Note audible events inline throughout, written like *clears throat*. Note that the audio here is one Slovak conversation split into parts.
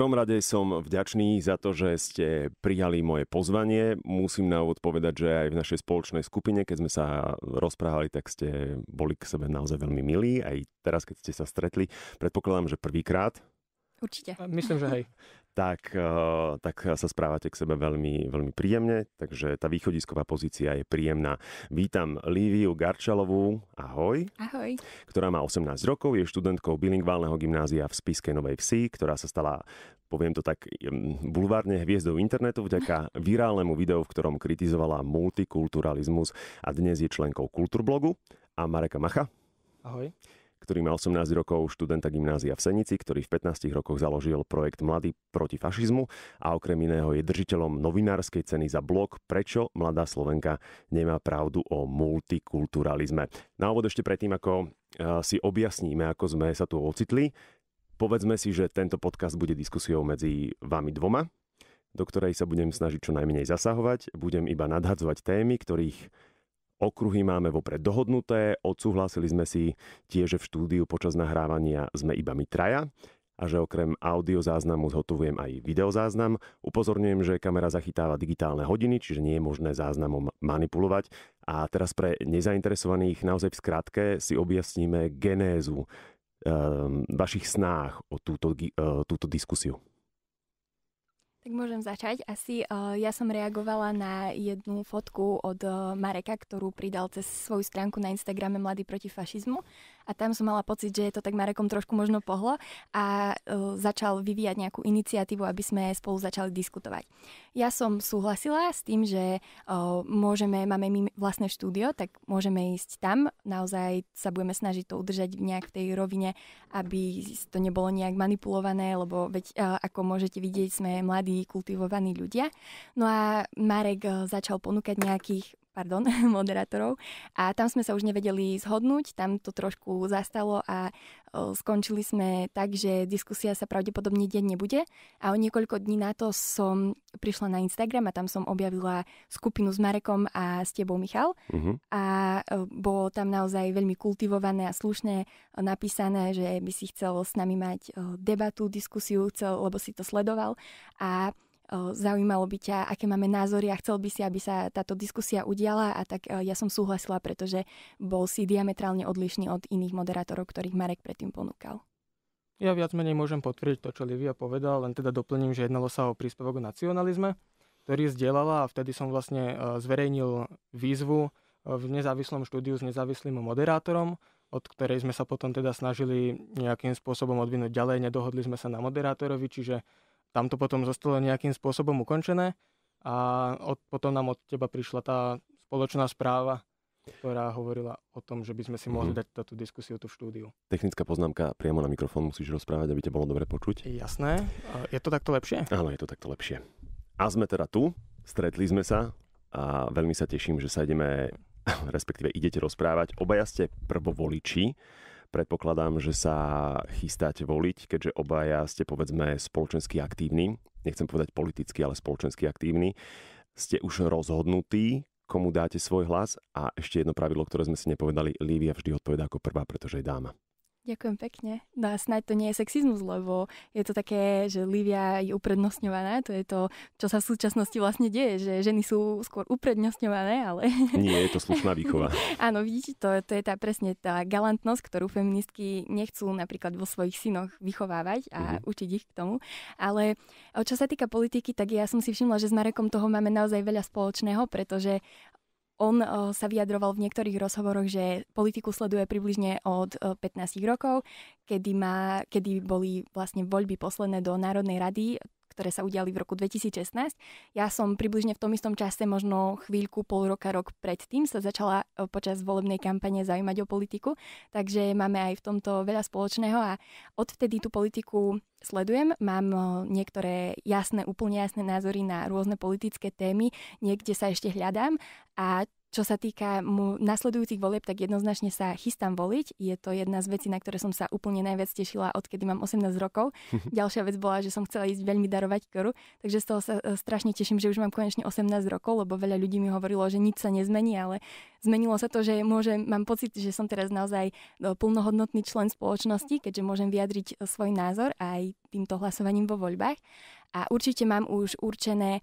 prvom rade som vďačný za to, že ste prijali moje pozvanie. Musím na úvod povedať, že aj v našej spoločnej skupine, keď sme sa rozprávali, tak ste boli k sebe naozaj veľmi milí. Aj teraz, keď ste sa stretli, predpokladám, že prvýkrát. Určite. Myslím, že hej. *laughs* tak, eh, tak sa správate k sebe veľmi, veľmi príjemne, takže tá východisková pozícia je príjemná. Vítam Líviu Garčalovú, ahoj. Ahoj. Ktorá má 18 rokov, je študentkou bilingválneho gymnázia v Spiske Novej Vsi, ktorá sa stala poviem to tak, hm, bulvárne hviezdou internetu vďaka virálnemu videu, v ktorom kritizovala multikulturalizmus a dnes je členkou kultúrblogu a Mareka Macha. Ahoj ktorý mal 18 rokov, študenta gymnázia v Senici, ktorý v 15 rokoch založil projekt Mladý proti fašizmu a okrem iného je držiteľom novinárskej ceny za blog Prečo mladá Slovenka nemá pravdu o multikulturalizme. Na úvod ešte predtým, ako e, si objasníme, ako sme sa tu ocitli, povedzme si, že tento podcast bude diskusiou medzi vami dvoma, do ktorej sa budem snažiť čo najmenej zasahovať, budem iba nadhadzovať témy, ktorých Okruhy máme vopred dohodnuté, odsúhlasili sme si tiež v štúdiu počas nahrávania sme iba my traja a že okrem záznamu zhotovujem aj videozáznam. Upozorňujem, že kamera zachytáva digitálne hodiny, čiže nie je možné záznamom manipulovať. A teraz pre nezainteresovaných naozaj v skratke si objasníme genézu um, vašich snách o túto, e, túto diskusiu. Tak môžem začať. Asi uh, ja som reagovala na jednu fotku od uh, Mareka, ktorú pridal cez svoju stránku na Instagrame Mladý proti fašizmu a tam som mala pocit, že je to tak Marekom trošku možno pohlo a e, začal vyvíjať nejakú iniciatívu, aby sme spolu začali diskutovať. Ja som súhlasila s tým, že e, môžeme, máme my vlastné štúdio, tak môžeme ísť tam. Naozaj sa budeme snažiť to udržať nejak v tej rovine, aby to nebolo nejak manipulované, lebo veď, e, ako môžete vidieť, sme mladí, kultivovaní ľudia. No a Marek e, začal ponúkať nejakých pardon, *laughs* moderátorov. A tam sme sa už nevedeli zhodnúť, tam to trošku zastalo a e, skončili sme tak, že diskusia sa pravdepodobne deň nebude. A o niekoľko dní na to som prišla na Instagram a tam som objavila skupinu s Marekom a s tebou, Michal. Uh-huh. A e, bolo tam naozaj veľmi kultivované a slušné e, napísané, že by si chcel s nami mať debatu, diskusiu, chcel, lebo si to sledoval. A zaujímalo by ťa, aké máme názory a chcel by si, aby sa táto diskusia udiala a tak e, ja som súhlasila, pretože bol si diametrálne odlišný od iných moderátorov, ktorých Marek predtým ponúkal. Ja viac menej môžem potvrdiť to, čo Livia povedal, len teda doplním, že jednalo sa o príspevok o nacionalizme, ktorý zdieľala a vtedy som vlastne e, zverejnil výzvu e, v nezávislom štúdiu s nezávislým moderátorom, od ktorej sme sa potom teda snažili nejakým spôsobom odvinúť ďalej. Nedohodli sme sa na moderátorovi, čiže tam to potom zostalo nejakým spôsobom ukončené a od, potom nám od teba prišla tá spoločná správa, ktorá hovorila o tom, že by sme si mohli mm-hmm. dať tú diskusiu tu v štúdiu. Technická poznámka, priamo na mikrofón musíš rozprávať, aby ťa bolo dobre počuť. Jasné. Je to takto lepšie? Áno, je to takto lepšie. A sme teda tu, stretli sme sa a veľmi sa teším, že sa ideme, *laughs* respektíve idete rozprávať. Obaja ste prvovoliči. Predpokladám, že sa chystáte voliť, keďže obaja ste povedzme spoločensky aktívni. Nechcem povedať politicky, ale spoločensky aktívni. Ste už rozhodnutí, komu dáte svoj hlas. A ešte jedno pravidlo, ktoré sme si nepovedali, Lívia vždy odpovedá ako prvá, pretože je dáma. Ďakujem pekne. No a snáď to nie je sexizmus, lebo je to také, že Livia je uprednostňovaná, to je to, čo sa v súčasnosti vlastne deje, že ženy sú skôr uprednostňované, ale... Nie, je to slušná výchova. *laughs* Áno, vidíte, to, to je tá presne tá galantnosť, ktorú feministky nechcú napríklad vo svojich synoch vychovávať a mm-hmm. učiť ich k tomu. Ale čo sa týka politiky, tak ja som si všimla, že s Marekom toho máme naozaj veľa spoločného, pretože on eh, sa vyjadroval v niektorých rozhovoroch, že politiku sleduje približne od 15 eh, rokov, kedy, má, kedy boli vlastne voľby posledné do Národnej rady ktoré sa udiali v roku 2016. Ja som približne v tom istom čase, možno chvíľku, pol roka, rok predtým sa začala e, počas volebnej kampane zaujímať o politiku, takže máme aj v tomto veľa spoločného a odvtedy tú politiku sledujem, mám e, niektoré jasné, úplne jasné názory na rôzne politické témy, niekde sa ešte hľadám a čo sa týka mu nasledujúcich volieb, tak jednoznačne sa chystám voliť. Je to jedna z vecí, na ktoré som sa úplne najviac tešila, odkedy mám 18 rokov. *laughs* Ďalšia vec bola, že som chcela ísť veľmi darovať koru, takže z toho sa e, strašne teším, že už mám konečne 18 rokov, lebo veľa ľudí mi hovorilo, že nič sa nezmení, ale zmenilo sa to, že môžem, mám pocit, že som teraz naozaj e, plnohodnotný člen spoločnosti, keďže môžem vyjadriť e, svoj názor aj týmto hlasovaním vo voľbách. A určite mám už určené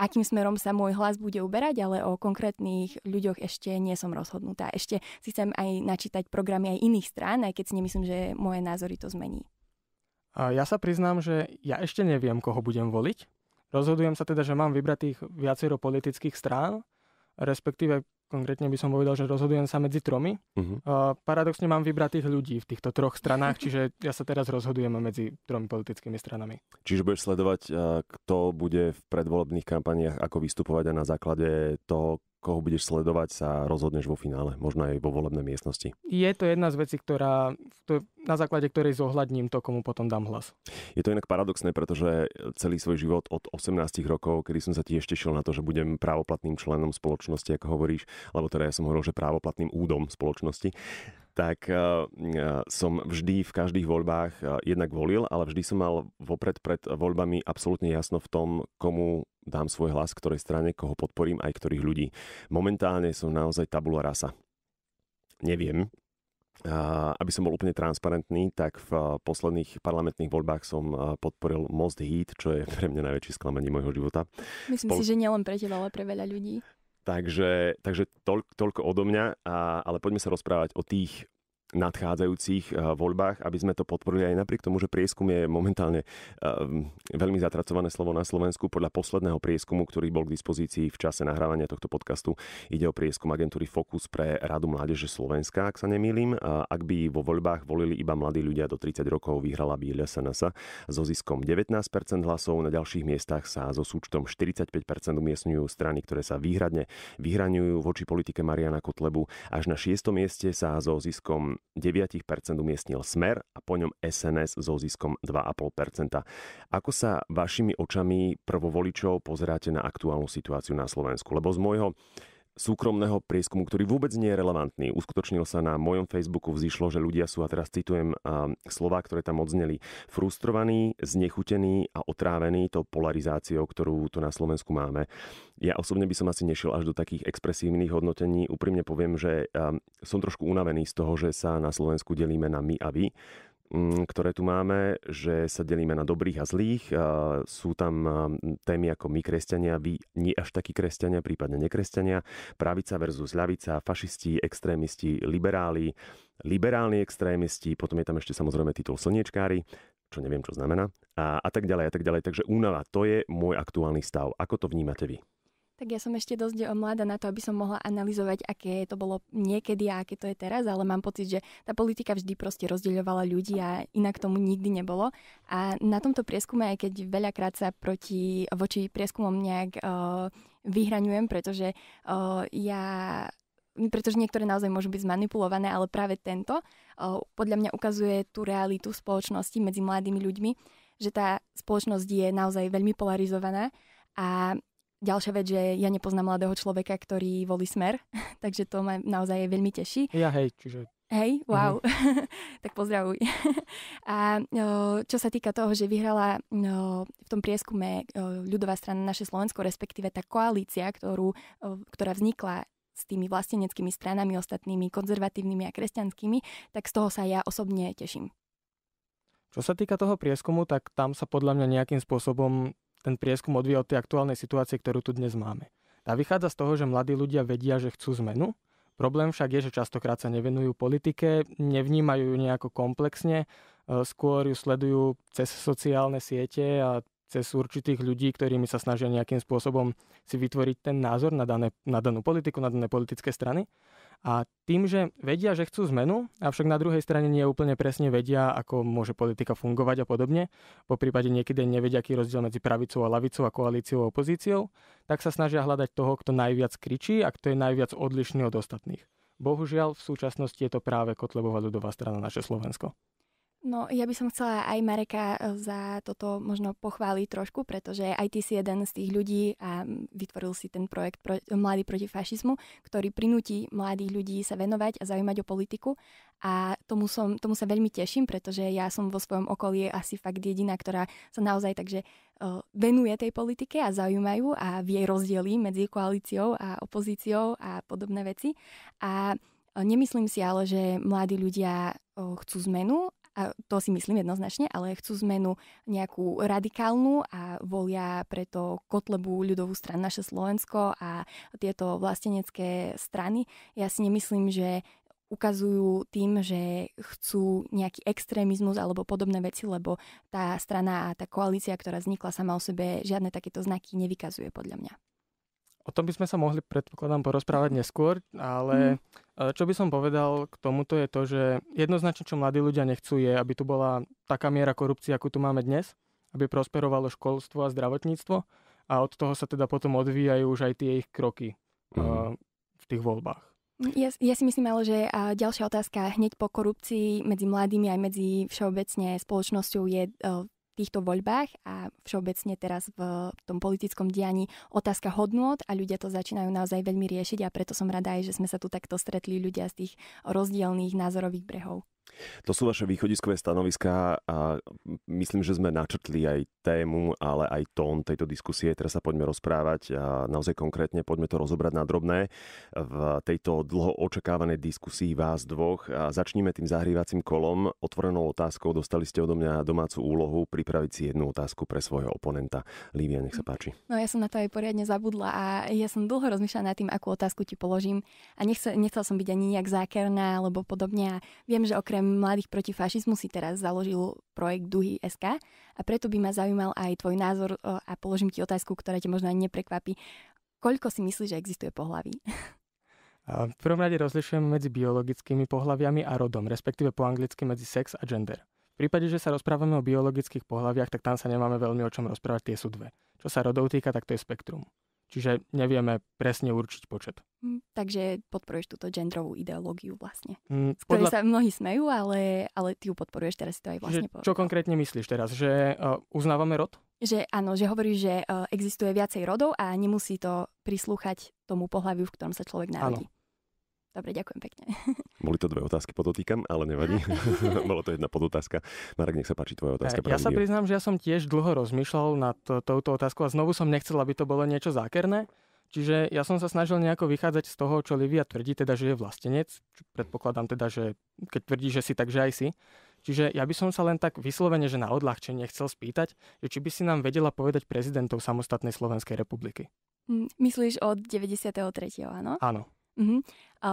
akým smerom sa môj hlas bude uberať, ale o konkrétnych ľuďoch ešte nie som rozhodnutá. Ešte si chcem aj načítať programy aj iných strán, aj keď si nemyslím, že moje názory to zmení. Ja sa priznám, že ja ešte neviem, koho budem voliť. Rozhodujem sa teda, že mám vybratých viacero politických strán, respektíve konkrétne by som povedal, že rozhodujem sa medzi tromi. Uh-huh. Uh, paradoxne mám vybrať tých ľudí v týchto troch stranách, čiže ja sa teraz rozhodujem medzi tromi politickými stranami. Čiže budeš sledovať, uh, kto bude v predvolebných kampaniách ako vystupovať a na základe toho, koho budeš sledovať, sa rozhodneš vo finále, možno aj vo volebnej miestnosti. Je to jedna z vecí, ktorá, na základe ktorej zohľadním to, komu potom dám hlas. Je to inak paradoxné, pretože celý svoj život od 18 rokov, kedy som sa tiež tešil na to, že budem právoplatným členom spoločnosti, ako hovoríš, alebo teda ja som hovoril, že právoplatným údom spoločnosti, tak eh, eh, som vždy v každých voľbách eh, jednak volil, ale vždy som mal vopred pred voľbami absolútne jasno v tom, komu dám svoj hlas, ktorej strane, koho podporím, aj ktorých ľudí. Momentálne som naozaj tabula rasa. Neviem, aby som bol úplne transparentný, tak v posledných parlamentných voľbách som podporil Most Heat, čo je pre mňa najväčšie sklamanie môjho života. Myslím Spol- si, že nielen pre teba, ale pre veľa ľudí. Takže, takže toľko, toľko odo mňa, a, ale poďme sa rozprávať o tých nadchádzajúcich eh, voľbách, aby sme to podporili aj napriek tomu, že prieskum je momentálne eh, veľmi zatracované slovo na Slovensku. Podľa posledného prieskumu, ktorý bol k dispozícii v čase nahrávania tohto podcastu, ide o prieskum agentúry Focus pre Radu mládeže Slovenska, ak sa nemýlim. Ak by vo voľbách volili iba mladí ľudia do 30 rokov, vyhrala by LSNS so ziskom 19% hlasov, na ďalších miestach sa so súčtom 45% umiestňujú strany, ktoré sa výhradne vyhraňujú voči politike Mariana Kotlebu. Až na 6. mieste sa so ziskom 9% umiestnil Smer a po ňom SNS so ziskom 2,5%. Ako sa vašimi očami prvovoličov pozeráte na aktuálnu situáciu na Slovensku? Lebo z môjho súkromného prieskumu, ktorý vôbec nie je relevantný. Uskutočnil sa na mojom Facebooku, vzýšlo, že ľudia sú, a teraz citujem slova, ktoré tam odzneli, frustrovaní, znechutení a otrávení tou polarizáciou, ktorú tu na Slovensku máme. Ja osobne by som asi nešiel až do takých expresívnych hodnotení. Úprimne poviem, že som trošku unavený z toho, že sa na Slovensku delíme na my a vy Mm, ktoré tu máme, že sa delíme na dobrých a zlých. Sú tam témy ako my kresťania, vy nie až takí kresťania, prípadne nekresťania, pravica versus ľavica, fašisti, extrémisti, liberáli, liberálni extrémisti, potom je tam ešte samozrejme titul slniečkári, čo neviem, čo znamená, a, a tak ďalej, a tak ďalej. Takže únava, to je môj aktuálny stav. Ako to vnímate vy? Tak ja som ešte dosť mladá na to, aby som mohla analyzovať, aké to bolo niekedy a aké to je teraz, ale mám pocit, že tá politika vždy proste rozdeľovala ľudí a inak tomu nikdy nebolo. A na tomto prieskume, aj keď veľakrát sa proti, voči prieskumom nejak o, e, vyhraňujem, pretože o, e, ja pretože niektoré naozaj môžu byť zmanipulované, ale práve tento o, e, podľa mňa ukazuje tú realitu spoločnosti medzi mladými ľuďmi, že tá spoločnosť je naozaj veľmi polarizovaná a Ďalšia vec, že ja nepoznám mladého človeka, ktorý volí smer, *laughs* takže to ma naozaj veľmi teší. Ja hej, čiže... Hej, mhm. wow, mhm. *laughs* tak pozdravuj. *laughs* a čo sa týka toho, že vyhrala v tom prieskume ľudová strana naše Slovensko, respektíve tá koalícia, ktorú, ktorá vznikla s tými vlasteneckými stranami ostatnými, konzervatívnymi a kresťanskými, tak z toho sa ja osobne teším. Čo sa týka toho prieskumu, tak tam sa podľa mňa nejakým spôsobom ten prieskum odvíja od tej aktuálnej situácie, ktorú tu dnes máme. Tá vychádza z toho, že mladí ľudia vedia, že chcú zmenu, Problém však je, že častokrát sa nevenujú politike, nevnímajú ju nejako komplexne, e, skôr ju sledujú cez sociálne siete a cez určitých ľudí, ktorými sa snažia nejakým spôsobom si vytvoriť ten názor na, dané, na danú politiku, na dané politické strany. A tým, že vedia, že chcú zmenu, avšak na druhej strane nie úplne presne vedia, ako môže politika fungovať a podobne, po prípade niekedy nevedia, aký rozdiel medzi pravicou a lavicou a koalíciou a opozíciou, tak sa snažia hľadať toho, kto najviac kričí a kto je najviac odlišný od ostatných. Bohužiaľ, v súčasnosti je to práve Kotlebová ľudová strana naše Slovensko. No, ja by som chcela aj Mareka eh, za toto možno pochváliť trošku, pretože aj ty si jeden z tých ľudí a mm, vytvoril si ten projekt pro, Mladý proti fašizmu, ktorý prinúti mladých ľudí sa venovať a zaujímať o politiku. A tomu, som, tomu sa veľmi teším, pretože ja som vo svojom okolí asi fakt jediná, ktorá sa naozaj takže eh, venuje tej politike a zaujímajú a vie rozdiely medzi koalíciou a opozíciou a podobné veci. A eh, Nemyslím si ale, že mladí ľudia chcú zmenu a to si myslím jednoznačne, ale chcú zmenu nejakú radikálnu a volia preto Kotlebu ľudovú stranu naše Slovensko a tieto vlastenecké strany. Ja si nemyslím, že ukazujú tým, že chcú nejaký extrémizmus alebo podobné veci, lebo tá strana a tá koalícia, ktorá vznikla sama o sebe, žiadne takéto znaky nevykazuje podľa mňa. O tom by sme sa mohli, predpokladám, porozprávať mhm. neskôr, ale mm. čo by som povedal k tomuto je to, že jednoznačne, čo mladí ľudia nechcú, je, aby tu bola taká miera korupcie, akú tu máme dnes, aby prosperovalo školstvo a zdravotníctvo a od toho sa teda potom odvíjajú už aj tie ich kroky mm. v tých voľbách. Ja, ja si myslím ale, že e, ďalšia otázka hneď po korupcii medzi mladými aj medzi všeobecne spoločnosťou je týchto voľbách a všeobecne teraz v tom politickom dianí otázka hodnôt a ľudia to začínajú naozaj veľmi riešiť a preto som rada aj, že sme sa tu takto stretli ľudia z tých rozdielných názorových brehov. To sú vaše východiskové stanoviská a myslím, že sme načrtli aj tému, ale aj tón tejto diskusie. Teraz sa poďme rozprávať a naozaj konkrétne poďme to rozobrať na drobné. V tejto dlho očakávanej diskusii vás dvoch a začníme tým zahrievacím kolom. Otvorenou otázkou dostali ste odo mňa domácu úlohu pripraviť si jednu otázku pre svojho oponenta. Lívia, nech sa páči. No ja som na to aj poriadne zabudla a ja som dlho rozmýšľala nad tým, akú otázku ti položím a nechcel, nechcel som byť ani nejak zákerná alebo podobne a viem, že okrem Okrem Mladých proti fašizmu si teraz založil projekt Duhy SK a preto by ma zaujímal aj tvoj názor e, a položím ti otázku, ktorá ťa možno ani neprekvapí. Koľko si myslíš, že existuje pohlaví? V prvom rade rozlišujeme medzi biologickými pohľaviami a rodom, respektíve po anglicky medzi sex a gender. V prípade, že sa rozprávame o biologických pohľaviach, tak tam sa nemáme veľmi o čom rozprávať, tie sú dve. Čo sa rodov týka, tak to je spektrum čiže nevieme presne určiť počet. Hm, takže podporuješ túto genderovú ideológiu vlastne, mm, podľa... ktorej sa mnohí smejú, ale, ale ty ju podporuješ, teraz si to aj vlastne povedal. Čo konkrétne myslíš teraz, že uh, uznávame rod? Že áno, že hovoríš, že uh, existuje viacej rodov a nemusí to prislúchať tomu pohľaviu, v ktorom sa človek narodí. Áno. Dobre, ďakujem pekne. *laughs* Boli to dve otázky, podotýkam, ale nevadí. *laughs* *laughs* Bolo to jedna podotázka. Marek, nech sa páči tvoja otázka. Ja sa priznám, že ja som tiež dlho rozmýšľal nad touto otázkou a znovu som nechcel, aby to bolo niečo zákerné. Čiže ja som sa snažil nejako vychádzať z toho, čo Livia tvrdí, teda, že je vlastenec. Predpokladám teda, že keď tvrdí, že si, takže aj si. Čiže ja by som sa len tak vyslovene, že na odľahčenie chcel spýtať, že či by si nám vedela povedať prezidentov samostatnej Slovenskej republiky. Hm, myslíš od 93. áno? Áno. Uh-huh. Mhm. O,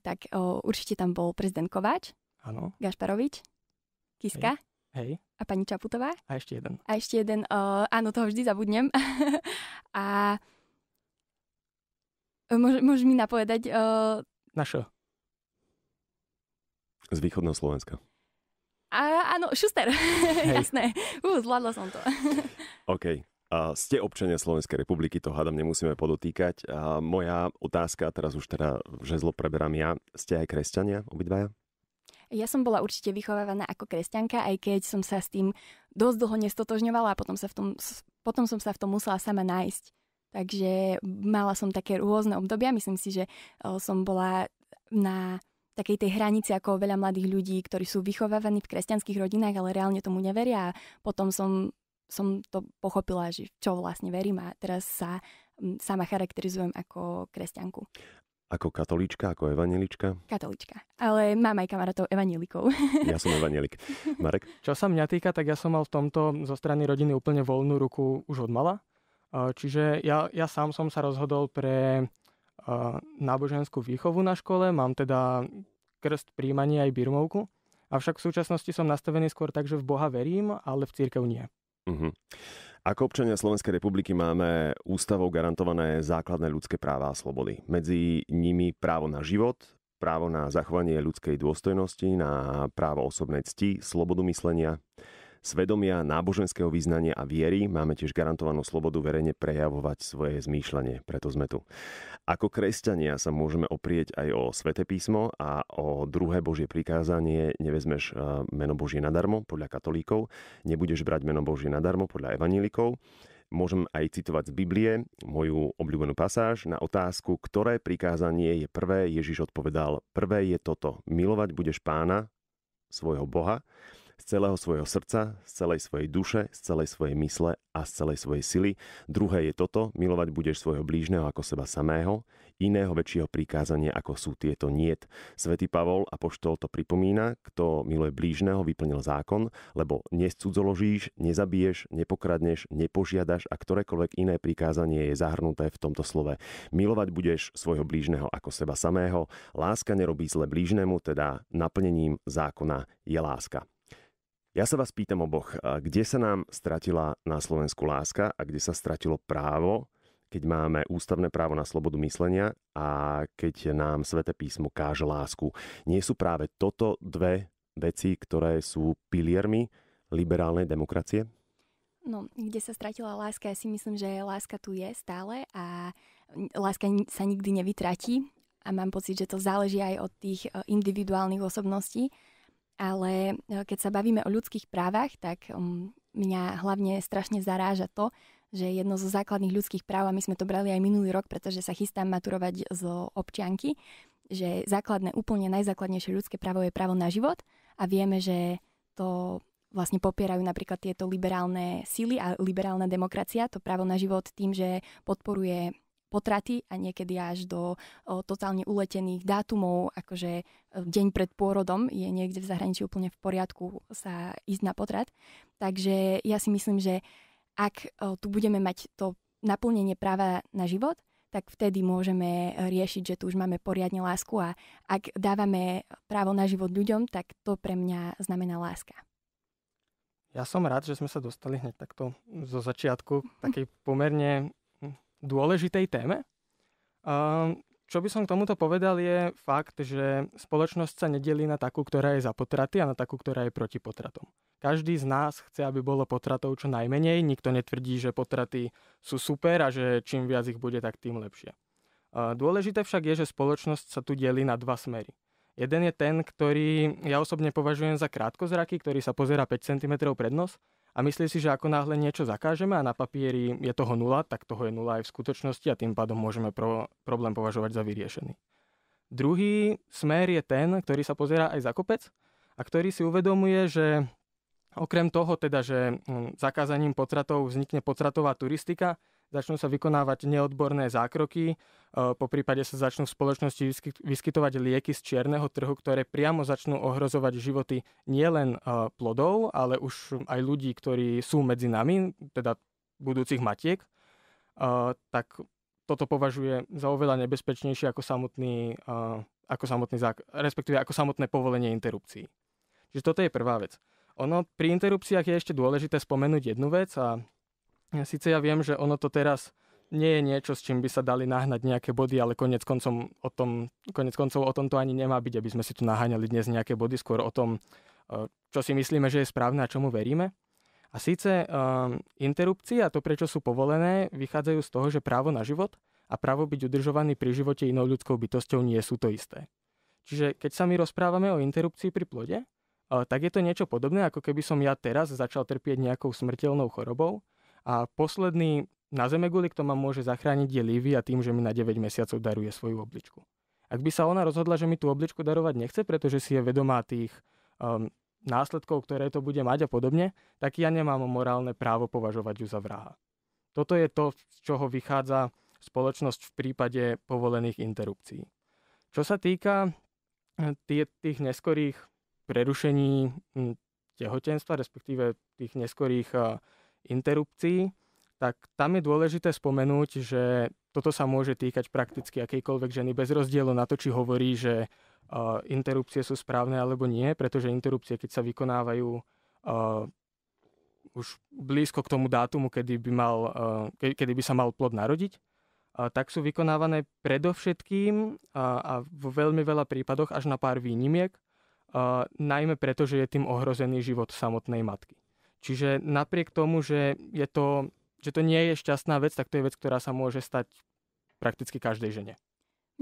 tak o, určite tam bol prezident Kováč, Áno. Gašparovič, Kiska. Hej. Hej. A pani Čaputová. A ešte jeden. A ešte jeden. O, áno, toho vždy zabudnem. *laughs* a môž, môžeš mi napovedať... O... Na šo? Z východného Slovenska. A, áno, Šuster, *laughs* jasné. Uh, zvládla som to. *laughs* OK ste občania Slovenskej republiky, to hádam nemusíme podotýkať. A moja otázka, teraz už teda žezlo preberám ja, ste aj kresťania obidvaja? Ja som bola určite vychovávaná ako kresťanka, aj keď som sa s tým dosť dlho nestotožňovala a potom, sa v tom, potom som sa v tom musela sama nájsť. Takže mala som také rôzne obdobia. Myslím si, že som bola na takej tej hranici ako veľa mladých ľudí, ktorí sú vychovávaní v kresťanských rodinách, ale reálne tomu neveria. A potom som som to pochopila, že čo vlastne verím a teraz sa sama charakterizujem ako kresťanku. Ako katolíčka, ako evanelička? Katolíčka, ale mám aj kamarátov evanelikov. *laughs* Ja som evanelik. Marek? Čo sa mňa týka, tak ja som mal v tomto zo strany rodiny úplne voľnú ruku už od mala. Čiže ja, ja sám som sa rozhodol pre náboženskú výchovu na škole, mám teda krst príjmanie aj birmovku, avšak v súčasnosti som nastavený skôr tak, že v Boha verím, ale v církev nie. Mm-hmm. Ako občania Slovenskej republiky máme ústavou garantované základné ľudské práva a slobody. Medzi nimi právo na život, právo na zachovanie ľudskej dôstojnosti, na právo osobnej cti, slobodu myslenia, svedomia, náboženského význania a viery máme tiež garantovanú slobodu verejne prejavovať svoje zmýšľanie. Preto sme tu. Ako kresťania sa môžeme oprieť aj o Svete písmo a o druhé Božie prikázanie nevezmeš e, meno Božie nadarmo podľa katolíkov, nebudeš brať meno Božie nadarmo podľa evanílikov. Môžem aj citovať z Biblie moju obľúbenú pasáž na otázku, ktoré prikázanie je prvé, Ježiš odpovedal, prvé je toto, milovať budeš pána, svojho Boha z celého svojho srdca, z celej svojej duše, z celej svojej mysle a z celej svojej sily. Druhé je toto, milovať budeš svojho blížneho ako seba samého. Iného väčšieho prikázania ako sú tieto niet. Svetý Pavol a poštol to pripomína, kto miluje blížneho, vyplnil zákon, lebo nescudzoložíš, nezabiješ, nepokradneš, nepožiadaš a ktorékoľvek iné prikázanie je zahrnuté v tomto slove. Milovať budeš svojho blížneho ako seba samého. Láska nerobí zle blížnemu, teda naplnením zákona je láska. Ja sa vás pýtam oboch, kde sa nám stratila na Slovensku láska a kde sa stratilo právo, keď máme ústavné právo na slobodu myslenia a keď nám Svete písmo káže lásku. Nie sú práve toto dve veci, ktoré sú piliermi liberálnej demokracie? No, kde sa stratila láska, ja si myslím, že láska tu je stále a láska sa nikdy nevytratí a mám pocit, že to záleží aj od tých e, individuálnych osobností ale e, keď sa bavíme o ľudských právach, tak um, mňa hlavne strašne zaráža to, že jedno zo základných ľudských práv, a my sme to brali aj minulý rok, pretože sa chystám maturovať z občianky, že základné, úplne najzákladnejšie ľudské právo je právo na život a vieme, že to vlastne popierajú napríklad tieto liberálne síly a liberálna demokracia, to právo na život tým, že podporuje potraty a niekedy až do o, totálne uletených dátumov, akože e, deň pred pôrodom je niekde v zahraničí úplne v poriadku sa ísť na potrat. Takže ja si myslím, že ak o, tu budeme mať to naplnenie práva na život, tak vtedy môžeme riešiť, že tu už máme poriadne lásku a ak dávame právo na život ľuďom, tak to pre mňa znamená láska. Ja som rád, že sme sa dostali hneď takto zo začiatku k takej pomerne dôležitej téme. Ehm, čo by som k tomuto povedal je fakt, že spoločnosť sa nedelí na takú, ktorá je za potraty a na takú, ktorá je proti potratom. Každý z nás chce, aby bolo potratov čo najmenej, nikto netvrdí, že potraty sú super a že čím viac ich bude, tak tým lepšie. Ehm, dôležité však je, že spoločnosť sa tu delí na dva smery. Jeden je ten, ktorý ja osobne považujem za krátkozraky, ktorý sa pozera 5 cm pred nos a myslí si, že ako náhle niečo zakážeme a na papieri je toho nula, tak toho je nula aj v skutočnosti a tým pádom môžeme pro, problém považovať za vyriešený. Druhý smer je ten, ktorý sa pozera aj za kopec a ktorý si uvedomuje, že okrem toho teda, že hm, zakázaním potratov vznikne potratová turistika, začnú sa vykonávať neodborné zákroky, e, po prípade sa začnú v spoločnosti vyskytovať lieky z čierneho trhu, ktoré priamo začnú ohrozovať životy nielen e, plodov, ale už aj ľudí, ktorí sú medzi nami, teda budúcich matiek, e, tak toto považuje za oveľa nebezpečnejšie ako samotný, ako samotný respektíve ako samotné povolenie interrupcií. Čiže toto je prvá vec. Ono pri interrupciách je ešte dôležité spomenúť jednu vec a Sice ja viem, že ono to teraz nie je niečo, s čím by sa dali nahnať nejaké body, ale konec, koncom o tom, konec koncov o tom to ani nemá byť, aby sme si tu naháňali dnes nejaké body, skôr o tom, e, čo si myslíme, že je správne a čomu veríme. A síce um, interrupcie a to, prečo sú povolené, vychádzajú z toho, že právo na život a právo byť udržovaný pri živote inou ľudskou bytosťou nie sú to isté. Čiže keď sa my rozprávame o interrupcii pri plode, uh, tak je to niečo podobné, ako keby som ja teraz začal trpieť nejakou smrteľnou chorobou a posledný na guli, kto ma môže zachrániť, je a tým, že mi na 9 mesiacov daruje svoju obličku. Ak by sa ona rozhodla, že mi tú obličku darovať nechce, pretože si je vedomá tých um, následkov, ktoré to bude mať a podobne, tak ja nemám morálne právo považovať ju za vraha. Toto je to, z čoho vychádza spoločnosť v prípade povolených interrupcií. Čo sa týka eh, tých neskorých prerušení hm, tehotenstva, respektíve tých neskorých eh, interrupcií, tak tam je dôležité spomenúť, že toto sa môže týkať prakticky akejkoľvek ženy bez rozdielu na to, či hovorí, že uh, interrupcie sú správne alebo nie, pretože interrupcie, keď sa vykonávajú uh, už blízko k tomu dátumu, kedy by, mal, uh, ke, kedy by sa mal plod narodiť, uh, tak sú vykonávané predovšetkým uh, a vo veľmi veľa prípadoch až na pár výnimiek, uh, najmä preto, že je tým ohrozený život samotnej matky. Čiže napriek tomu, že, je to, že to nie je šťastná vec, tak to je vec, ktorá sa môže stať prakticky každej žene.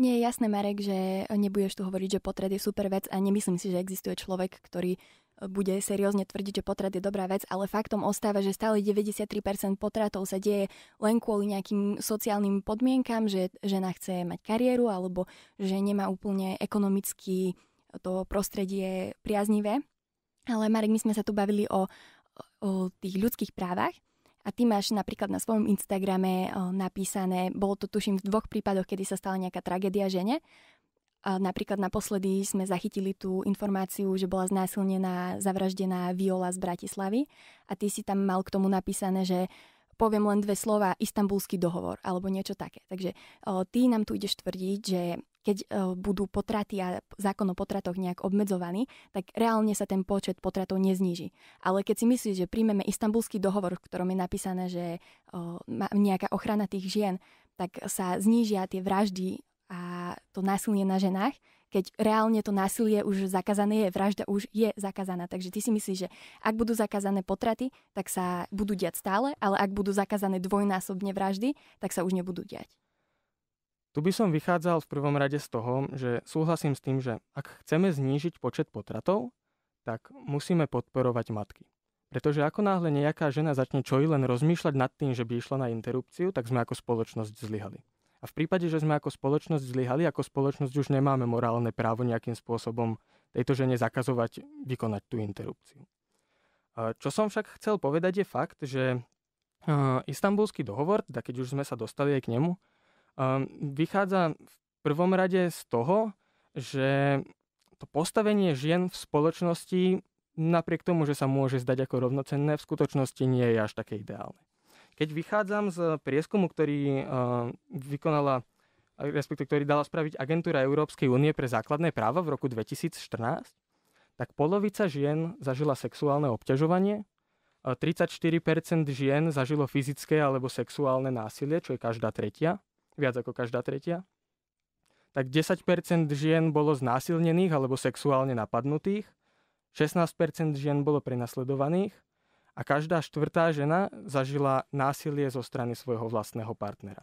Nie je jasné, Marek, že nebudeš tu hovoriť, že potred je super vec a nemyslím si, že existuje človek, ktorý e, bude seriózne tvrdiť, že potrat je dobrá vec, ale faktom ostáva, že stále 93% potratov sa deje len kvôli nejakým sociálnym podmienkam, že žena chce mať kariéru alebo že nemá úplne ekonomicky to prostredie priaznivé. Ale Marek, my sme sa tu bavili o o tých ľudských právach. A ty máš napríklad na svojom Instagrame o, napísané, bolo to tuším v dvoch prípadoch, kedy sa stala nejaká tragédia žene. A napríklad naposledy sme zachytili tú informáciu, že bola znásilnená, zavraždená Viola z Bratislavy a ty si tam mal k tomu napísané, že poviem len dve slova, istambulský dohovor alebo niečo také. Takže o, ty nám tu ideš tvrdiť, že keď e, budú potraty a zákon o potratoch nejak obmedzovaný, tak reálne sa ten počet potratov nezníži. Ale keď si myslíš, že príjmeme istambulský dohovor, v ktorom je napísané, že e, nejaká ochrana tých žien, tak sa znížia tie vraždy a to násilie na ženách, keď reálne to násilie už zakázané je, vražda už je zakázaná. Takže ty si myslíš, že ak budú zakázané potraty, tak sa budú diať stále, ale ak budú zakázané dvojnásobne vraždy, tak sa už nebudú diať. Tu by som vychádzal v prvom rade z toho, že súhlasím s tým, že ak chceme znížiť počet potratov, tak musíme podporovať matky. Pretože ako náhle nejaká žena začne čo i len rozmýšľať nad tým, že by išla na interrupciu, tak sme ako spoločnosť zlyhali. A v prípade, že sme ako spoločnosť zlyhali, ako spoločnosť už nemáme morálne právo nejakým spôsobom tejto žene zakazovať vykonať tú interrupciu. Čo som však chcel povedať je fakt, že istambulský dohovor, teda keď už sme sa dostali aj k nemu, Ehm, vychádza v prvom rade z toho, že to postavenie žien v spoločnosti, napriek tomu, že sa môže zdať ako rovnocenné, v skutočnosti nie je až také ideálne. Keď vychádzam z prieskumu, ktorý ehm, vykonala, respektive ktorý dala spraviť agentúra Európskej únie pre základné práva v roku 2014, tak polovica žien zažila sexuálne obťažovanie, 34% žien zažilo fyzické alebo sexuálne násilie, čo je každá tretia, viac ako každá tretia, tak 10% žien bolo znásilnených alebo sexuálne napadnutých, 16% žien bolo prenasledovaných a každá štvrtá žena zažila násilie zo strany svojho vlastného partnera.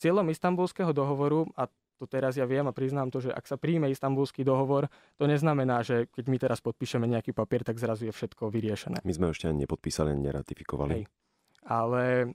Cieľom istambulského dohovoru, a to teraz ja viem a priznám to, že ak sa príjme istambulský dohovor, to neznamená, že keď my teraz podpíšeme nejaký papier, tak zrazu je všetko vyriešené. My sme ešte ani nepodpísali, neratifikovali. Hej. Ale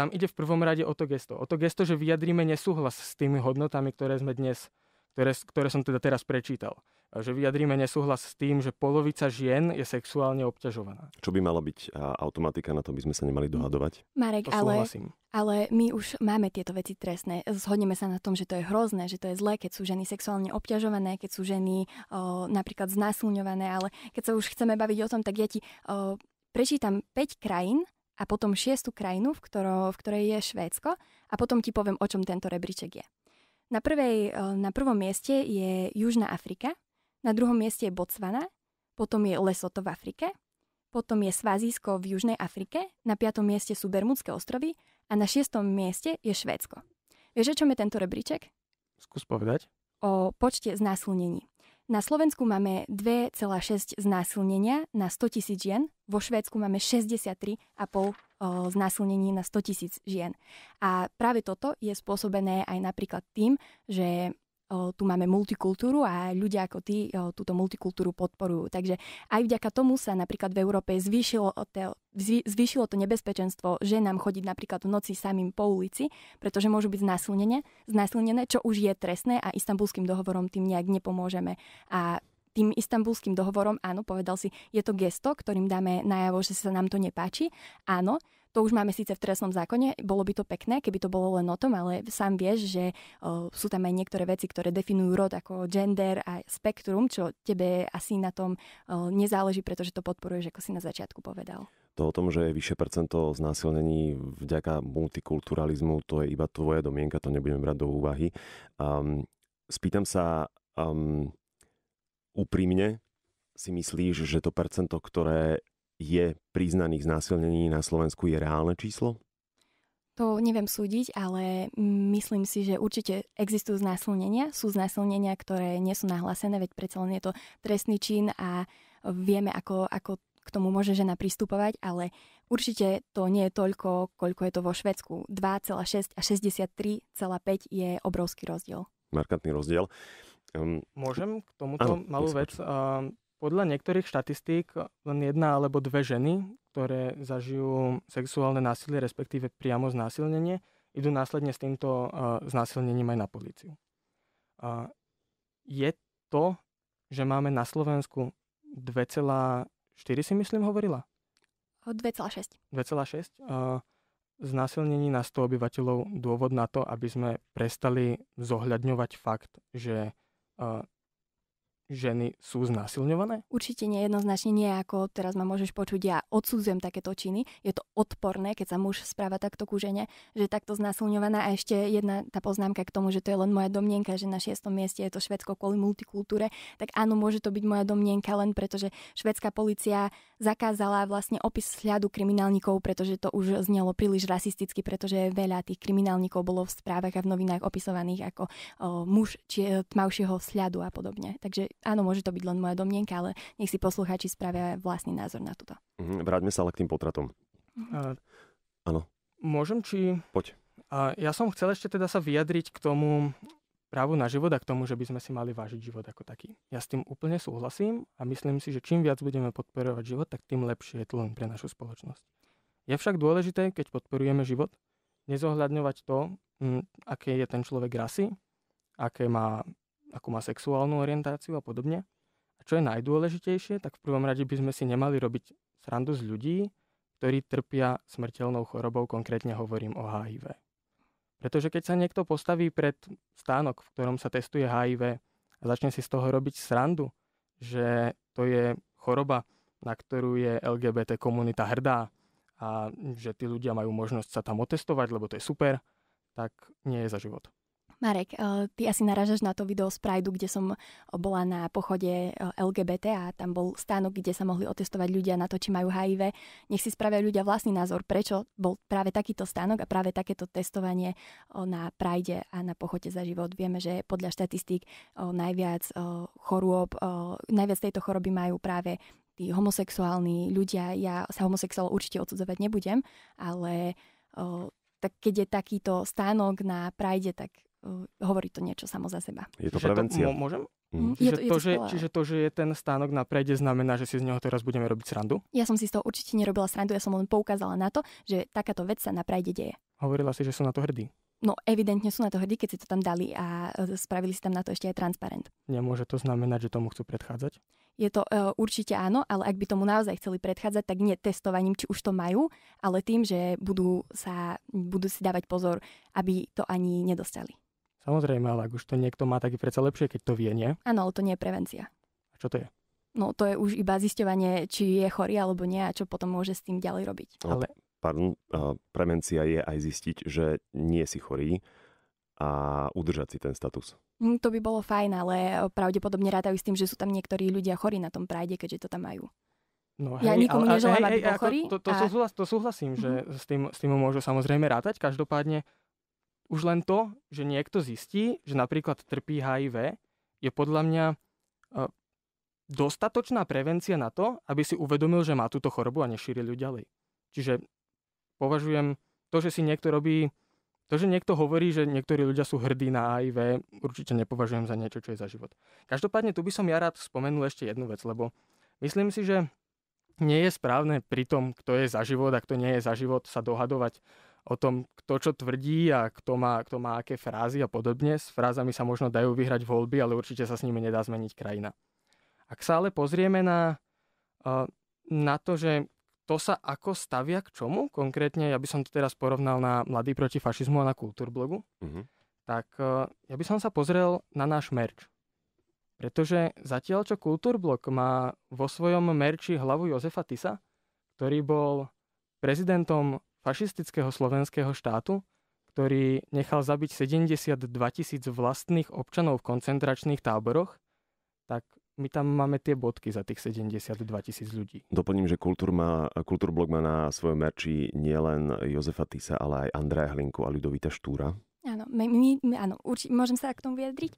tam ide v prvom rade o to gesto. O to gesto, že vyjadríme nesúhlas s tými hodnotami, ktoré sme dnes, ktoré, ktoré som teda teraz prečítal. Že vyjadríme nesúhlas s tým, že polovica žien je sexuálne obťažovaná. Čo by mala byť automatika, na to by sme sa nemali dohadovať? Marek, ale, ale my už máme tieto veci trestné. Zhodneme sa na tom, že to je hrozné, že to je zlé, keď sú ženy sexuálne obťažované, keď sú ženy o, napríklad znásilňované, ale keď sa už chceme baviť o tom, tak ja ti o, prečítam 5 krajín, a potom šiestu krajinu, v, ktoro, v ktorej je Švédsko a potom ti poviem, o čom tento rebríček je. Na, prvej, eh, na prvom mieste je Južná Afrika, na druhom mieste je Botswana, potom je Lesoto v Afrike, potom je Svazísko v Južnej Afrike, na piatom mieste sú Bermudské ostrovy a na šiestom mieste je Švédsko. Vieš, o čom je tento rebríček? Skús povedať. O počte znásilnení. Na Slovensku máme 2,6 znásilnenia na 100 tisíc žien, vo Švédsku máme 63,5 znásilnení na 100 tisíc žien. A práve toto je spôsobené aj napríklad tým, že tu máme multikultúru a ľudia ako ty túto multikultúru podporujú. Takže aj vďaka tomu sa napríklad v Európe zvýšilo, zvýšilo to nebezpečenstvo ženám chodiť napríklad v noci samým po ulici, pretože môžu byť znásilnené, znásilnené čo už je trestné a istambulským dohovorom tým nejak nepomôžeme. A tým istambulským dohovorom, áno, povedal si, je to gesto, ktorým dáme najavo, že sa nám to nepáči, áno, to už máme síce v trestnom zákone, bolo by to pekné, keby to bolo len o tom, ale sám vieš, že o, sú tam aj niektoré veci, ktoré definujú rod ako gender a spektrum, čo tebe asi na tom o, nezáleží, pretože to podporuješ, ako si na začiatku povedal. To o tom, že je vyššie percento znásilnení vďaka multikulturalizmu, to je iba tvoja domienka, to nebudeme brať do úvahy. Um, spýtam sa um, úprimne, si myslíš, že to percento, ktoré je priznaných znásilnení na Slovensku je reálne číslo? To neviem súdiť, ale myslím si, že určite existujú znásilnenia. Sú znásilnenia, ktoré nie sú nahlásené, veď predsa len je to trestný čin a vieme, ako, ako k tomu môže žena pristupovať, ale určite to nie je toľko, koľko je to vo Švedsku. 2,6 a 63,5 je obrovský rozdiel. Markantný rozdiel. Um, Môžem k tomuto áno, malú vec. Uh, podľa niektorých štatistík eh, len jedna alebo dve ženy, ktoré zažijú sexuálne násilie, respektíve priamo znásilnenie, idú následne s týmto eh, znásilnením aj na políciu. Je to, že máme na Slovensku 2,4 si myslím hovorila? 2,6. 2,6. Eh, znásilnení na 100 obyvateľov dôvod na to, aby sme prestali zohľadňovať fakt, že ženy sú znásilňované? Určite nie, jednoznačne nie, ako teraz ma môžeš počuť, ja odsudzujem takéto činy. Je to odporné, keď sa muž správa takto ku žene, že je takto znásilňovaná. A ešte jedna tá poznámka k tomu, že to je len moja domnienka, že na šiestom mieste je to Švedsko kvôli multikultúre. Tak áno, môže to byť moja domnienka len pretože že švedská policia zakázala vlastne opis sľadu kriminálnikov, pretože to už znelo príliš rasisticky, pretože veľa tých kriminálnikov bolo v správach a v novinách opisovaných ako o, muž či, e, tmavšieho sľadu a podobne. Takže áno, môže to byť len moja domnienka, ale nech si poslucháči spravia vlastný názor na toto. Mhm, vráťme sa ale k tým potratom. Mhm. Áno. Môžem či... Poď. A ja som chcel ešte teda sa vyjadriť k tomu, právu na život a k tomu, že by sme si mali vážiť život ako taký. Ja s tým úplne súhlasím a myslím si, že čím viac budeme podporovať život, tak tým lepšie je to len pre našu spoločnosť. Je však dôležité, keď podporujeme život, nezohľadňovať to, m, mm, aké je ten človek rasy, aké má, akú má sexuálnu orientáciu a podobne. A čo je najdôležitejšie, tak v prvom rade by sme si nemali robiť srandu z ľudí, ktorí trpia smrteľnou chorobou, konkrétne hovorím o HIV. Pretože keď sa niekto postaví pred stánok, v ktorom sa testuje HIV a začne si z toho robiť srandu, že to je choroba, na ktorú je LGBT komunita hrdá a že tí ľudia majú možnosť sa tam otestovať, lebo to je super, tak nie je za život. Marek, eh, ty asi naražaš na to video z Prideu, kde som eh, bola na pochode eh, LGBT a tam bol stánok, kde sa mohli otestovať ľudia na to, či majú HIV. Nech si spravia ľudia vlastný názor, prečo bol práve takýto stánok a práve takéto testovanie na Pride a na pochode za život. Vieme, že podľa štatistík najviac chorôb, najviac tejto choroby majú práve tí homosexuálni ľudia. Ja sa homosexuál určite odsudzovať nebudem, ale tak keď je takýto stánok na Pride, tak hovorí to niečo samo za seba. Je to prevencia. To, môžem? Mm. Čiže, je to, je to, to, že, čiže to, že je ten stánok na prejde, znamená, že si z neho teraz budeme robiť srandu? Ja som si z toho určite nerobila srandu, ja som len poukázala na to, že takáto vec sa na prede deje. Hovorila si, že sú na to hrdí. No evidentne sú na to hrdí, keď si to tam dali a e, spravili si tam na to ešte aj transparent. Nemôže to znamenať, že tomu chcú predchádzať? Je to e, určite áno, ale ak by tomu naozaj chceli predchádzať, tak nie testovaním, či už to majú, ale tým, že budú, sa, budú si dávať pozor, aby to ani nedostali. Samozrejme, ale ak už to niekto má, tak je predsa lepšie, keď to vie, nie? Áno, ale to nie je prevencia. A čo to je? No to je už iba zisťovanie, či je chorý alebo nie a čo potom môže s tým ďalej robiť. No, ale... Pardon, prevencia je aj zistiť, že nie si chorý a udržať si ten status. Hm, to by bolo fajn, ale pravdepodobne rátajú s tým, že sú tam niektorí ľudia chorí na tom prajde, keďže to tam majú. No, hej, ja nikomu ale, neželám, hej, aby hej, bol chorý. To, to, to, a... súhlas, to súhlasím, mm-hmm. že mhm. s tým, s tým môžu samozrejme rátať. Každopádne už len to, že niekto zistí, že napríklad trpí HIV, je podľa mňa eh, dostatočná prevencia na to, aby si uvedomil, že má túto chorobu a nešíri ju ďalej. Čiže považujem to, že si niekto robí, to, že niekto hovorí, že niektorí ľudia sú hrdí na HIV, určite nepovažujem za niečo, čo je za život. Každopádne tu by som ja rád spomenul ešte jednu vec, lebo myslím si, že nie je správne pri tom, kto je za život a kto nie je za život, sa dohadovať o tom, kto čo tvrdí a kto má, kto má aké frázy a podobne. S frázami sa možno dajú vyhrať voľby, ale určite sa s nimi nedá zmeniť krajina. Ak sa ale pozrieme na, na to, že to sa ako stavia k čomu konkrétne, ja by som to teraz porovnal na Mladý proti fašizmu a na Kultúrblogu, mm-hmm. tak e, ja by som sa pozrel na náš merč. Pretože zatiaľ, čo Kultúrblok má vo svojom merči hlavu Jozefa Tisa, ktorý bol prezidentom fašistického slovenského štátu, ktorý nechal zabiť 72 tisíc vlastných občanov v koncentračných táboroch, tak my tam máme tie bodky za tých 72 tisíc ľudí. Doplním, že Kultúr má, Kultúrblog má na svojom merči nielen Jozefa Tisa, ale aj Andreja Hlinku a Ľudovita Štúra. Áno, my, my, my, áno urči, môžem sa k tomu vyjadriť?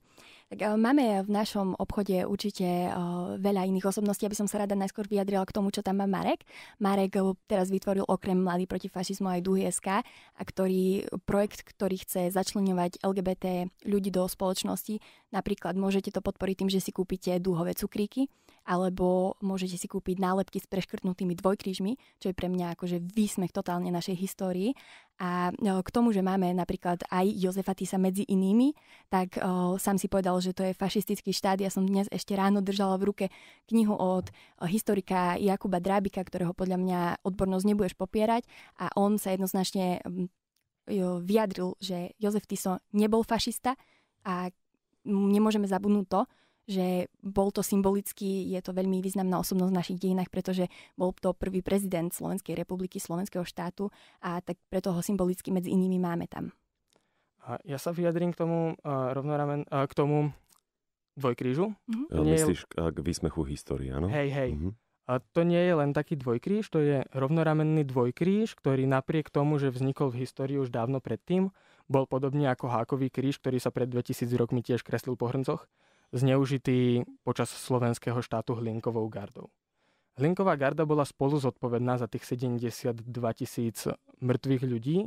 Tak uh, máme v našom obchode určite uh, veľa iných osobností. Aby som sa rada najskôr vyjadrila k tomu, čo tam má Marek. Marek uh, teraz vytvoril okrem Mladý proti fašizmu aj SK, a ktorý, projekt, ktorý chce začlenovať LGBT ľudí do spoločnosti. Napríklad môžete to podporiť tým, že si kúpite duhové cukríky alebo môžete si kúpiť nálepky s preškrtnutými dvojkrížmi, čo je pre mňa akože výsmech totálne našej histórii. A e, k tomu, že máme napríklad aj Jozefa Tisa medzi inými, tak o, e, sám si povedal, že to je fašistický štát. Ja som dnes ešte ráno držala v ruke knihu od o, e, historika Jakuba Drábika, ktorého podľa mňa odbornosť nebudeš popierať a on sa jednoznačne jo, vyjadril, že Jozef Tiso nebol fašista a nemôžeme zabudnúť to, že bol to symbolicky, je to veľmi významná osobnosť v našich dejinách, pretože bol to prvý prezident Slovenskej republiky, Slovenského štátu a tak preto ho symbolicky medzi inými máme tam. A ja sa vyjadrím k tomu uh, rovnoramen, uh, k tomu dvojkrížu. Mm-hmm. Nie Myslíš je... k výsmechu histórie, áno? Hej, hej. Mm-hmm. A to nie je len taký dvojkríž, to je rovnoramenný dvojkríž, ktorý napriek tomu, že vznikol v histórii už dávno predtým, bol podobne ako hákový kríž, ktorý sa pred 2000 rokmi tiež kreslil po hrncoch, zneužitý počas slovenského štátu Hlinkovou gardou. Hlinková garda bola spolu zodpovedná za tých 72 tisíc mŕtvych ľudí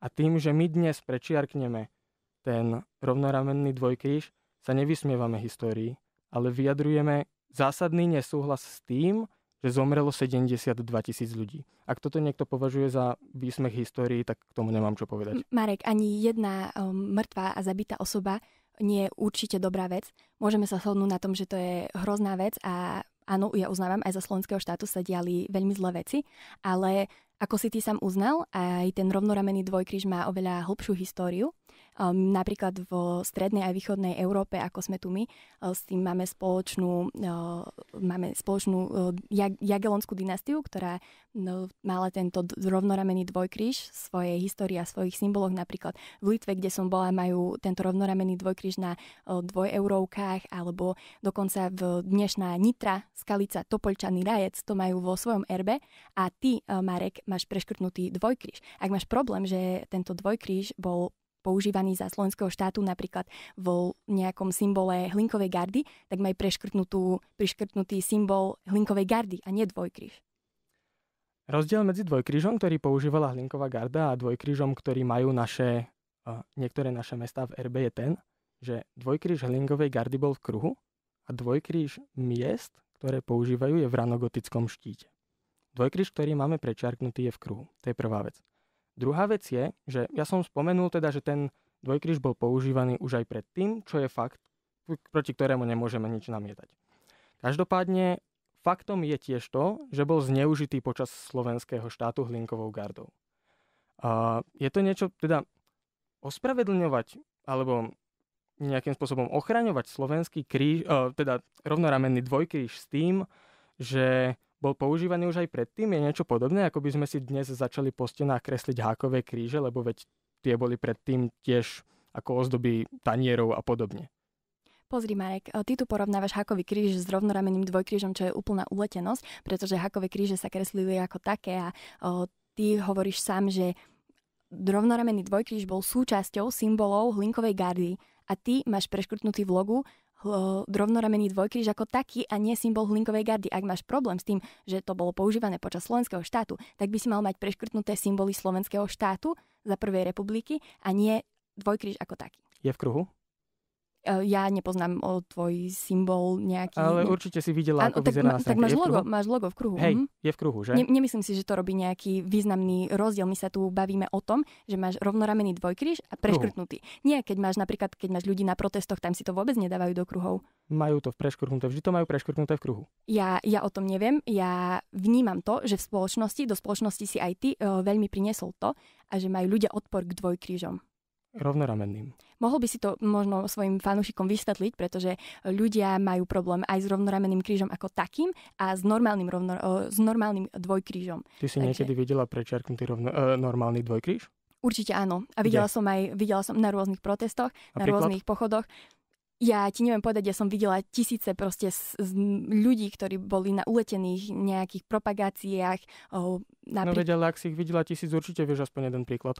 a tým, že my dnes prečiarkneme ten rovnoramenný dvojkríž, sa nevysmievame histórii, ale vyjadrujeme zásadný nesúhlas s tým, že zomrelo 72 tisíc ľudí. Ak toto niekto považuje za výsmech histórii, tak k tomu nemám čo povedať. Marek, ani jedna um, mŕtva a zabitá osoba nie je určite dobrá vec. Môžeme sa shodnúť na tom, že to je hrozná vec a áno, ja uznávam, aj za slovenského štátu sa diali veľmi zlé veci, ale ako si ty sám uznal, aj ten rovnoramený dvojkríž má oveľa hlbšiu históriu Um, napríklad v strednej a východnej Európe, ako sme tu my, uh, s tým máme spoločnú, uh, máme spoločnú uh, Jag- Jagelonskú dynastiu, ktorá no, mala tento d- rovnoramený dvojkríž svojej histórii a svojich symboloch. Napríklad v Litve, kde som bola, majú tento rovnoramený dvojkríž na uh, dvojeurovkách, alebo dokonca v dnešná Nitra, Skalica, Topolčany, Rajec, to majú vo svojom erbe a ty, uh, Marek, máš preškrtnutý dvojkríž. Ak máš problém, že tento dvojkríž bol používaný za slovenského štátu napríklad vo nejakom symbole hlinkovej gardy, tak majú priškrtnutý symbol hlinkovej gardy a nie dvojkríž. Rozdiel medzi dvojkrížom, ktorý používala Hlinková garda a dvojkrížom, ktorý majú naše, niektoré naše mesta v RB je ten, že dvojkríž Hlinkovej gardy bol v kruhu a dvojkríž miest, ktoré používajú, je v ranogotickom štíte. Dvojkríž, ktorý máme prečiarknutý, je v kruhu. To je prvá vec. Druhá vec je, že ja som spomenul teda, že ten dvojkríž bol používaný už aj predtým, čo je fakt, proti ktorému nemôžeme nič namietať. Každopádne faktom je tiež to, že bol zneužitý počas slovenského štátu hlinkovou gardou. A je to niečo, teda ospravedlňovať alebo nejakým spôsobom ochraňovať slovenský kríž, e, teda rovnoramenný dvojkríž s tým, že bol používaný už aj predtým? Je niečo podobné, ako by sme si dnes začali po stenách kresliť hákové kríže, lebo veď tie boli predtým tiež ako ozdoby tanierov a podobne. Pozri Marek, e, ty tu porovnávaš hakový kríž s rovnorameným dvojkrížom, čo je úplná uletenosť, pretože hakové kríže sa kreslili ako také a o, ty hovoríš sám, že rovnoramený dvojkríž bol súčasťou symbolov hlinkovej gardy a ty máš preškrtnutý v logu rovnoramený dvojkríž ako taký a nie symbol hlinkovej gardy. Ak máš problém s tým, že to bolo používané počas slovenského štátu, tak by si mal mať preškrtnuté symboly slovenského štátu za prvej republiky a nie dvojkríž ako taký. Je v kruhu? Eh, ja nepoznám o tvoj symbol nejaký. Ale určite si videla, ako tak, vyzerá ma, Tak máš logo, máš logo v kruhu. Hej, mhm. je v kruhu, že? Ne, nemyslím si, že to robí nejaký významný rozdiel. My sa tu bavíme o tom, že máš rovnoramený dvojkríž a preškrtnutý. Nie, keď máš napríklad, keď máš ľudí na protestoch, tam si to vôbec nedávajú do kruhov. Majú to v preškrtnuté, vždy to majú preškrtnuté v kruhu. Ja, ja o tom neviem, ja vnímam to, že v spoločnosti, do spoločnosti si aj ty eh, veľmi priniesol to, a že majú ľudia odpor k dvojkrížom rovnoramenným. Mohol by si to možno svojim fanúšikom vysvetliť, pretože ľudia majú problém aj s rovnoramenným krížom ako takým a s normálnym, rovno, s normálnym dvojkrížom. Ty si Takže... niekedy videla prečiarknutý rovno, uh, normálny dvojkríž? Určite áno. A videla Kde? som aj videla som na rôznych protestoch, Napríklad? na rôznych pochodoch. Ja ti neviem povedať, ja som videla tisíce proste z, z ľudí, ktorí boli na uletených nejakých propagáciách. Oh, napríklad... No vedela, ak si ich videla tisíc, určite vieš aspoň jeden príklad.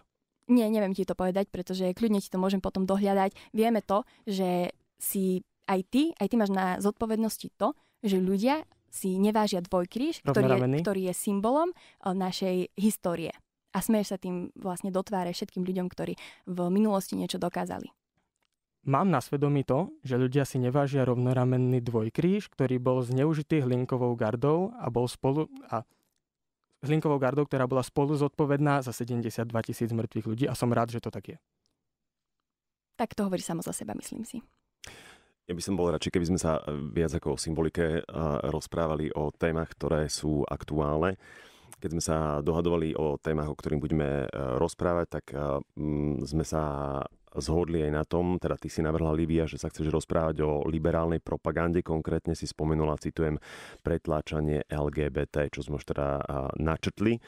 Nie, neviem ti to povedať, pretože kľudne ti to môžem potom dohľadať. Vieme to, že si aj ty, aj ty máš na zodpovednosti to, že ľudia si nevážia dvojkríž, ktorý je, ktorý je symbolom eh, našej histórie. A smeješ sa tým vlastne dotváre všetkým ľuďom, ktorí v minulosti niečo dokázali. Mám na svedomí to, že ľudia si nevážia rovnoramenný dvojkríž, ktorý bol zneužitý hlinkovou gardou a bol spolu... A Linkovou gardou, ktorá bola spolu zodpovedná za 72 tisíc mŕtvych ľudí a som rád, že to tak je. Tak to hovorí samo za seba, myslím si. Ja by som bol radšej, keby sme sa e, viac ako o symbolike e, rozprávali o témach, ktoré sú aktuálne. Keď sme sa dohadovali o témach, o ktorých budeme e, rozprávať, tak sme sa zhodli aj na tom, teda ty si navrhla Livia, že sa chceš rozprávať o liberálnej propagande, konkrétne si spomenula, citujem, pretláčanie LGBT, čo sme už teda načrtli.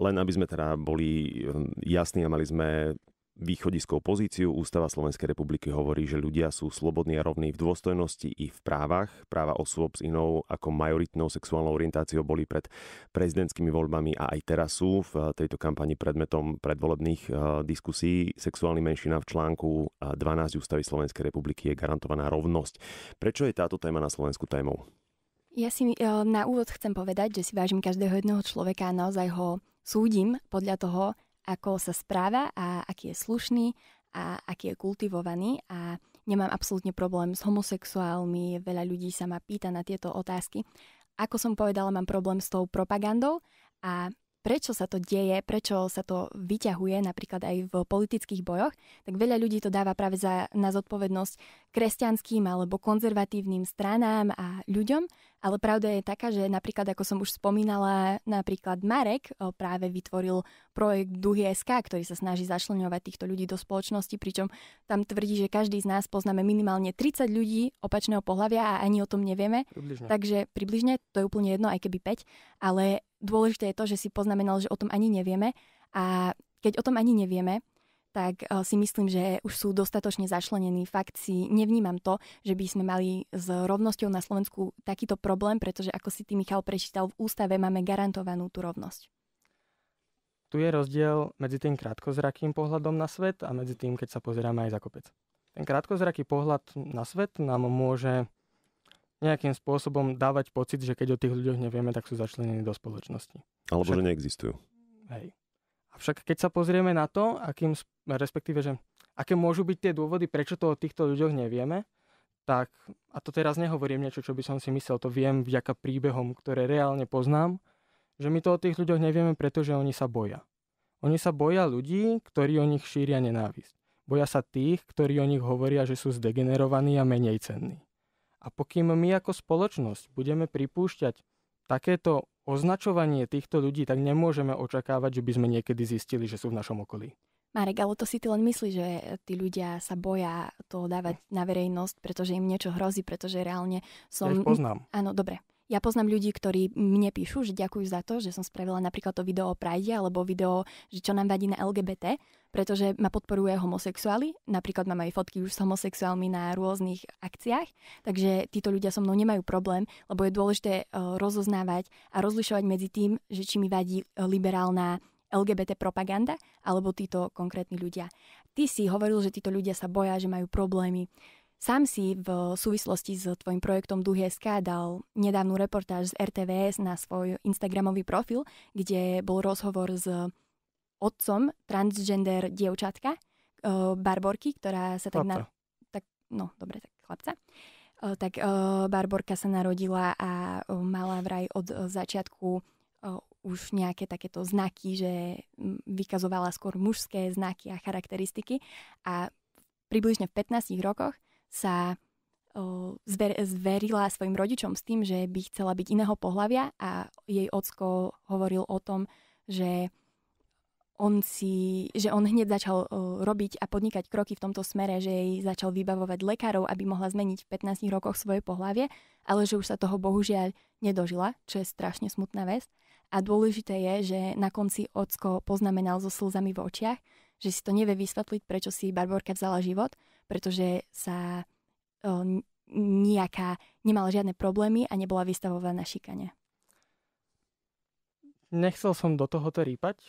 Len aby sme teda boli um, jasní a mali sme východiskou pozíciu. Ústava Slovenskej republiky hovorí, že ľudia sú slobodní a rovní v dôstojnosti i v právach. Práva osôb s inou ako majoritnou sexuálnou orientáciou boli pred prezidentskými voľbami a aj teraz sú v tejto kampani predmetom predvolebných eh, diskusí. sexuálny menšina v článku 12 eh, Ústavy Slovenskej republiky je garantovaná rovnosť. Prečo je táto téma na Slovensku témou? Ja si eh, na úvod chcem povedať, že si vážim každého jedného človeka a naozaj ho súdim podľa toho, ako sa správa a aký je slušný a aký je kultivovaný a nemám absolútne problém s homosexuálmi, veľa ľudí sa ma pýta na tieto otázky. Ako som povedala, mám problém s tou propagandou a prečo sa to deje, prečo sa to vyťahuje napríklad aj v politických bojoch, tak veľa ľudí to dáva práve za, na zodpovednosť kresťanským alebo konzervatívnym stranám a ľuďom, ale pravda je taká, že napríklad, ako som už spomínala, napríklad Marek eh, práve vytvoril projekt Duhy SK, ktorý sa snaží zašlňovať týchto ľudí do spoločnosti, pričom tam tvrdí, že každý z nás poznáme minimálne 30 ľudí opačného pohľavia a ani o tom nevieme. Približne. Takže približne, to je úplne jedno, aj keby 5, ale dôležité je to, že si poznamenal, že o tom ani nevieme a keď o tom ani nevieme, tak eh, si myslím, že už sú dostatočne začlenení. Fakt si nevnímam to, že by sme mali s rovnosťou na Slovensku takýto problém, pretože ako si ty Michal prečítal, v ústave máme garantovanú tú rovnosť. Tu je rozdiel medzi tým krátkozrakým pohľadom na svet a medzi tým, keď sa pozeráme aj za kopec. Ten krátkozraký pohľad na svet nám môže nejakým spôsobom dávať pocit, že keď o tých ľuďoch nevieme, tak sú začlenení do spoločnosti. Alebo Však... že neexistujú. Hej. Avšak keď sa pozrieme na to, akým, respektíve, že aké môžu byť tie dôvody, prečo to o týchto ľuďoch nevieme, tak, a to teraz nehovorím niečo, čo by som si myslel, to viem vďaka príbehom, ktoré reálne poznám, že my to o tých ľuďoch nevieme, pretože oni sa boja. Oni sa boja ľudí, ktorí o nich šíria nenávisť. Boja sa tých, ktorí o nich hovoria, že sú zdegenerovaní a menej cenní. A pokým my ako spoločnosť budeme pripúšťať takéto označovanie týchto ľudí, tak nemôžeme očakávať, že by sme niekedy zistili, že sú v našom okolí. Marek, ale to si ty len myslíš, že tí ľudia sa boja to dávať hm. na verejnosť, pretože im niečo hrozí, pretože reálne som... Ja ich poznám. Áno, dobre. Ja poznám ľudí, ktorí mne píšu, že ďakujú za to, že som spravila napríklad to video o Pride alebo video, že čo nám vadí na LGBT, pretože ma podporuje homosexuáli. Napríklad mám aj fotky už s homosexuálmi na rôznych akciách, takže títo ľudia so mnou nemajú problém, lebo je dôležité e, rozoznávať a rozlišovať medzi tým, že či mi vadí e, liberálna LGBT propaganda alebo títo konkrétni ľudia. Ty si hovoril, že títo ľudia sa boja, že majú problémy Sám si v súvislosti s tvojim projektom Duhy.sk dal nedávnu reportáž z RTVS na svoj Instagramový profil, kde bol rozhovor s otcom transgender dievčatka, e, Barborky, ktorá sa tak... Na... tak no, dobre, tak chlapca. E, tak e, Barborka sa narodila a mala vraj od začiatku už nejaké takéto znaky, že vykazovala skôr mužské znaky a charakteristiky a približne v 15 rokoch sa zver, zverila svojim rodičom s tým, že by chcela byť iného pohľavia a jej ocko hovoril o tom, že on, si, že on hneď začal robiť a podnikať kroky v tomto smere, že jej začal vybavovať lekárov, aby mohla zmeniť v 15 rokoch svoje pohlavie, ale že už sa toho bohužiaľ nedožila, čo je strašne smutná vec. A dôležité je, že na konci ocko poznamenal so slzami v očiach, že si to nevie vysvetliť, prečo si Barborka vzala život, pretože sa nejaká, nemala žiadne problémy a nebola vystavovaná šikane. Nechcel som do toho rýpať.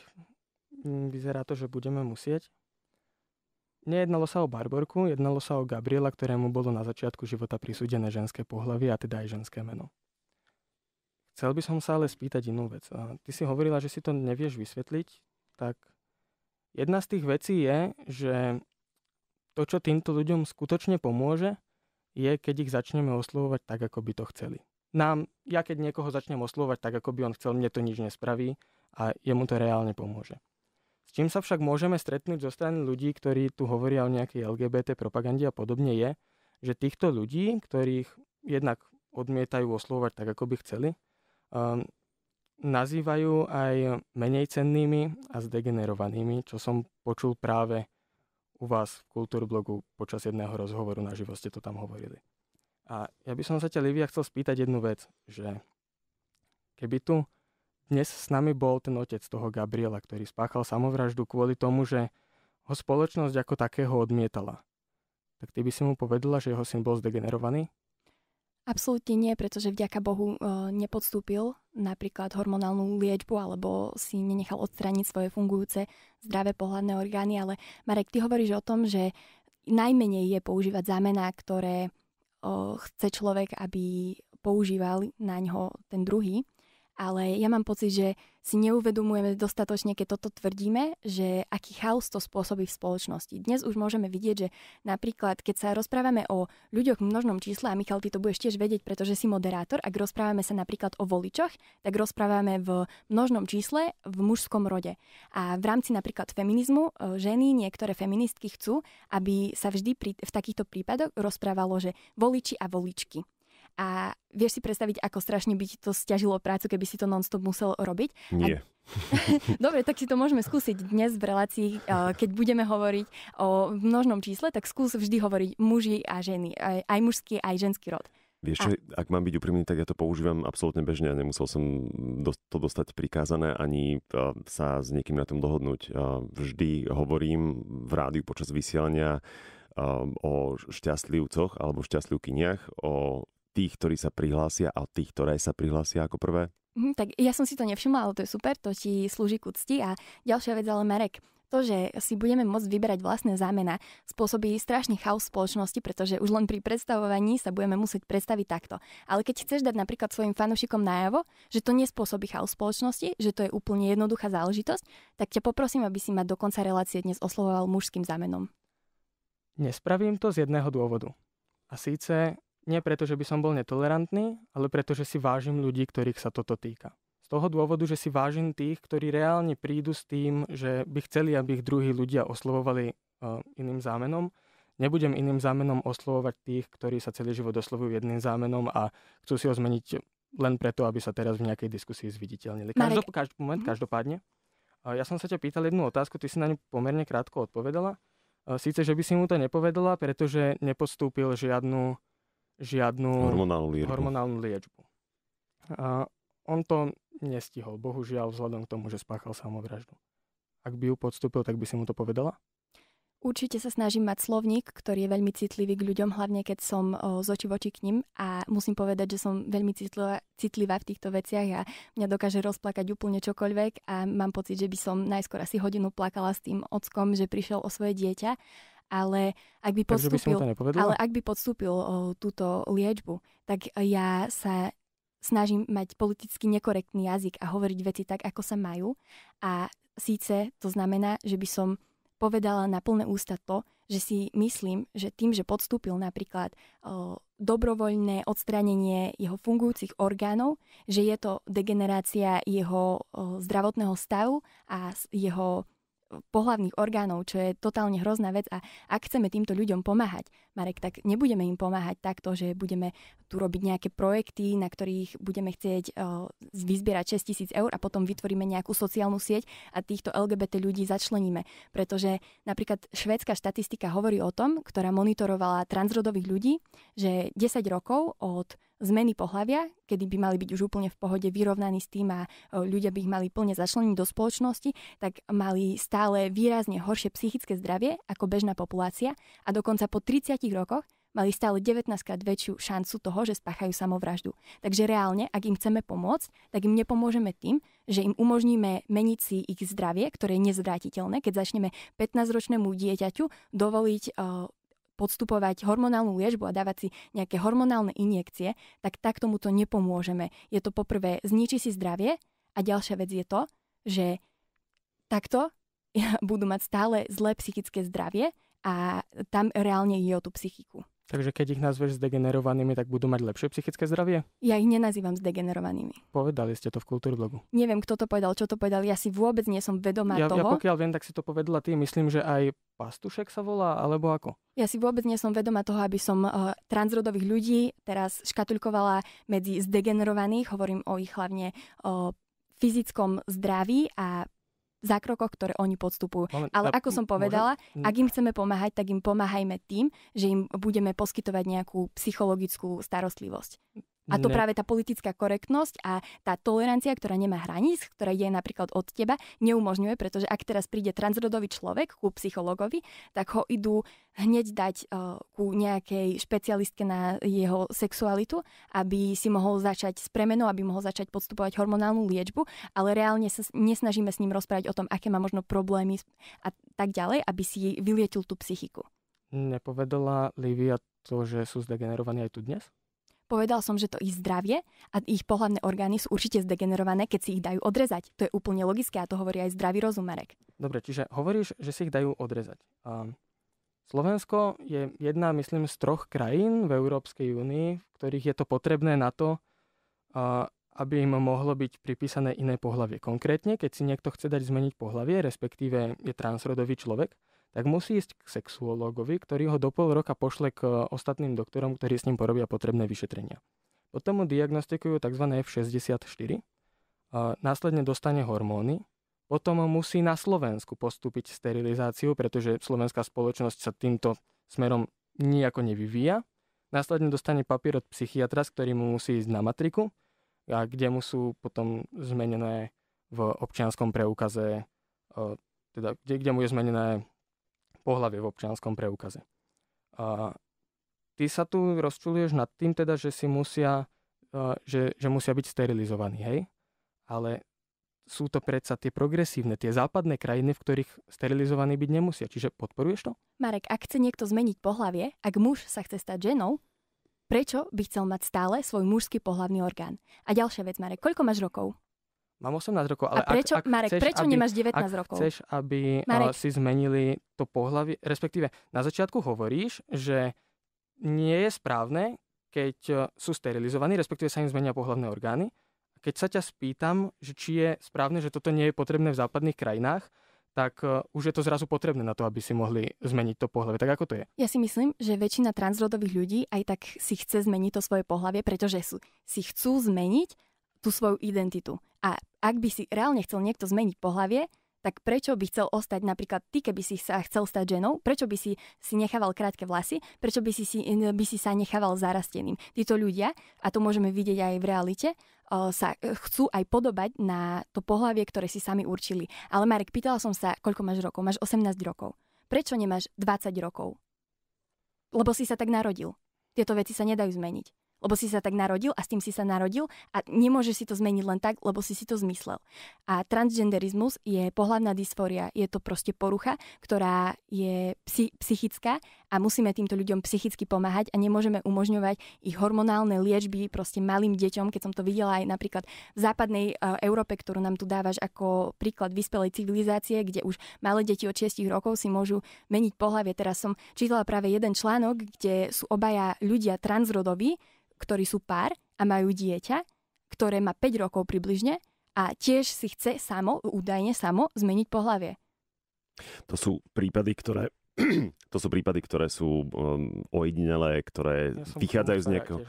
Mm, vyzerá to, že budeme musieť. Nejednalo sa o Barborku, jednalo sa o Gabriela, ktorému bolo na začiatku života prisúdené ženské pohlavie a teda aj ženské meno. Chcel by som sa ale spýtať inú vec. Ty si hovorila, že si to nevieš vysvetliť, tak jedna z tých vecí je, že to, čo týmto ľuďom skutočne pomôže, je, keď ich začneme oslovovať tak, ako by to chceli. Nám, ja keď niekoho začnem oslovať tak, ako by on chcel, mne to nič nespraví a jemu to reálne pomôže. S čím sa však môžeme stretnúť zo strany ľudí, ktorí tu hovoria o nejakej LGBT propagande a podobne je, že týchto ľudí, ktorých jednak odmietajú oslovať tak, ako by chceli, um, nazývajú aj menej cennými a zdegenerovanými, čo som počul práve u vás v Kultúrblogu počas jedného rozhovoru na živo ste to tam hovorili. A ja by som sa ťa, Livia, chcel spýtať jednu vec, že keby tu dnes s nami bol ten otec toho Gabriela, ktorý spáchal samovraždu kvôli tomu, že ho spoločnosť ako takého odmietala, tak ty by si mu povedala, že jeho syn bol zdegenerovaný? Absolútne nie, pretože vďaka Bohu e, nepodstúpil napríklad hormonálnu liečbu alebo si nenechal odstrániť svoje fungujúce zdravé pohľadné orgány, ale Marek, ty hovoríš o tom, že najmenej je používať zámená, ktoré chce človek, aby používal na ňo ten druhý ale ja mám pocit, že si neuvedomujeme dostatočne, keď toto tvrdíme, že aký chaos to spôsobí v spoločnosti. Dnes už môžeme vidieť, že napríklad, keď sa rozprávame o ľuďoch v množnom čísle, a Michal, ty to budeš tiež vedieť, pretože si moderátor, ak rozprávame sa napríklad o voličoch, tak rozprávame v množnom čísle v mužskom rode. A v rámci napríklad feminizmu e, ženy, niektoré feministky chcú, aby sa vždy pri, v takýchto prípadoch rozprávalo, že voliči a voličky. A vieš si predstaviť, ako strašne by ti to stiažilo prácu, keby si to nonstop musel robiť? Nie. A *laughs* Dobre, tak si to môžeme skúsiť dnes v relácii, eh, keď budeme hovoriť o množnom čísle, tak skús vždy hovoriť muži a ženy, aj mužský, aj ženský rod. Vieš čo, a... ak mám byť úprimný, tak ja to používam absolútne bežne a nemusel som to dostať prikázané ani eh, sa s niekým na tom dohodnúť. Eh, vždy hovorím v rádiu počas vysielania o šťastlivcoch alebo šťastlivkyniach, o tých, ktorí sa prihlásia a tých, ktoré sa prihlásia ako prvé? Mm, tak ja som si to nevšimla, ale to je super, to ti slúži ku cti. A ďalšia vec, ale Marek, to, že si budeme môcť vyberať vlastné zámena, spôsobí strašný chaos v spoločnosti, pretože už len pri predstavovaní sa budeme musieť predstaviť takto. Ale keď chceš dať napríklad svojim fanúšikom najavo, že to nespôsobí chaos v spoločnosti, že to je úplne jednoduchá záležitosť, tak ťa poprosím, aby si ma do konca relácie dnes oslovoval mužským zámenom. Nespravím to z jedného dôvodu. A síce nie preto, že by som bol netolerantný, ale preto, že si vážim ľudí, ktorých sa toto týka. Z toho dôvodu, že si vážim tých, ktorí reálne prídu s tým, že by chceli, aby ich druhí ľudia oslovovali uh, iným zámenom. Nebudem iným zámenom oslovovať tých, ktorí sa celý život oslovujú jedným zámenom a chcú si ho zmeniť len preto, aby sa teraz v nejakej diskusii zviditeľnili. Každop, každ- moment, mhm. každopádne. Uh, ja som sa ťa pýtal jednu otázku, ty si na ňu pomerne krátko odpovedala. Uh, e, Sice, že by si mu to nepovedala, pretože nepodstúpil žiadnu žiadnu hormonálnu liečbu. Hormonálnu liečbu. A on to nestihol, bohužiaľ, vzhľadom k tomu, že spáchal samovraždu. Ak by ju podstúpil, tak by si mu to povedala? Určite sa snažím mať slovník, ktorý je veľmi citlivý k ľuďom, hlavne keď som o, z oči voči k ním a musím povedať, že som veľmi citlivá, citlivá v týchto veciach a mňa dokáže rozplakať úplne čokoľvek a mám pocit, že by som najskôr asi hodinu plakala s tým ockom, že prišiel o svoje dieťa ale ak by podstúpil, ale ak by podstúpil o, túto liečbu, tak ja sa snažím mať politicky nekorektný jazyk a hovoriť veci tak, ako sa majú. A síce to znamená, že by som povedala na plné ústa to, že si myslím, že tým, že podstúpil napríklad o, dobrovoľné odstránenie jeho fungujúcich orgánov, že je to degenerácia jeho o, zdravotného stavu a jeho pohlavných orgánov, čo je totálne hrozná vec a ak chceme týmto ľuďom pomáhať, Marek, tak nebudeme im pomáhať takto, že budeme tu robiť nejaké projekty, na ktorých budeme chcieť uh, vyzbierať 6 tisíc eur a potom vytvoríme nejakú sociálnu sieť a týchto LGBT ľudí začleníme. Pretože napríklad švédska štatistika hovorí o tom, ktorá monitorovala transrodových ľudí, že 10 rokov od zmeny pohľavia, kedy by mali byť už úplne v pohode vyrovnaní s tým a ľudia by ich mali plne začleniť do spoločnosti, tak mali stále výrazne horšie psychické zdravie ako bežná populácia a dokonca po 30 rokoch mali stále 19 krát väčšiu šancu toho, že spáchajú samovraždu. Takže reálne, ak im chceme pomôcť, tak im nepomôžeme tým, že im umožníme meniť si ich zdravie, ktoré je nezvrátiteľné, keď začneme 15-ročnému dieťaťu dovoliť podstupovať hormonálnu liežbu a dávať si nejaké hormonálne injekcie, tak tak tomu to nepomôžeme. Je to poprvé zničí si zdravie a ďalšia vec je to, že takto *laughs* budú mať stále zlé psychické zdravie a tam reálne je o tú psychiku. Takže keď ich nazveš zdegenerovanými, tak budú mať lepšie psychické zdravie? Ja ich nenazývam zdegenerovanými. Povedali ste to v blogu. Neviem, kto to povedal, čo to povedal, ja si vôbec nie som vedomá ja, toho. Ja pokiaľ viem, tak si to povedala ty, myslím, že aj Pastušek sa volá, alebo ako? Ja si vôbec nie som vedomá toho, aby som uh, transrodových ľudí teraz škatulkovala medzi zdegenerovaných, hovorím o ich hlavne uh, fyzickom zdraví a zákrokoch, ktoré oni podstupujú. Moment, Ale ako som povedala, môžem? ak im chceme pomáhať, tak im pomáhajme tým, že im budeme poskytovať nejakú psychologickú starostlivosť. A to ne. práve tá politická korektnosť a tá tolerancia, ktorá nemá hraníc, ktorá je napríklad od teba, neumožňuje, pretože ak teraz príde transrodový človek ku psychologovi, tak ho idú hneď dať uh, ku nejakej špecialistke na jeho sexualitu, aby si mohol začať s premenou, aby mohol začať podstupovať hormonálnu liečbu, ale reálne sa nesnažíme s ním rozprávať o tom, aké má možno problémy a tak ďalej, aby si vylietil tú psychiku. Nepovedala Livia to, že sú zdegenerovaní aj tu dnes? Povedal som, že to ich zdravie a ich pohľadné orgány sú určite zdegenerované, keď si ich dajú odrezať. To je úplne logické a to hovorí aj zdravý rozumerek. Dobre, čiže hovoríš, že si ich dajú odrezať. A Slovensko je jedna, myslím, z troch krajín v Európskej únii, v ktorých je to potrebné na to, aby im mohlo byť pripísané iné pohlavie. Konkrétne, keď si niekto chce dať zmeniť pohlavie, respektíve je transrodový človek, tak musí ísť k sexuológovi, ktorý ho do pol roka pošle k eh, ostatným doktorom, ktorí s ním porobia potrebné vyšetrenia. Potom mu diagnostikujú tzv. F64, eh, následne dostane hormóny, potom musí na Slovensku postúpiť sterilizáciu, pretože slovenská spoločnosť sa týmto smerom nejako nevyvíja. Následne dostane papier od psychiatra, s ktorým mu musí ísť na matriku, a kde mu sú potom zmenené v občianskom preukaze, eh, teda, kde, kde mu je zmenené pohľavie v občianskom preukaze. A ty sa tu rozčuluješ nad tým teda, že si musia, že, že musia byť sterilizovaní, hej? Ale sú to predsa tie progresívne, tie západné krajiny, v ktorých sterilizovaní byť nemusia. Čiže podporuješ to? Marek, ak chce niekto zmeniť pohlavie, ak muž sa chce stať ženou, prečo by chcel mať stále svoj mužský pohlavný orgán? A ďalšia vec, Marek, koľko máš rokov? Mám 18 rokov, ale... A prečo, ak, ak Marek, chceš, prečo aby, nemáš 19 ak rokov? chceš, aby eh, Marek. si zmenili to pohlavie, respektíve na začiatku hovoríš, že nie je správne, keď eh, sú sterilizovaní, respektíve sa im zmenia pohľavné orgány. Keď sa ťa spýtam, že či je správne, že toto nie je potrebné v západných krajinách, tak eh, už je to zrazu potrebné na to, aby si mohli zmeniť to pohľavie. Tak ako to je? Ja si myslím, že väčšina transrodových ľudí aj tak si chce zmeniť to svoje pohlavie, pretože sú, si chcú zmeniť tú svoju identitu. A ak by si reálne chcel niekto zmeniť pohlavie, tak prečo by chcel ostať napríklad ty, keby si sa chcel stať ženou, prečo by si si nechával krátke vlasy, prečo by si, si, by si sa nechával zarasteným. Títo ľudia, a to môžeme vidieť aj v realite, sa chcú aj podobať na to pohlavie, ktoré si sami určili. Ale Marek, pýtala som sa, koľko máš rokov? Máš 18 rokov. Prečo nemáš 20 rokov? Lebo si sa tak narodil. Tieto veci sa nedajú zmeniť lebo si sa tak narodil a s tým si sa narodil a nemôže si to zmeniť len tak, lebo si si to zmyslel. A transgenderizmus je pohľadná dysfória, je to proste porucha, ktorá je psi- psychická a musíme týmto ľuďom psychicky pomáhať a nemôžeme umožňovať ich hormonálne liečby proste malým deťom, keď som to videla aj napríklad v západnej e, Európe, ktorú nám tu dávaš ako príklad vyspelej civilizácie, kde už malé deti od 6 rokov si môžu meniť pohlavie. Teraz som čítala práve jeden článok, kde sú obaja ľudia transrodoví, ktorí sú pár a majú dieťa, ktoré má 5 rokov približne a tiež si chce samo, údajne samo, zmeniť pohlavie. To sú prípady, ktoré *clears throat* to sú prípady, ktoré sú um, ojedinelé, ktoré ja vychádzajú z nejakého,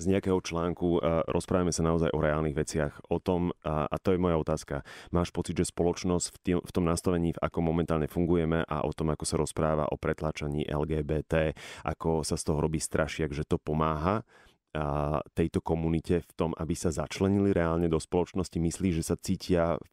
z nejakého článku. A rozprávame sa naozaj o reálnych veciach, o tom, a, a to je moja otázka. Máš pocit, že spoločnosť v, tým, v tom nastavení, v ako momentálne fungujeme a o tom, ako sa rozpráva o pretláčaní LGBT, ako sa z toho robí strašiak, že to pomáha, tejto komunite v tom, aby sa začlenili reálne do spoločnosti, myslí, že sa cítia v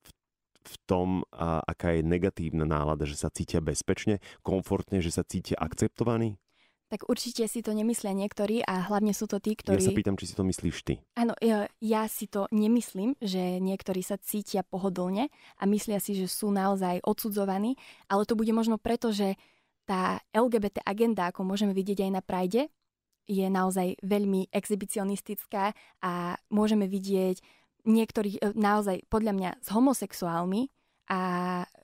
v tom, aká je negatívna nálada, že sa cítia bezpečne, komfortne, že sa cítia akceptovaní? Tak určite si to nemyslia niektorí a hlavne sú to tí, ktorí... Ja sa pýtam, či si to myslíš ty. Áno, ja, ja si to nemyslím, že niektorí sa cítia pohodlne a myslia si, že sú naozaj odsudzovaní, ale to bude možno preto, že tá LGBT agenda, ako môžeme vidieť aj na Pride, je naozaj veľmi exhibicionistická a môžeme vidieť niektorých e, naozaj podľa mňa s homosexuálmi a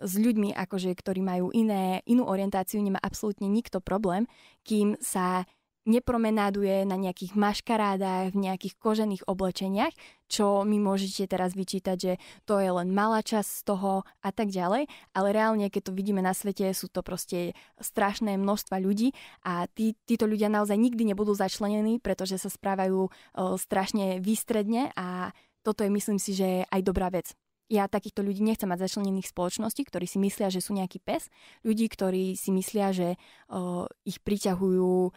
s ľuďmi, akože, ktorí majú iné, inú orientáciu, nemá absolútne nikto problém, kým sa nepromenáduje na nejakých maškarádách, v nejakých kožených oblečeniach, čo mi môžete teraz vyčítať, že to je len malá časť z toho a tak ďalej, ale reálne, keď to vidíme na svete, sú to proste strašné množstva ľudí a tí, títo ľudia naozaj nikdy nebudú začlenení, pretože sa správajú e, strašne výstredne a toto je, myslím si, že aj dobrá vec ja takýchto ľudí nechcem mať začlenených spoločností, ktorí si myslia, že sú nejaký pes, ľudí, ktorí si myslia, že o, e, ich priťahujú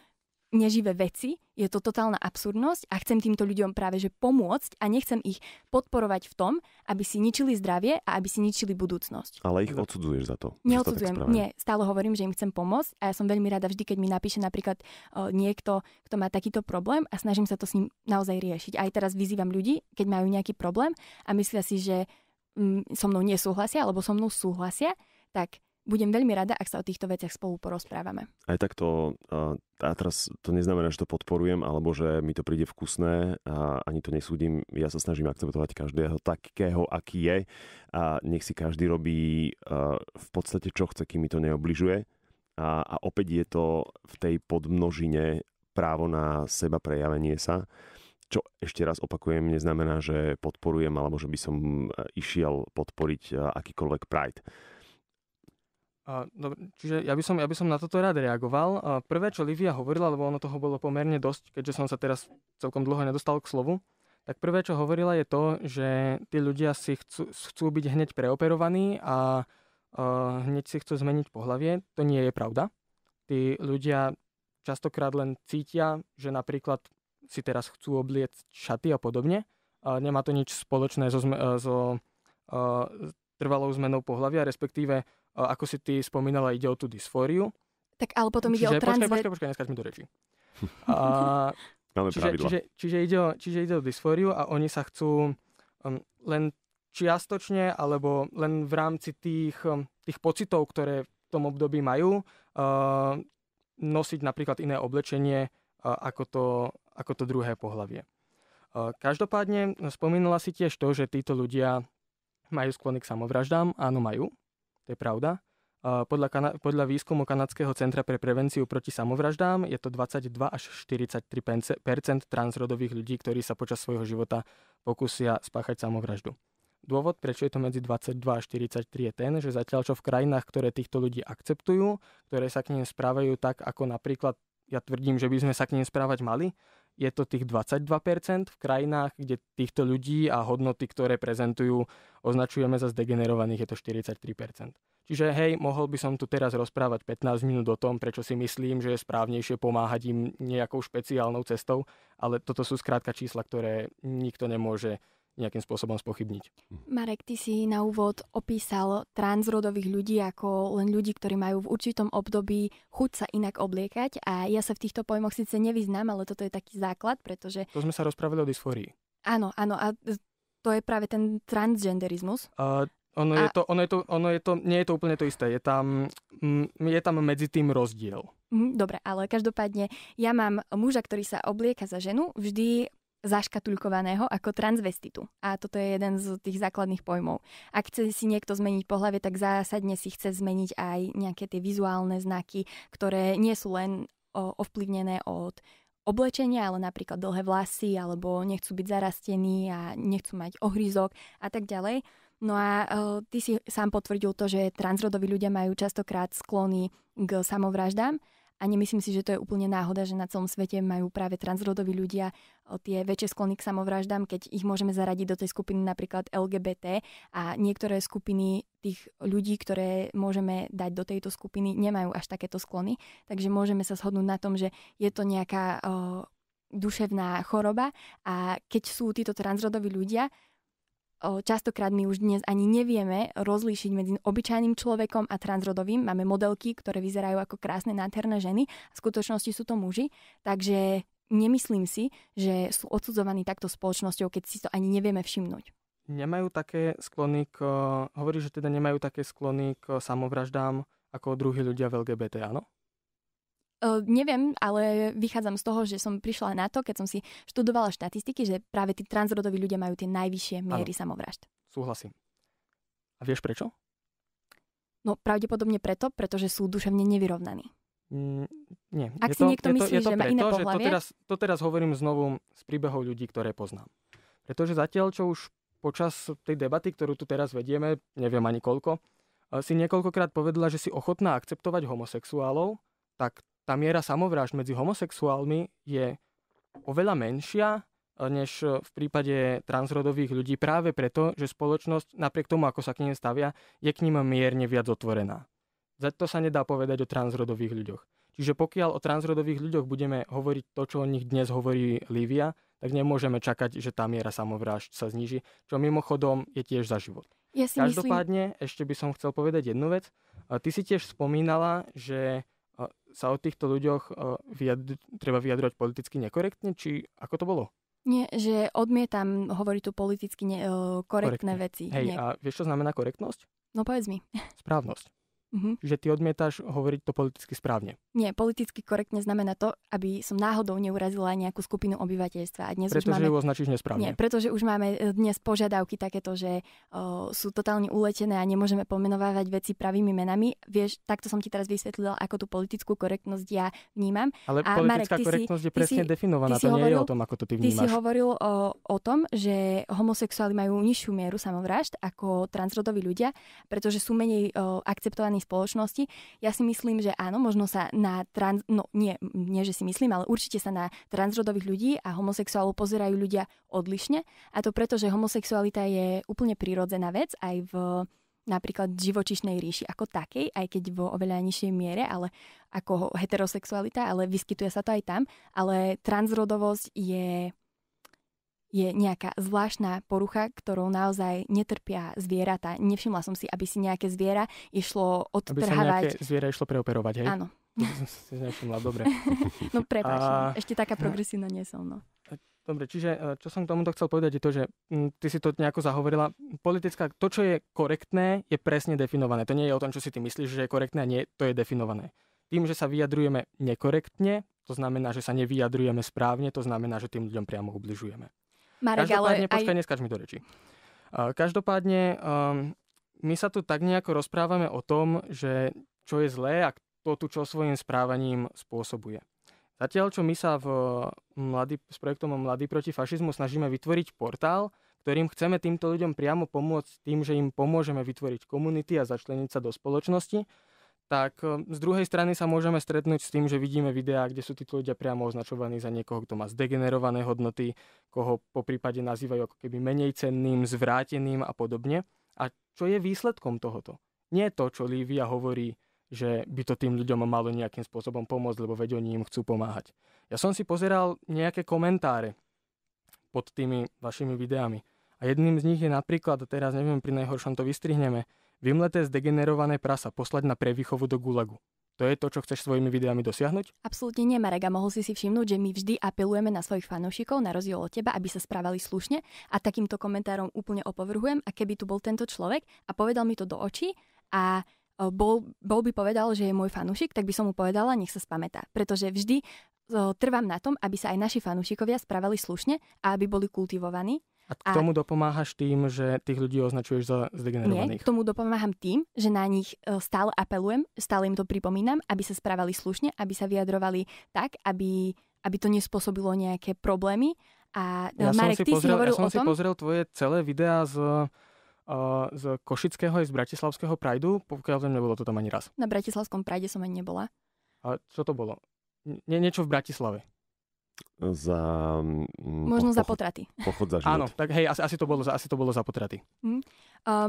neživé veci, je to totálna absurdnosť a chcem týmto ľuďom práve že pomôcť a nechcem ich podporovať v tom, aby si ničili zdravie a aby si ničili budúcnosť. Ale ich odsudzuješ za to. Neodsudzujem, nie. Stále hovorím, že im chcem pomôcť a ja som veľmi rada vždy, keď mi napíše napríklad o, e, niekto, kto má takýto problém a snažím sa to s ním naozaj riešiť. Aj teraz vyzývam ľudí, keď majú nejaký problém a myslia si, že mm, so mnou nesúhlasia alebo so mnou súhlasia, tak budem veľmi rada, ak sa o týchto veciach spolu porozprávame. Aj takto, a teraz to neznamená, že to podporujem, alebo že mi to príde vkusné, a ani to nesúdim. Ja sa snažím akceptovať každého takého, aký je a nech si každý robí v podstate, čo chce, kým mi to neobližuje. A, a opäť je to v tej podmnožine právo na seba prejavenie sa čo ešte raz opakujem, neznamená, že podporujem alebo že by som e, išiel podporiť e, akýkoľvek Pride. Dobre, čiže ja by, som, ja by som na toto rád reagoval. Prvé, čo Livia hovorila, lebo ono toho bolo pomerne dosť, keďže som sa teraz celkom dlho nedostal k slovu, tak prvé, čo hovorila je to, že tí ľudia si chcú, chcú byť hneď preoperovaní a hneď si chcú zmeniť pohlavie. To nie je pravda. Tí ľudia častokrát len cítia, že napríklad si teraz chcú obliec šaty a podobne. Nemá to nič spoločné so, so trvalou zmenou pohlavia, respektíve ako si ty spomínala, ide o tú dysfóriu. Tak ale potom čiže, ide o trans... Počkaj, počkaj, počkaj, mi do reči. *laughs* A, Máme čiže, pravidla. Čiže, čiže, ide o, čiže ide o dysfóriu a oni sa chcú um, len čiastočne alebo len v rámci tých, um, tých pocitov, ktoré v tom období majú, uh, nosiť napríklad iné oblečenie uh, ako, to, ako to druhé pohlavie. Uh, každopádne no, spomínala si tiež to, že títo ľudia majú sklony k samovraždám. Áno, majú to je pravda. Podľa, kana- podľa výskumu Kanadského centra pre prevenciu proti samovraždám je to 22 až 43 transrodových ľudí, ktorí sa počas svojho života pokúsia spáchať samovraždu. Dôvod, prečo je to medzi 22 a 43 je ten, že zatiaľ čo v krajinách, ktoré týchto ľudí akceptujú, ktoré sa k ním správajú tak, ako napríklad ja tvrdím, že by sme sa k ním správať mali, je to tých 22% v krajinách, kde týchto ľudí a hodnoty, ktoré prezentujú, označujeme za zdegenerovaných, je to 43%. Čiže hej, mohol by som tu teraz rozprávať 15 minút o tom, prečo si myslím, že je správnejšie pomáhať im nejakou špeciálnou cestou, ale toto sú skrátka čísla, ktoré nikto nemôže nejakým spôsobom spochybniť. Hm. Marek, ty si na úvod opísal transrodových ľudí ako len ľudí, ktorí majú v určitom období chuť sa inak obliekať a ja sa v týchto pojmoch síce nevyznám, ale toto je taký základ, pretože... To sme sa rozprávali o dysforii. Áno, áno a to je práve ten transgenderizmus. A... ono, a... je to, ono, je to, ono je to, nie je to úplne to isté. Je tam, je tam medzi tým rozdiel. Mhm, dobre, ale každopádne ja mám muža, ktorý sa oblieka za ženu, vždy zaškatulkovaného ako transvestitu. A toto je jeden z tých základných pojmov. Ak chce si niekto zmeniť pohľavie, tak zásadne si chce zmeniť aj nejaké tie vizuálne znaky, ktoré nie sú len ovplyvnené od oblečenia, ale napríklad dlhé vlasy, alebo nechcú byť zarastení a nechcú mať ohryzok a tak ďalej. No a ty si sám potvrdil to, že transrodoví ľudia majú častokrát sklony k samovraždám a nemyslím si, že to je úplne náhoda, že na celom svete majú práve transrodoví ľudia e, tie väčšie sklony k samovraždám, keď ich môžeme zaradiť do tej skupiny napríklad LGBT a niektoré skupiny tých ľudí, ktoré môžeme dať do tejto skupiny, nemajú až takéto sklony. Takže môžeme sa shodnúť na tom, že je to nejaká o, e, duševná choroba a keď sú títo transrodoví ľudia, Častokrát my už dnes ani nevieme rozlíšiť medzi obyčajným človekom a transrodovým. Máme modelky, ktoré vyzerajú ako krásne nádherné ženy a v skutočnosti sú to muži. Takže nemyslím si, že sú odsudzovaní takto spoločnosťou, keď si to ani nevieme všimnúť. Nemajú také sklony k... Hovorí, že teda nemajú také sklony k samovraždám ako druhí ľudia v LGBT, áno? neviem, ale vychádzam z toho, že som prišla na to, keď som si študovala štatistiky, že práve tí transrodoví ľudia majú tie najvyššie miery ano. samovražd. Súhlasím. A vieš prečo? No pravdepodobne preto, pretože sú duševne nevyrovnaní. Mm, nie. Ak je si to, niekto je myslí, to, je to že preto, má iné pohľavie... To teraz, to teraz hovorím znovu z príbehov ľudí, ktoré poznám. Pretože zatiaľ, čo už počas tej debaty, ktorú tu teraz vedieme, neviem ani koľko, e, si niekoľkokrát povedala, že si ochotná akceptovať homosexuálov, tak tá miera samovráž medzi homosexuálmi je oveľa menšia e, než e, v prípade transrodových ľudí práve preto, že spoločnosť napriek tomu, ako sa k nim stavia, je k ním mierne viac otvorená. Za to sa nedá povedať o transrodových ľuďoch. Čiže pokiaľ o transrodových ľuďoch budeme hovoriť to, čo o nich dnes hovorí Lívia, tak nemôžeme čakať, že tá miera samovrážd sa zniží, čo mimochodom je tiež za život. Ja si Každopádne myslím... ešte by som chcel povedať jednu vec. E, ty si tiež spomínala, že sa o týchto ľuďoch e, vyjadr- treba vyjadrovať politicky nekorektne, či ako to bolo? Nie, že odmietam hovoriť tu politicky ne- e, korektné, Korektne. veci. Hej, Nie. a vieš, čo znamená korektnosť? No povedz mi. Správnosť. Mm-hmm. Že ty odmietaš hovoriť to politicky správne. Nie, politicky korektne znamená to, aby som náhodou neurazila nejakú skupinu obyvateľstva. A dnes pretože už máme, ju označíš nesprávne. Nie, pretože už máme eh, dnes požiadavky takéto, že o, eh, sú totálne uletené a nemôžeme pomenovávať veci pravými menami. Vieš, takto som ti teraz vysvetlila, ako tú politickú korektnosť ja vnímam. Ale a politická Marek, korektnosť si, je presne si, definovaná, to hovoril, nie je o tom, ako to ty vnímaš. Ty si hovoril o, o tom, že homosexuáli majú nižšiu mieru samovrážd ako transrodoví ľudia, pretože sú menej o, eh, akceptovaní strany spoločnosti. Ja si myslím, že áno, možno sa na trans... No nie, nie, že si myslím, ale určite sa na transrodových ľudí a homosexuálov pozerajú ľudia odlišne. A to preto, že homosexualita je úplne prírodzená vec aj v napríklad živočišnej ríši ako takej, aj keď vo oveľa nižšej miere, ale ako heterosexualita, ale vyskytuje sa to aj tam. Ale transrodovosť je je nejaká zvláštna porucha, ktorou naozaj netrpia zvieratá. Nevšimla som si, aby si nejaké zviera išlo odtrhávať. Aby sa nejaké zviera išlo preoperovať, hej? Áno. *laughs* Nevšimla, dobre. *laughs* no prepáč, a... ešte taká progresívna nie som, no. Dobre, čiže e, čo som k tomuto chcel povedať je to, že m, mm, ty si to nejako zahovorila. Politická, to, čo je korektné, je presne definované. To nie je o tom, čo si ty myslíš, že je korektné a nie, to je definované. Tým, že sa vyjadrujeme nekorektne, to znamená, že sa nevyjadrujeme správne, to znamená, že tým ľuďom priamo ubližujeme. Marek, každopádne, ale počkaj, aj... neskáž mi do reči. každopádne, um, my sa tu tak nejako rozprávame o tom, že čo je zlé a kto tu čo svojim správaním spôsobuje. Zatiaľ, čo my sa v mladý, s projektom Mladý proti fašizmu snažíme vytvoriť portál, ktorým chceme týmto ľuďom priamo pomôcť tým, že im pomôžeme vytvoriť komunity a začleniť sa do spoločnosti, tak ehm, z druhej strany sa môžeme stretnúť s tým, že vidíme videá, kde sú títo ľudia priamo označovaní za niekoho, kto má zdegenerované hodnoty, koho po prípade nazývajú ako keby menej cenným, zvráteným a podobne. A čo je výsledkom tohoto? Nie to, čo Lívia hovorí, že by to tým ľuďom malo nejakým spôsobom pomôcť, lebo veď oni im chcú pomáhať. Ja som si pozeral nejaké komentáre pod tými vašimi videami. A jedným z nich je napríklad, teraz neviem, pri najhoršom to vystrihneme, vymleté zdegenerované prasa poslať na prevýchovu do gulagu. To je to, čo chceš svojimi videami dosiahnuť? Absolútne nie, Marek, a mohol si si všimnúť, že my vždy apelujeme na svojich fanúšikov, na rozdiel od teba, aby sa správali slušne a takýmto komentárom úplne opovrhujem. A keby tu bol tento človek a povedal mi to do očí a e, bol, bol by povedal, že je môj fanúšik, tak by som mu povedala, nech sa spamätá. Pretože vždy e, trvám na tom, aby sa aj naši fanúšikovia správali slušne a aby boli kultivovaní a k tomu a... dopomáhaš tým, že tých ľudí označuješ za zdegenerovaných? Nie, k tomu dopomáham tým, že na nich e, stále apelujem, stále im to pripomínam, aby sa správali slušne, aby sa vyjadrovali tak, aby, aby to nespôsobilo nejaké problémy. A ja Marek, ty pozrel, si hovoril ja som o tom... si pozrel tvoje celé videá z e, z Košického aj z Bratislavského Prajdu, pokiaľ tam nebolo to tam ani raz. Na Bratislavskom Prajde som ani nebola. A čo to bolo? Nie, niečo v Bratislave za... Mm, Možno pochod, za potraty. Pochod za život. Áno, tak hej, asi, asi, to, bolo, asi to bolo za potraty. Mm. Uh,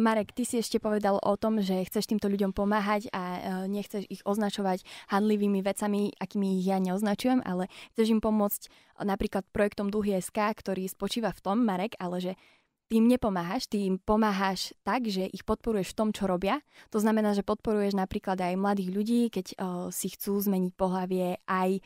Marek, ty si ešte povedal o tom, že chceš týmto ľuďom pomáhať a uh, nechceš ich označovať handlivými vecami, akými ich ja neoznačujem, ale chceš im pomôcť uh, napríklad projektom SK, ktorý spočíva v tom, Marek, ale že ty im nepomáhaš, ty im pomáhaš tak, že ich podporuješ v tom, čo robia. To znamená, že podporuješ napríklad aj mladých ľudí, keď uh, si chcú zmeniť pohlavie, aj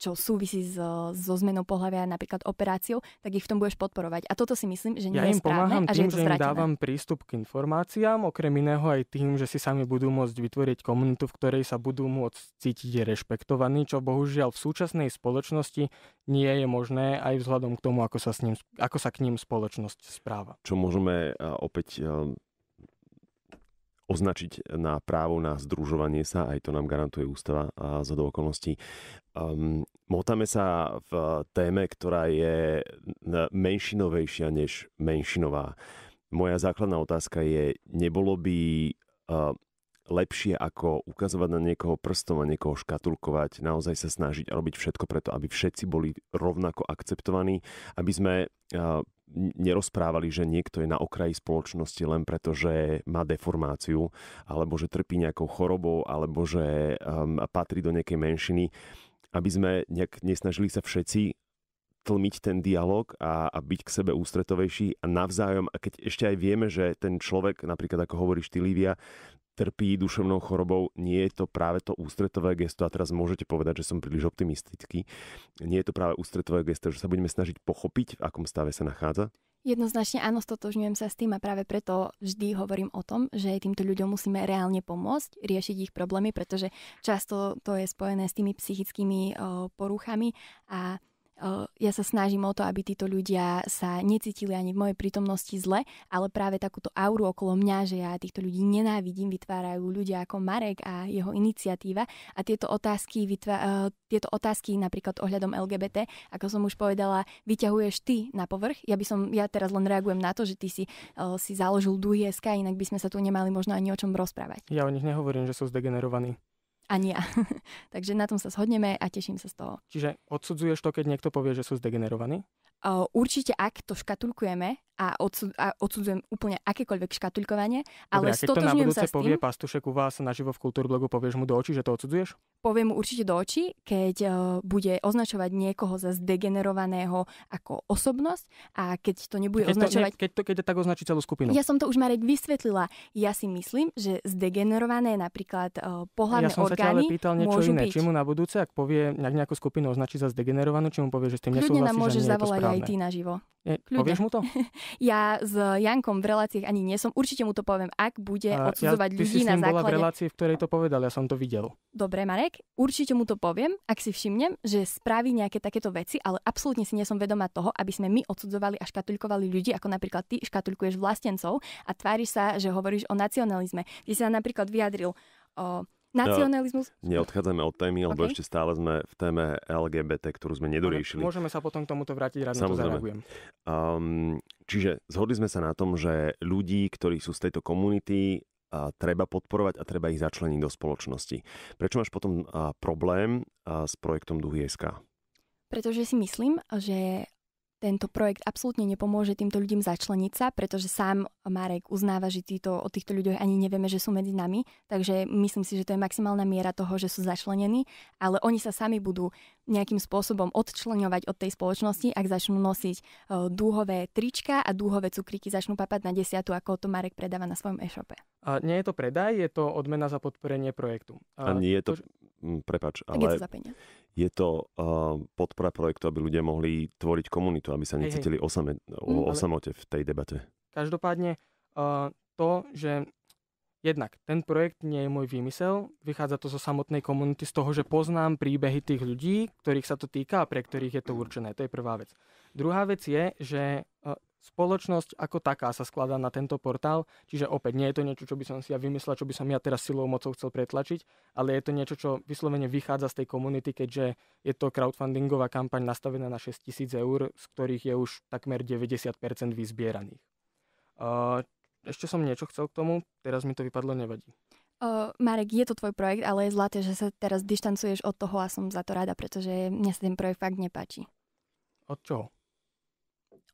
čo súvisí so, so zmenou pohľavia, napríklad operáciou, tak ich v tom budeš podporovať. A toto si myslím, že nie ja je správne. im pomáham a že tým, že, že im dávam prístup k informáciám, okrem iného aj tým, že si sami budú môcť vytvoriť komunitu, v ktorej sa budú môcť cítiť rešpektovaní, čo bohužiaľ v súčasnej spoločnosti nie je možné aj vzhľadom k tomu, ako sa, s ním, ako sa k ním spoločnosť správa. Čo môžeme opäť označiť na právo na združovanie sa, aj to nám garantuje ústava a za do okolností. Um, ehm, motáme sa v téme, ktorá je menšinovejšia než menšinová. Moja základná otázka je, nebolo by uh, lepšie ako ukazovať na niekoho prstom a niekoho škatulkovať, naozaj sa snažiť a robiť všetko preto, aby všetci boli rovnako akceptovaní, aby sme uh, nerozprávali, že niekto je na okraji spoločnosti len preto, že má deformáciu, alebo že trpí nejakou chorobou, alebo že um, patrí do nejakej menšiny, aby sme nejak nesnažili sa všetci tlmiť ten dialog a, a byť k sebe ústretovejší a navzájom. A keď ešte aj vieme, že ten človek, napríklad ako hovoríš ty, Lívia, trpí duševnou chorobou, nie je to práve to ústretové gesto, a teraz môžete povedať, že som príliš optimistický, nie je to práve ústretové gesto, že sa budeme snažiť pochopiť, v akom stave sa nachádza? Jednoznačne áno, stotožňujem sa s tým a práve preto vždy hovorím o tom, že týmto ľuďom musíme reálne pomôcť riešiť ich problémy, pretože často to je spojené s tými psychickými poruchami a Eh, ja sa snažím o to, aby títo ľudia sa necítili ani v mojej prítomnosti zle, ale práve takúto auru okolo mňa, že ja týchto ľudí nenávidím, vytvárajú ľudia ako Marek a jeho iniciatíva a tieto otázky, vytvá, eh, tieto otázky napríklad ohľadom LGBT, ako som už povedala, vyťahuješ ty na povrch. Ja by som, ja teraz len reagujem na to, že ty si, eh, si založil DUHSK, inak by sme sa tu nemali možno ani o čom rozprávať. Ja o nich nehovorím, že sú zdegenerovaní. Ani ja. *laughs* Takže na tom sa shodneme a teším sa z toho. Čiže odsudzuješ to, keď niekto povie, že sú zdegenerovaní? určite ak to škatulkujeme a, odsud, a odsudzujem úplne akékoľvek škatulkovanie, ale Dobre, stotožňujem sa s tým... povie Pastušek u vás naživo v Kultúrblogu, povieš mu do očí, že to odsudzuješ? Poviem mu určite do očí, keď uh, bude označovať niekoho za zdegenerovaného ako osobnosť a keď to nebude keď označovať... To, nie, keď to, keď to tak označí celú skupinu. Ja som to už Marek vysvetlila. Ja si myslím, že zdegenerované napríklad uh, pohľadné orgány Ja som orgány sa ťa ale pýtal niečo iné. Byť. Či mu na budúce, ak povie nejakú skupinu označí za zdegenerovanú, či mu povie, že s tým nesúhlasí, že nie je to aj ty naživo. Je, povieš mu to? *laughs* ja s eh, Jankom v reláciách ani nie som. Určite mu to poviem, ak bude eh, odsudzovať ja, ľudí na základe. bola v relácii, v ktorej to povedal, ja som to videl. Dobre, Marek, určite mu to poviem, ak si všimnem, že spraví nejaké takéto veci, ale absolútne si nie som vedomá toho, aby sme my odsudzovali a škatulkovali ľudí, ako napríklad ty škatulkuješ vlastencov a tváriš sa, že hovoríš o nacionalizme. Ty sa napríklad vyjadril o No, Nacionalizmus? Neodchádzame od témy, lebo okay. ešte stále sme v téme LGBT, ktorú sme nedoriešili. Môžeme sa potom k tomuto vrátiť, rád Samozrejme. to Um, čiže zhodli sme sa na tom, že ľudí, ktorí sú z tejto komunity, a treba podporovať a treba ich začleniť do spoločnosti. Prečo máš potom a, problém a, s projektom Duhy.sk? Pretože si myslím, že tento projekt absolútne nepomôže týmto ľuďom začleniť sa, pretože sám Marek uznáva, že títo, o týchto ľuďoch ani nevieme, že sú medzi nami, takže myslím si, že to je maximálna miera toho, že sú začlenení, ale oni sa sami budú nejakým spôsobom odčlenovať od tej spoločnosti, ak začnú nosiť e, dúhové trička a dúhové cukriky začnú papať na desiatu, ako to Marek predáva na svojom e-shope. A nie je to predaj, je to odmena za podporenie projektu. A, a nie je to... to... Prepač, ale... Tak je to za peniaze je to uh, podpora projektu, aby ľudia mohli tvoriť komunitu, aby sa necítili osame, mhm, o, o samote v tej debate. Každopádne uh, to, že jednak ten projekt nie je môj výmysel, vychádza to zo samotnej komunity, z toho, že poznám príbehy tých ľudí, ktorých sa to týka a pre ktorých je to určené. To je prvá vec. Druhá vec je, že e, spoločnosť ako taká sa skladá na tento portál, čiže opäť nie je to niečo, čo by som si ja vymyslel, čo by som ja teraz silou mocou chcel pretlačiť, ale je to niečo, čo vyslovene vychádza z tej komunity, keďže je to crowdfundingová kampaň nastavená na 6000 eur, z ktorých je už takmer 90% vyzbieraných. E, ešte som niečo chcel k tomu, teraz mi to vypadlo, nevadí. O, e, Marek, je to tvoj projekt, ale je zlaté, že sa teraz dištancuješ od toho a som za to rada, pretože mne sa ten projekt fakt nepáči. Od čoho?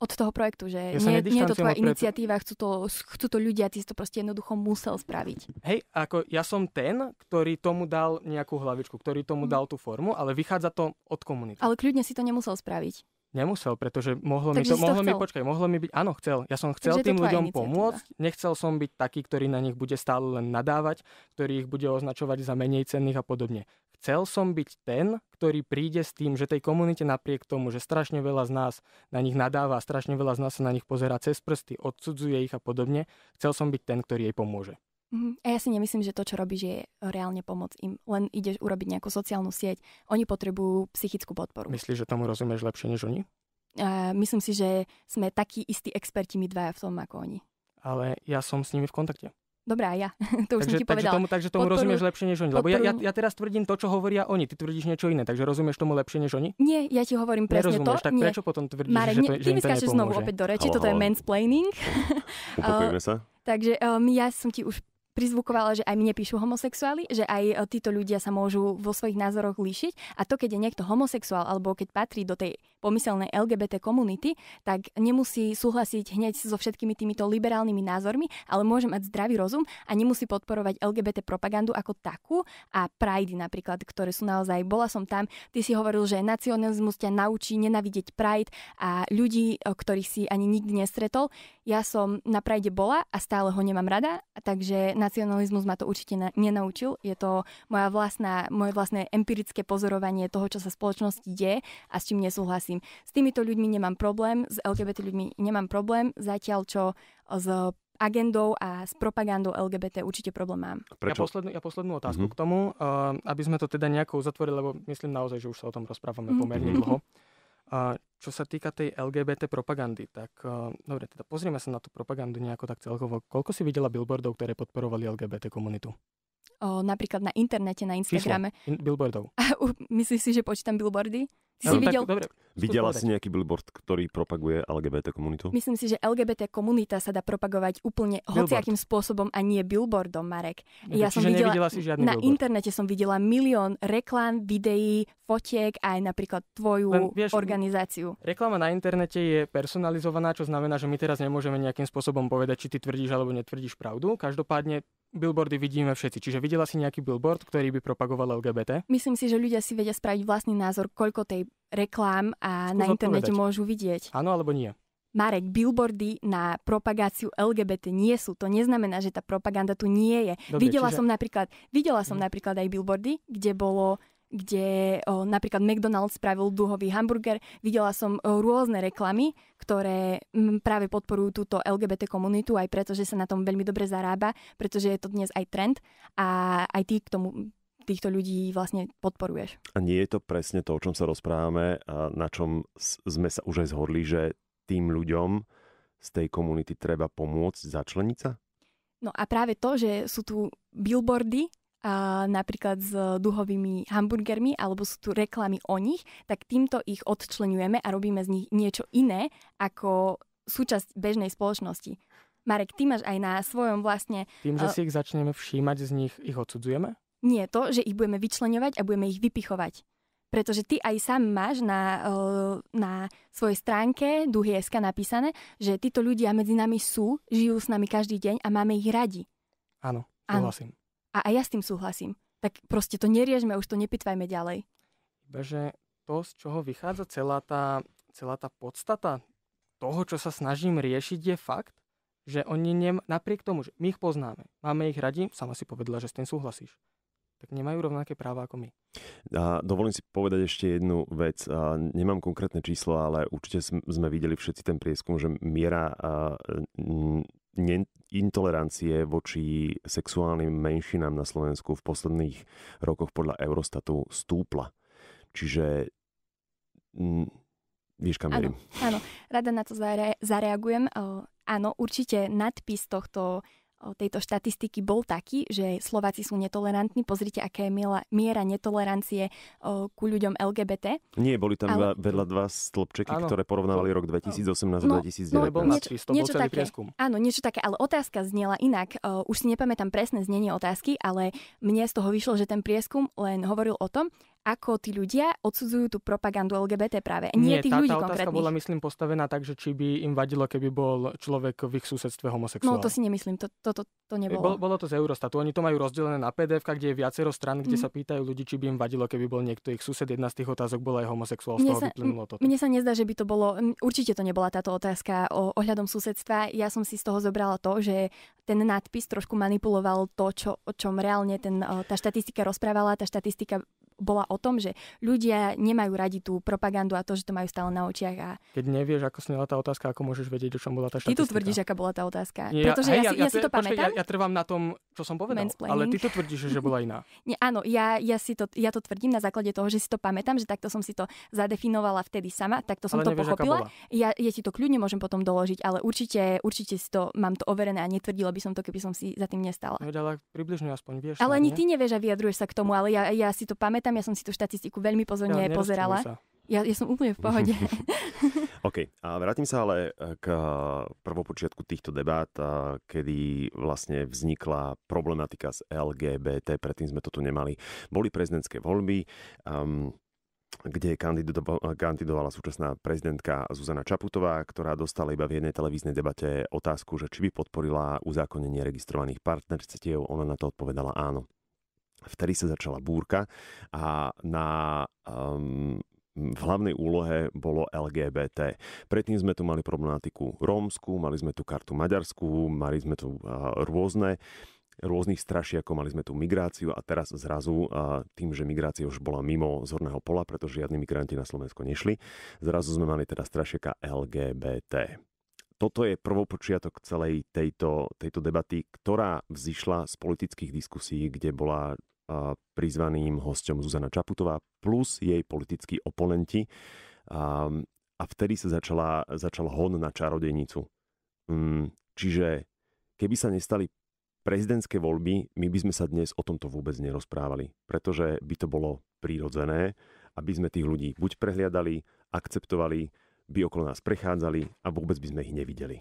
od toho projektu, že ja nie, nie je to tvoja pred... iniciatíva, chcú to, chcú to ľudia, ty si to proste jednoducho musel spraviť. Hej, ako ja som ten, ktorý tomu dal nejakú hlavičku, ktorý tomu mm. dal tú formu, ale vychádza to od komunity. Ale kľudne si to nemusel spraviť. Nemusel, pretože mohlo Takže mi to, mohlo to mi, počkaj, mohlo mi byť, áno, chcel. Ja som chcel Takže tým ľuďom iniciatíva. pomôcť, nechcel som byť taký, ktorý na nich bude stále len nadávať, ktorý ich bude označovať za menej cenných a podobne chcel som byť ten, ktorý príde s tým, že tej komunite napriek tomu, že strašne veľa z nás na nich nadáva, strašne veľa z nás sa na nich pozera cez prsty, odsudzuje ich a podobne, chcel som byť ten, ktorý jej pomôže. Mhm. A ja si nemyslím, že to, čo robíš, je reálne pomoc im. Len ideš urobiť nejakú sociálnu sieť. Oni potrebujú psychickú podporu. Myslíš, že tomu rozumieš lepšie než oni? A myslím si, že sme takí istí experti my dvaja v tom, ako oni. Ale ja som s nimi v kontakte. Dobrá, ja. *laughs* To už takže, som ti povedala. Takže tomu, takže tomu podporu, rozumieš lepšie než oni. Lebo podporu... ja, ja, ja teraz tvrdím to, čo hovoria oni. Ty tvrdíš niečo iné, takže rozumieš tomu lepšie než oni? Nie, ja ti hovorím presne Nerozumieš, to. Nerozumieš, tak nie. prečo potom tvrdíš, Mare, že, to, ne, že ty mi skáčeš znovu opäť do reči, halo, toto je mansplaining. *laughs* *laughs* Upokojme sa. Takže um, ja som ti už prizvukovala, že aj mne píšu homosexuáli, že aj e, títo ľudia sa môžu vo svojich názoroch líšiť a to, keď je niekto homosexuál alebo keď patrí do tej pomyselnej LGBT komunity, tak nemusí súhlasiť hneď so všetkými týmito liberálnymi názormi, ale môže mať zdravý rozum a nemusí podporovať LGBT propagandu ako takú a prajdy napríklad, ktoré sú naozaj, bola som tam, ty si hovoril, že nacionalizmus ťa naučí nenavidieť pride a ľudí, e, ktorých si ani nikdy nestretol. Ja som na prajde bola a stále ho nemám rada, takže nacionalizmus ma to určite na, nenaučil. Je to moja vlastná, moje vlastné empirické pozorovanie toho, čo sa v spoločnosti deje a s čím nesúhlasím. S týmito ľuďmi nemám problém, s LGBT ľuďmi nemám problém, zatiaľ čo s agendou a s propagandou LGBT určite problém mám. Prečo? Ja poslednú, ja poslednú otázku mm-hmm. k tomu, uh, aby sme to teda nejako uzatvorili, lebo myslím naozaj, že už sa o tom rozprávame mm-hmm. pomerne dlho. *laughs* A čo sa týka tej LGBT propagandy, tak uh, dobre, teda pozrieme sa na tú propagandu nejako tak celkovo. Koľko si videla billboardov, ktoré podporovali LGBT komunitu? O, napríklad na internete, na Instagrame. Číslo, in, billboardov. uh, *laughs* myslíš si, že počítam billboardy? si no, videl... Tak, dobre. Videla si nejaký billboard, ktorý propaguje LGBT komunitu? Myslím si, že LGBT komunita sa dá propagovať úplne hociakým spôsobom a nie billboardom, Marek. No, ja, ja som videla, si žiadny na billboard. internete som videla milión reklám, videí, fotiek aj napríklad tvoju Len, vieš, organizáciu. Reklama na internete je personalizovaná, čo znamená, že my teraz nemôžeme nejakým spôsobom povedať, či ty tvrdíš alebo netvrdíš pravdu. Každopádne billboardy vidíme všetci. Čiže videla si nejaký billboard, ktorý by propagoval LGBT? Myslím si, že ľudia si vedia spraviť vlastný názor, koľko tej reklám a Skús na odpovedať. internete môžu vidieť. Áno alebo nie? Marek, billboardy na propagáciu LGBT nie sú. To neznamená, že tá propaganda tu nie je. Dobre, videla čiže... som napríklad, videla som mhm. napríklad aj billboardy, kde bolo kde o, napríklad McDonald's spravil duhový hamburger. Videla som o, rôzne reklamy, ktoré m, práve podporujú túto LGBT komunitu, aj preto, že sa na tom veľmi dobre zarába, pretože je to dnes aj trend a aj ty k tomu týchto ľudí vlastne podporuješ. A nie je to presne to, o čom sa rozprávame a na čom sme sa už aj zhodli, že tým ľuďom z tej komunity treba pomôcť začleniť sa? No a práve to, že sú tu billboardy, a napríklad s duhovými hamburgermi, alebo sú tu reklamy o nich, tak týmto ich odčlenujeme a robíme z nich niečo iné ako súčasť bežnej spoločnosti. Marek, ty máš aj na svojom vlastne... Tým, že eh, si ich začneme všímať, z nich ich odsudzujeme? Nie, to, že ich budeme vyčlenovať a budeme ich vypichovať. Pretože ty aj sám máš na, eh, na svojej stránke Duhy SK napísané, že títo ľudia medzi nami sú, žijú s nami každý deň a máme ich radi. Áno, súhlasím. A aj ja s tým súhlasím. Tak proste to neriežme už to nepitvajme ďalej. Ibaže to, z čoho vychádza celá tá, celá tá podstata toho, čo sa snažím riešiť, je fakt, že oni nem, napriek tomu, že my ich poznáme, máme ich radi, sama si povedala, že s tým súhlasíš, tak nemajú rovnaké práva ako my. A dovolím si povedať ešte jednu vec. A nemám konkrétne číslo, ale určite sme videli všetci ten prieskum, že miera ne- intolerancie voči sexuálnym menšinám na Slovensku v posledných rokoch podľa Eurostatu stúpla. Čiže m, mm, vieš, kam áno, áno, rada na to zare- zareagujem. Áno, určite nadpis tohto tejto štatistiky bol taký, že Slováci sú netolerantní. Pozrite, aká je miera, miera netolerancie ku ľuďom LGBT. Nie, boli tam ale... vedľa dva stĺpčeky, ktoré porovnávali rok 2018 no, 2019. No, bol niečo, také, Áno, niečo také, ale otázka znela inak. Už si nepamätám presné znenie otázky, ale mne z toho vyšlo, že ten prieskum len hovoril o tom, ako tí ľudia odsudzujú tú propagandu LGBT práve. Nie, Nie tých tá, ľudí tá otázka bola, myslím, postavená tak, že či by im vadilo, keby bol človek v ich susedstve homosexuál. No to si nemyslím, to, to, to, to nebolo. Bolo, bolo to z Eurostatu. Oni to majú rozdelené na pdf kde je viacero stran, kde mm. sa pýtajú ľudí, či by im vadilo, keby bol niekto ich sused. Jedna z tých otázok bola aj homosexuál, mne sa, toto. Mne sa nezdá, že by to bolo, určite to nebola táto otázka o, ohľadom susedstva. Ja som si z toho zobrala to, že ten nadpis trošku manipuloval to, čo, o čom reálne ten, tá štatistika rozprávala. Tá štatistika bola o tom, že ľudia nemajú radi tú propagandu a to, že to majú stále na očiach. A... Keď nevieš, ako snela tá otázka, ako môžeš vedieť, o čom bola tá štatistika? Ty tu tvrdíš, aká bola tá otázka. Nie, Pretože hej, ja, ja, ja, ja, si to počkej, pamätám. Ja, ja trvám na tom, čo som povedal, ale ty to tvrdíš, že bola iná. *laughs* Nie, áno, ja, ja, si to, ja to tvrdím na základe toho, že si to pamätám, že takto som si to zadefinovala vtedy sama, takto som ale to nevieš, pochopila. Ja, ja ti to kľudne môžem potom doložiť, ale určite, určite si to mám to overené a netvrdila by som to, keby som si za tým nestala. No približne aspoň vieš. Ale no, ani ty nevieš a vyjadruješ sa k tomu, ale ja, ja si to pamätám pamätám, ja som si tú štatistiku veľmi pozorne no, ja, pozerala. Ja, ja som úplne v pohode. *laughs* *laughs* OK, a vrátim sa ale eh, k eh, prvopočiatku týchto debát, eh, kedy vlastne vznikla problematika z LGBT, predtým sme to tu nemali. Boli prezidentské voľby, um, kde kandidovala súčasná prezidentka Zuzana Čaputová, ktorá dostala iba v jednej televíznej debate otázku, že či by podporila uzákonenie registrovaných partnerstiev. Ona na to odpovedala áno. Vtedy sa začala búrka a na um, v hlavnej úlohe bolo LGBT. Predtým sme tu mali problematiku rómsku, mali sme tu kartu maďarskú, mali sme tu rôzne rôznych strašiakov, mali sme tu migráciu a teraz zrazu tým, že migrácia už bola mimo zorného pola, pretože žiadni migranti na Slovensko nešli, zrazu sme mali teda strašiaka LGBT. Toto je prvopočiatok celej tejto, tejto debaty, ktorá vzýšla z politických diskusí, kde bola prizvaným hostom Zuzana Čaputová plus jej politickí oponenti. A, a vtedy sa začala, začal hon na čarodejnicu. Mm, čiže keby sa nestali prezidentské voľby, my by sme sa dnes o tomto vôbec nerozprávali, pretože by to bolo prírodzené, aby sme tých ľudí buď prehliadali, akceptovali, by okolo nás prechádzali a vôbec by sme ich nevideli.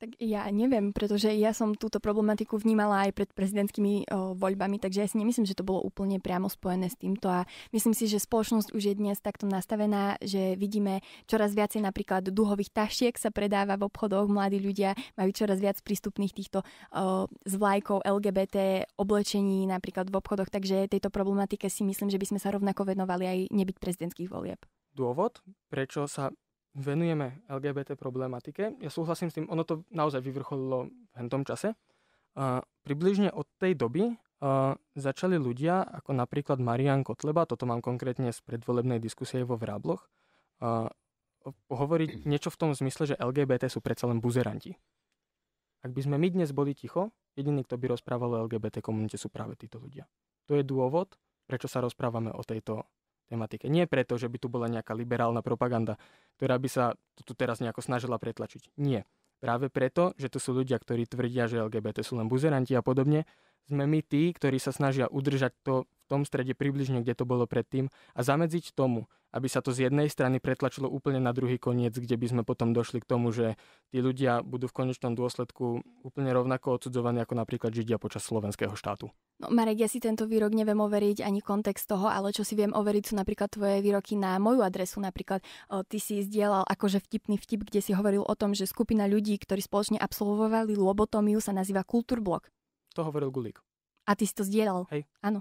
Tak ja neviem, pretože ja som túto problematiku vnímala aj pred prezidentskými o, voľbami, takže ja si nemyslím, že to bolo úplne priamo spojené s týmto a myslím si, že spoločnosť už je dnes takto nastavená, že vidíme čoraz viacej napríklad duhových tašiek sa predáva v obchodoch, mladí ľudia majú čoraz viac prístupných týchto o, z vlajkov LGBT oblečení napríklad v obchodoch, takže tejto problematike si myslím, že by sme sa rovnako venovali aj nebyť prezidentských volieb. Dôvod, prečo sa venujeme LGBT problematike. Ja súhlasím s tým, ono to naozaj vyvrcholilo v tom čase. A približne od tej doby a začali ľudia, ako napríklad Marian Kotleba, toto mám konkrétne z predvolebnej diskusie vo Vrábloch, a hovoriť *clears throat* niečo v tom zmysle, že LGBT sú predsa len buzeranti. Ak by sme my dnes boli ticho, jediný, kto by rozprával o LGBT komunite, sú práve títo ľudia. To je dôvod, prečo sa rozprávame o tejto tematike. Nie preto, že by tu bola nejaká liberálna propaganda, ktorá by sa tu teraz nejako snažila pretlačiť. Nie. Práve preto, že tu sú ľudia, ktorí tvrdia, že LGBT sú len buzeranti a podobne, sme my tí, ktorí sa snažia udržať to v tom strede približne, kde to bolo predtým a zamedziť tomu, aby sa to z jednej strany pretlačilo úplne na druhý koniec, kde by sme potom došli k tomu, že tí ľudia budú v konečnom dôsledku úplne rovnako odsudzovaní ako napríklad Židia počas slovenského štátu. No Marek, ja si tento výrok neviem overiť ani kontext toho, ale čo si viem overiť sú napríklad tvoje výroky na moju adresu. Napríklad o, ty si zdieľal akože vtipný vtip, kde si hovoril o tom, že skupina ľudí, ktorí spoločne absolvovali lobotomiu, sa nazýva Kultúrblok. To hovoril Gulík. A ty si to zdieľal? Hej. Áno.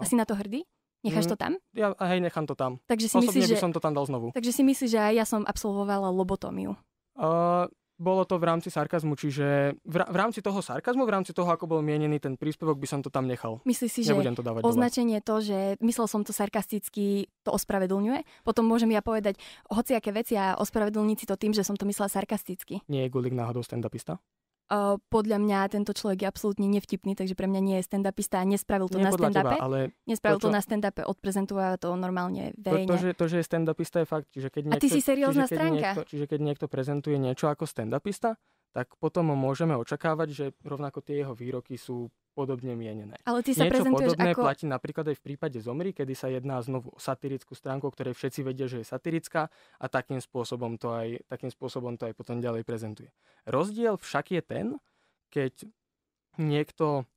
No. A si na to hrdý? Necháš mm, to tam? Ja, hej, nechám to tam. Takže si Osobne myslíš, že... som to tam dal znovu. Takže si myslíš, že aj ja som absolvovala lobotomiu? Uh, bolo to v rámci sarkazmu, čiže v, rámci toho sarkazmu, v rámci toho, ako bol mienený ten príspevok, by som to tam nechal. Myslíš si, Nebudem že to dávať označenie dole. to, že myslel som to sarkasticky, to ospravedlňuje? Potom môžem ja povedať hociaké veci a ospravedlniť si to tým, že som to myslela sarkasticky. Nie je Gulik náhodou stand-upista? Eh, podľa mňa tento človek je absolútne nevtipný, takže pre mňa nie je stand-upista a nespravil to nie na stand-upe. Teba, ale nespravil to, čo... to na stand-upe, odprezentoval to normálne verejne. To, to, že, to, že je stand-upista je fakt, že keď niekto, a ty si seriózna čiže stránka. Keď niekto, čiže keď niekto prezentuje niečo ako stand-upista, tak potom môžeme očakávať, že rovnako tie jeho výroky sú podobne mienené. Ale ty sa Niečo podobné ako... platí napríklad aj v prípade Zomri, kedy sa jedná znovu o satirickú stránku, ktorej všetci vedia, že je satirická a takým spôsobom to aj, takým spôsobom to aj potom ďalej prezentuje. Rozdiel však je ten, keď niekto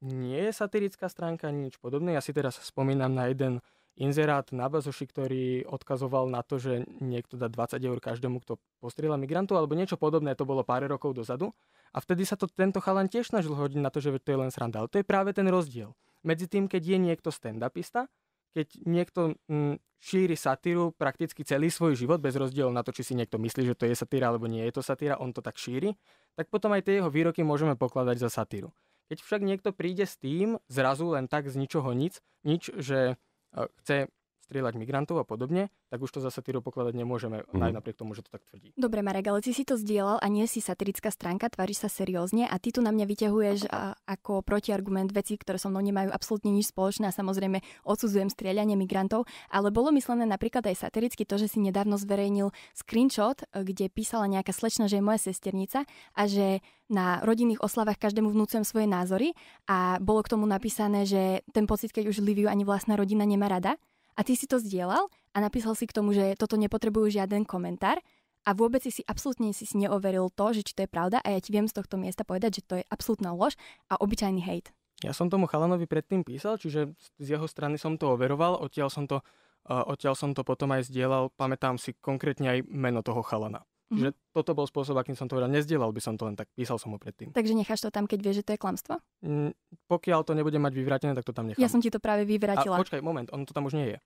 nie je satirická stránka, nič podobné. Ja si teraz spomínam na jeden inzerát na bazoši, ktorý odkazoval na to, že niekto dá 20 eur každému, kto postrieľa migrantov, alebo niečo podobné, to bolo pár rokov dozadu. A vtedy sa to tento chalan tiež snažil hodiť na to, že to je len sranda. Ale to je práve ten rozdiel. Medzi tým, keď je niekto stand-upista, keď niekto mm, šíri satíru prakticky celý svoj život, bez rozdielu na to, či si niekto myslí, že to je satíra alebo nie je to satíra, on to tak šíri, tak potom aj tie jeho výroky môžeme pokladať za satíru. Keď však niekto príde s tým, zrazu len tak z ničoho nic, nič, že 呃，在。strieľať migrantov a podobne, tak už to za satíru pokladať nemôžeme, mm. aj mhm. napriek tomu, že to tak tvrdí. Dobre, Marek, ale ty si to zdieľal a nie si satirická stránka, tváriš sa seriózne a ty tu na mňa vyťahuješ a, ako protiargument veci, ktoré so mnou nemajú absolútne nič spoločné a samozrejme odsudzujem strieľanie migrantov, ale bolo myslené napríklad aj satiricky to, že si nedávno zverejnil screenshot, e, kde písala nejaká slečna, že je moja sesternica a že na rodinných oslavách každému vnúcujem svoje názory a bolo k tomu napísané, že ten pocit, keď už Liviu ani vlastná rodina nemá rada, a ty si to zdieľal a napísal si k tomu, že toto nepotrebujú žiaden komentár a vôbec si, absolútne si, si neoveril to, že či to je pravda a ja ti viem z tohto miesta povedať, že to je absolútna lož a obyčajný hate. Ja som tomu chalanovi predtým písal, čiže z jeho strany som to overoval, odtiaľ som to, uh, odtiaľ som to potom aj zdieľal, pamätám si konkrétne aj meno toho chalana. Mm-hmm. Že toto bol spôsob, akým som to vedel. Nezdielal by som to len tak, písal som ho predtým. Takže necháš to tam, keď vieš, že to je klamstvo? Mm, pokiaľ to nebude mať vyvrátené, tak to tam nechám. Ja som ti to práve vyvratila. A, počkaj, moment, on to tam už nie je.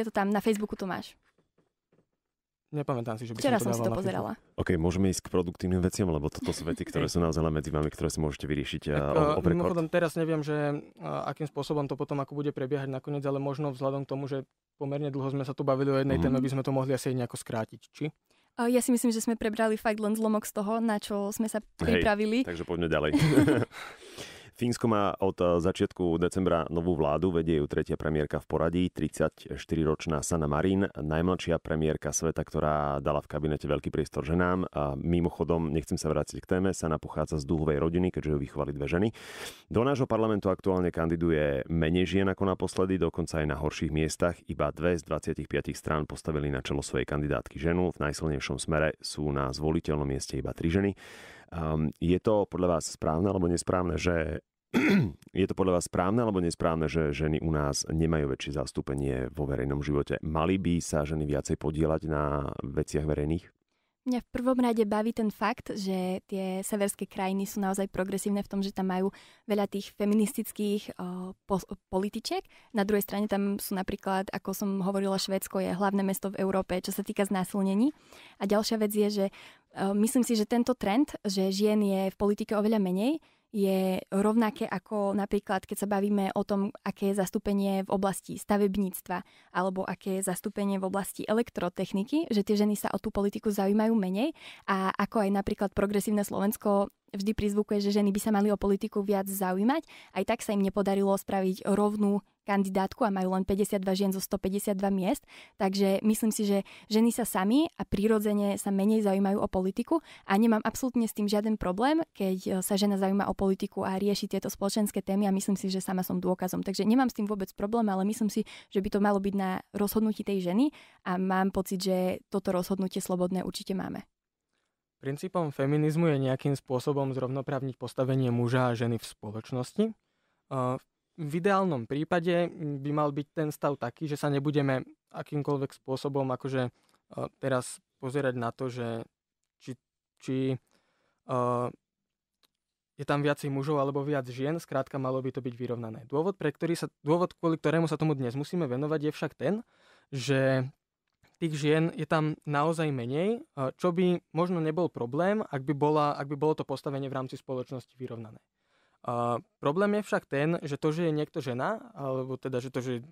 Je to tam, na Facebooku to máš. Nepamätám si, že by Včera som, to som si to pozerala. OK, môžeme ísť k produktívnym veciam, lebo toto sú veci, ktoré sú naozaj medzi vami, ktoré si môžete vyriešiť tak, o, eh, eh, o teraz neviem, že eh, akým spôsobom to potom ako bude prebiehať nakoniec, ale možno vzhľadom k tomu, že pomerne dlho sme sa tu bavili o jednej mm. téme, by sme to mohli asi aj nejako skrátiť. Či? Ja si myslím, že sme prebrali fakt len zlomok z toho, na čo sme sa pripravili. Hej, takže poďme ďalej. *laughs* Fínsko má od eh, začiatku decembra novú vládu, vedie ju tretia premiérka v poradí, 34-ročná Sana Marin, najmladšia premiérka sveta, ktorá dala v kabinete veľký priestor ženám. A mimochodom, nechcem sa vrátiť k téme, Sana pochádza z dúhovej rodiny, keďže ju vychovali dve ženy. Do nášho parlamentu aktuálne kandiduje menej žien ako naposledy, dokonca aj na horších miestach. Iba dve z 25 strán postavili na čelo svojej kandidátky ženu. V najsilnejšom smere sú na zvoliteľnom mieste iba tri ženy. Um, je to podľa vás správne alebo nesprávne, že *clears throat* je to podľa vás správne alebo nesprávne, že ženy u nás nemajú väčšie zastúpenie vo verejnom živote? Mali by sa ženy viacej podielať na veciach verejných? Mňa v prvom rade baví ten fakt, že tie severské krajiny sú naozaj progresívne v tom, že tam majú veľa tých feministických o, po, političiek. Na druhej strane tam sú napríklad, ako som hovorila, Švédsko je hlavné mesto v Európe, čo sa týka znásilnení. A ďalšia vec je, že o, myslím si, že tento trend, že žien je v politike oveľa menej, je rovnaké ako napríklad, keď sa bavíme o tom, aké je zastúpenie v oblasti stavebníctva alebo aké je zastúpenie v oblasti elektrotechniky, že tie ženy sa o tú politiku zaujímajú menej a ako aj napríklad progresívne Slovensko vždy prizvukuje, že ženy by sa mali o politiku viac zaujímať. Aj tak sa im nepodarilo spraviť rovnú kandidátku a majú len 52 žien zo 152 miest, takže myslím si, že ženy sa sami a prirodzene sa menej zaujímajú o politiku a nemám absolútne s tým žiaden problém, keď e, sa žena zaujíma o politiku a rieši tieto spoločenské témy a myslím si, že sama som dôkazom. Takže nemám s tým vôbec problém, ale myslím si, že by to malo byť na rozhodnutí tej ženy a mám pocit, že toto rozhodnutie slobodné určite máme. Princípom feminizmu je nejakým spôsobom zrovnoprávniť postavenie muža a ženy v spoločnosti. V ideálnom prípade by mal byť ten stav taký, že sa nebudeme akýmkoľvek spôsobom akože teraz pozerať na to, že či, či je tam viacej mužov alebo viac žien, skrátka malo by to byť vyrovnané. Dôvod, pre ktorý sa, dôvod, kvôli ktorému sa tomu dnes musíme venovať, je však ten, že tých žien je tam naozaj menej, čo by možno nebol problém, ak by, bola, ak by bolo to postavenie v rámci spoločnosti vyrovnané. Uh, problém je však ten, že to, že je niekto žena, alebo teda, že to, že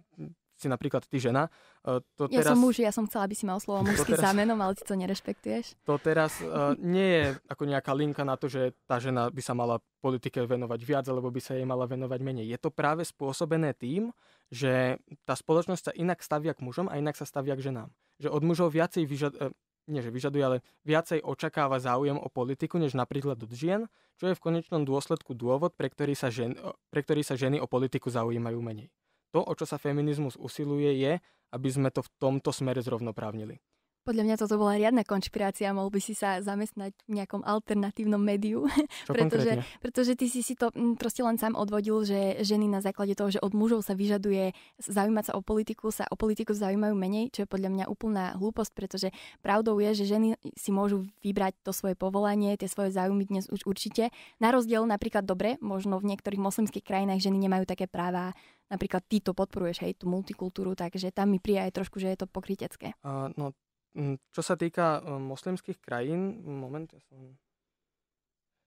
si napríklad ty žena, uh, to ja teraz... Ja som muž, ja som chcela, aby si mal slovo *laughs* mužský teraz, zámenom, no, ale ty to nerešpektuješ. To teraz uh, nie je ako nejaká linka na to, že tá žena by sa mala politike venovať viac, alebo by sa jej mala venovať menej. Je to práve spôsobené tým, že tá spoločnosť sa inak stavia k mužom a inak sa stavia k ženám že od mužov viacej vyžad, e, nie že vyžaduje, ale viacej očakáva záujem o politiku než napríklad od žien, čo je v konečnom dôsledku dôvod, pre ktorý sa, žen, e, pre ktorý sa ženy o politiku zaujímajú menej. To, o čo sa feminizmus usiluje, je, aby sme to v tomto smere zrovnoprávnili. Podľa mňa toto bola riadna konšpirácia, mohol by si sa zamestnať v nejakom alternatívnom médiu, *laughs* pretože, pretože ty si si to mm, proste len sám odvodil, že ženy na základe toho, že od mužov sa vyžaduje zaujímať sa o politiku, sa o politiku zaujímajú menej, čo je podľa mňa úplná hlúposť, pretože pravdou je, že ženy si môžu vybrať to svoje povolanie, tie svoje záujmy dnes už určite. Na rozdiel napríklad dobre, možno v niektorých moslimských krajinách ženy nemajú také práva napríklad ty to podporuješ, hej, tú multikultúru, takže tam mi príde aj trošku, že je to pokrytecké. Uh, no Mm, čo sa týka eh, moslimských krajín, mm, moment, ja som...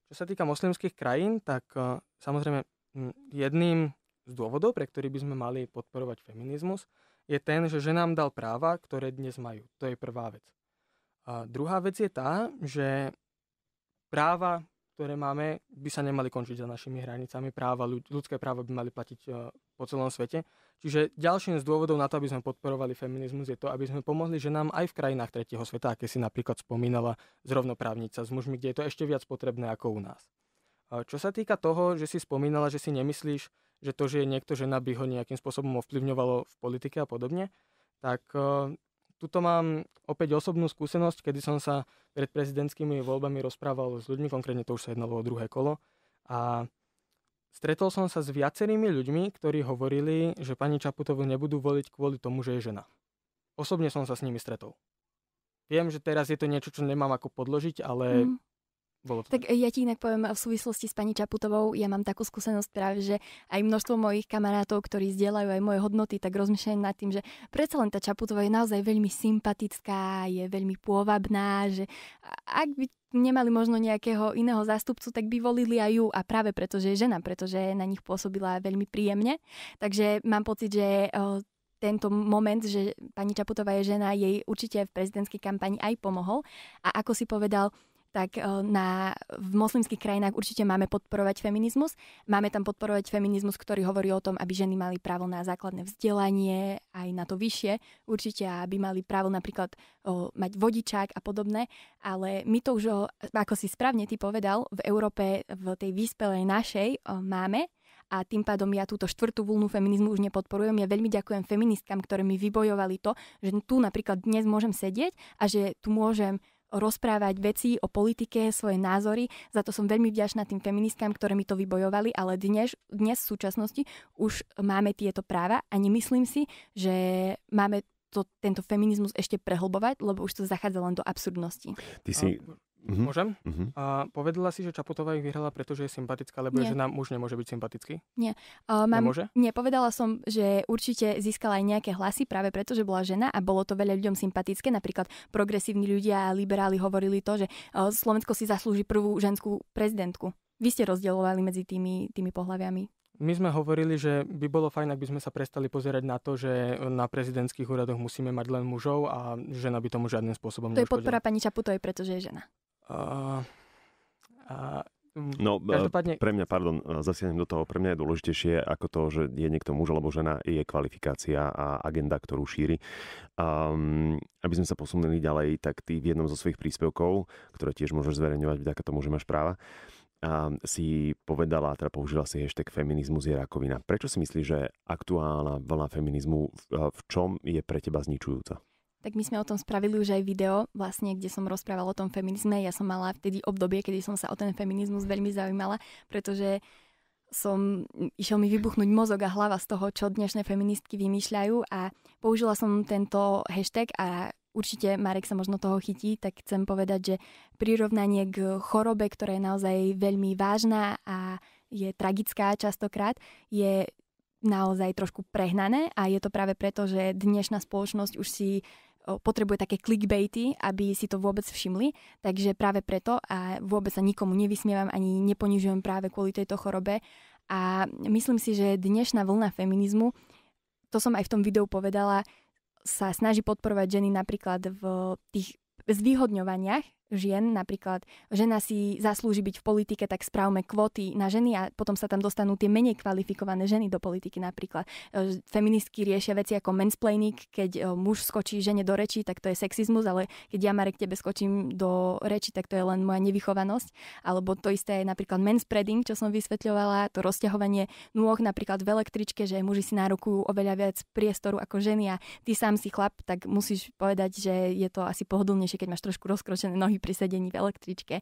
Čo sa týka moslimských krajín, tak eh, samozrejme mm, jedným z dôvodov, pre ktorý by sme mali podporovať feminizmus, je ten, že ženám dal práva, ktoré dnes majú. To je prvá vec. A druhá vec je tá, že práva, ktoré máme, by sa nemali končiť za našimi hranicami. Práva, ľudské práva by mali platiť eh, po celom svete. Čiže ďalším z dôvodov na to, aby sme podporovali feminizmus, je to, aby sme pomohli ženám aj v krajinách tretieho sveta, aké si napríklad spomínala zrovnoprávnica s mužmi, kde je to ešte viac potrebné ako u nás. Čo sa týka toho, že si spomínala, že si nemyslíš, že to, že je niekto žena, by ho nejakým spôsobom ovplyvňovalo v politike a podobne, tak e, tuto mám opäť osobnú skúsenosť, kedy som sa pred prezidentskými voľbami rozprával s ľuďmi, konkrétne to už sa jednalo o druhé kolo, a Stretol som sa s viacerými ľuďmi, ktorí hovorili, že pani Čaputovu nebudú voliť kvôli tomu, že je žena. Osobne som sa s nimi stretol. Viem, že teraz je to niečo, čo nemám ako podložiť, ale mm. Bolo to. Tak ja ti inak poviem v súvislosti s pani Čaputovou, ja mám takú skúsenosť práve, že aj množstvo mojich kamarátov, ktorí zdieľajú aj moje hodnoty, tak rozmýšľajú nad tým, že predsa len tá Čaputová je naozaj veľmi sympatická, je veľmi pôvabná, že ak by nemali možno nejakého iného zástupcu, tak by volili aj ju a práve preto, že je žena, pretože na nich pôsobila veľmi príjemne. Takže mám pocit, že tento moment, že pani Čaputová je žena, jej určite v prezidentskej kampani aj pomohol. A ako si povedal, tak e, na, v moslimských krajinách určite máme podporovať feminizmus. Máme tam podporovať feminizmus, ktorý hovorí o tom, aby ženy mali právo na základné vzdelanie, aj na to vyššie, určite, aby mali právo napríklad o, e, mať vodičák a podobné, ale my to už, o, e, ako si správne ty povedal, v Európe, v tej vyspelej našej o, máme a tým pádom ja túto štvrtú vlnu feminizmu už nepodporujem. Ja veľmi ďakujem feministkám, ktoré mi vybojovali to, že tu napríklad dnes môžem sedieť a že tu môžem rozprávať veci o politike, svoje názory. Za to som veľmi vďačná tým feministkám, ktoré mi to vybojovali, ale dnes, dnes v súčasnosti už máme tieto práva a nemyslím si, že máme to, tento feminizmus ešte prehlbovať, lebo už to zachádza len do absurdnosti. Ty si Mm-hmm. Môžem? Mm-hmm. A povedala si, že Čaputová ich vyhrala, pretože je sympatická, lebo nie. žena muž nemôže byť sympatický? Nie. Uh, mám, nemôže? Nie, povedala som, že určite získala aj nejaké hlasy práve preto, že bola žena a bolo to veľa ľuďom sympatické. Napríklad progresívni ľudia a liberáli hovorili to, že uh, Slovensko si zaslúži prvú ženskú prezidentku. Vy ste rozdielovali medzi tými, tými pohľaviami. My sme hovorili, že by bolo fajn, ak by sme sa prestali pozerať na to, že na prezidentských úradoch musíme mať len mužov a žena by tomu žiadnym spôsobom To je podpora pani Čaputovej, pretože je žena. Uh, uh, No, e, Každopádne... pre mňa, pardon, e, zasiahnem do toho, pre mňa je dôležitejšie ako to, že je niekto muž alebo žena, je kvalifikácia a agenda, ktorú šíri. Um, aby sme sa posunuli ďalej, tak ty v jednom zo svojich príspevkov, ktoré tiež môžeš zverejňovať vďaka tomu, že máš práva, a ehm, si povedala, teda použila si hashtag feminizmus je rakovina. Prečo si myslíš, že aktuálna vlna feminizmu v, e, v čom je pre teba zničujúca? tak my sme o tom spravili už aj video, vlastne, kde som rozprávala o tom feminizme. Ja som mala vtedy obdobie, kedy som sa o ten feminizmus veľmi zaujímala, pretože som, išiel mi vybuchnúť mozog a hlava z toho, čo dnešné feministky vymýšľajú a použila som tento hashtag a určite Marek sa možno toho chytí, tak chcem povedať, že prirovnanie k chorobe, ktorá je naozaj veľmi vážna a je tragická častokrát, je naozaj trošku prehnané a je to práve preto, že dnešná spoločnosť už si potrebuje také clickbaity, aby si to vôbec všimli, takže práve preto a vôbec sa nikomu nevysmievam ani neponižujem práve kvôli tejto chorobe a myslím si, že dnešná vlna feminizmu, to som aj v tom videu povedala, sa snaží podporovať ženy napríklad v tých zvýhodňovaniach, žien. Napríklad žena si zaslúži byť v politike, tak správme kvóty na ženy a potom sa tam dostanú tie menej kvalifikované ženy do politiky napríklad. E, feministky riešia veci ako mansplaining, keď e, muž skočí žene do reči, tak to je sexizmus, ale keď ja Marek tebe skočím do reči, tak to je len moja nevychovanosť. Alebo to isté je napríklad manspreading, čo som vysvetľovala, to rozťahovanie nôh napríklad v električke, že muži si nárokujú oveľa viac priestoru ako ženy a ty sám si chlap, tak musíš povedať, že je to asi pohodlnejšie, keď máš trošku rozkročené nohy nohy pri sedení v električke.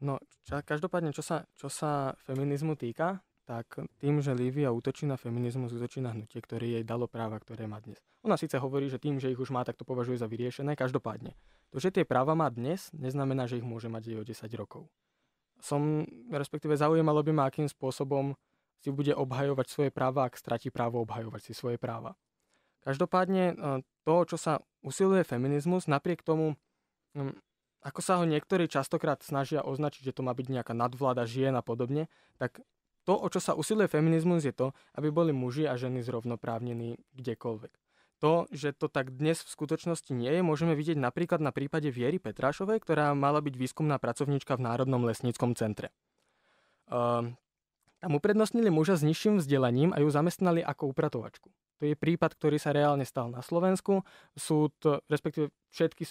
No, ča, každopádne, čo sa, čo sa feminizmu týka, tak tým, že Lívia útočí na feminizmus, útočí na hnutie, ktoré jej dalo práva, ktoré má dnes. Ona síce hovorí, že tým, že ich už má, tak to považuje za vyriešené, každopádne. To, že tie práva má dnes, neznamená, že ich môže mať aj o 10 rokov. Som, respektíve zaujímalo by ma, akým spôsobom si bude obhajovať svoje práva, ak stratí právo obhajovať si svoje práva. Každopádne eh, to, čo sa usiluje feminizmus, napriek tomu hm, ako sa ho niektorí častokrát snažia označiť, že to má byť nejaká nadvláda žien a podobne, tak to, o čo sa usiluje feminizmus, je to, aby boli muži a ženy zrovnoprávnení kdekoľvek. To, že to tak dnes v skutočnosti nie je, môžeme vidieť napríklad na prípade Viery Petrášovej, ktorá mala byť výskumná pracovníčka v Národnom lesníckom centre. Um, tam uprednostnili muža s nižším vzdelaním a ju zamestnali ako upratovačku. To je prípad, ktorý sa reálne stal na Slovensku. Súd, respektíve všetky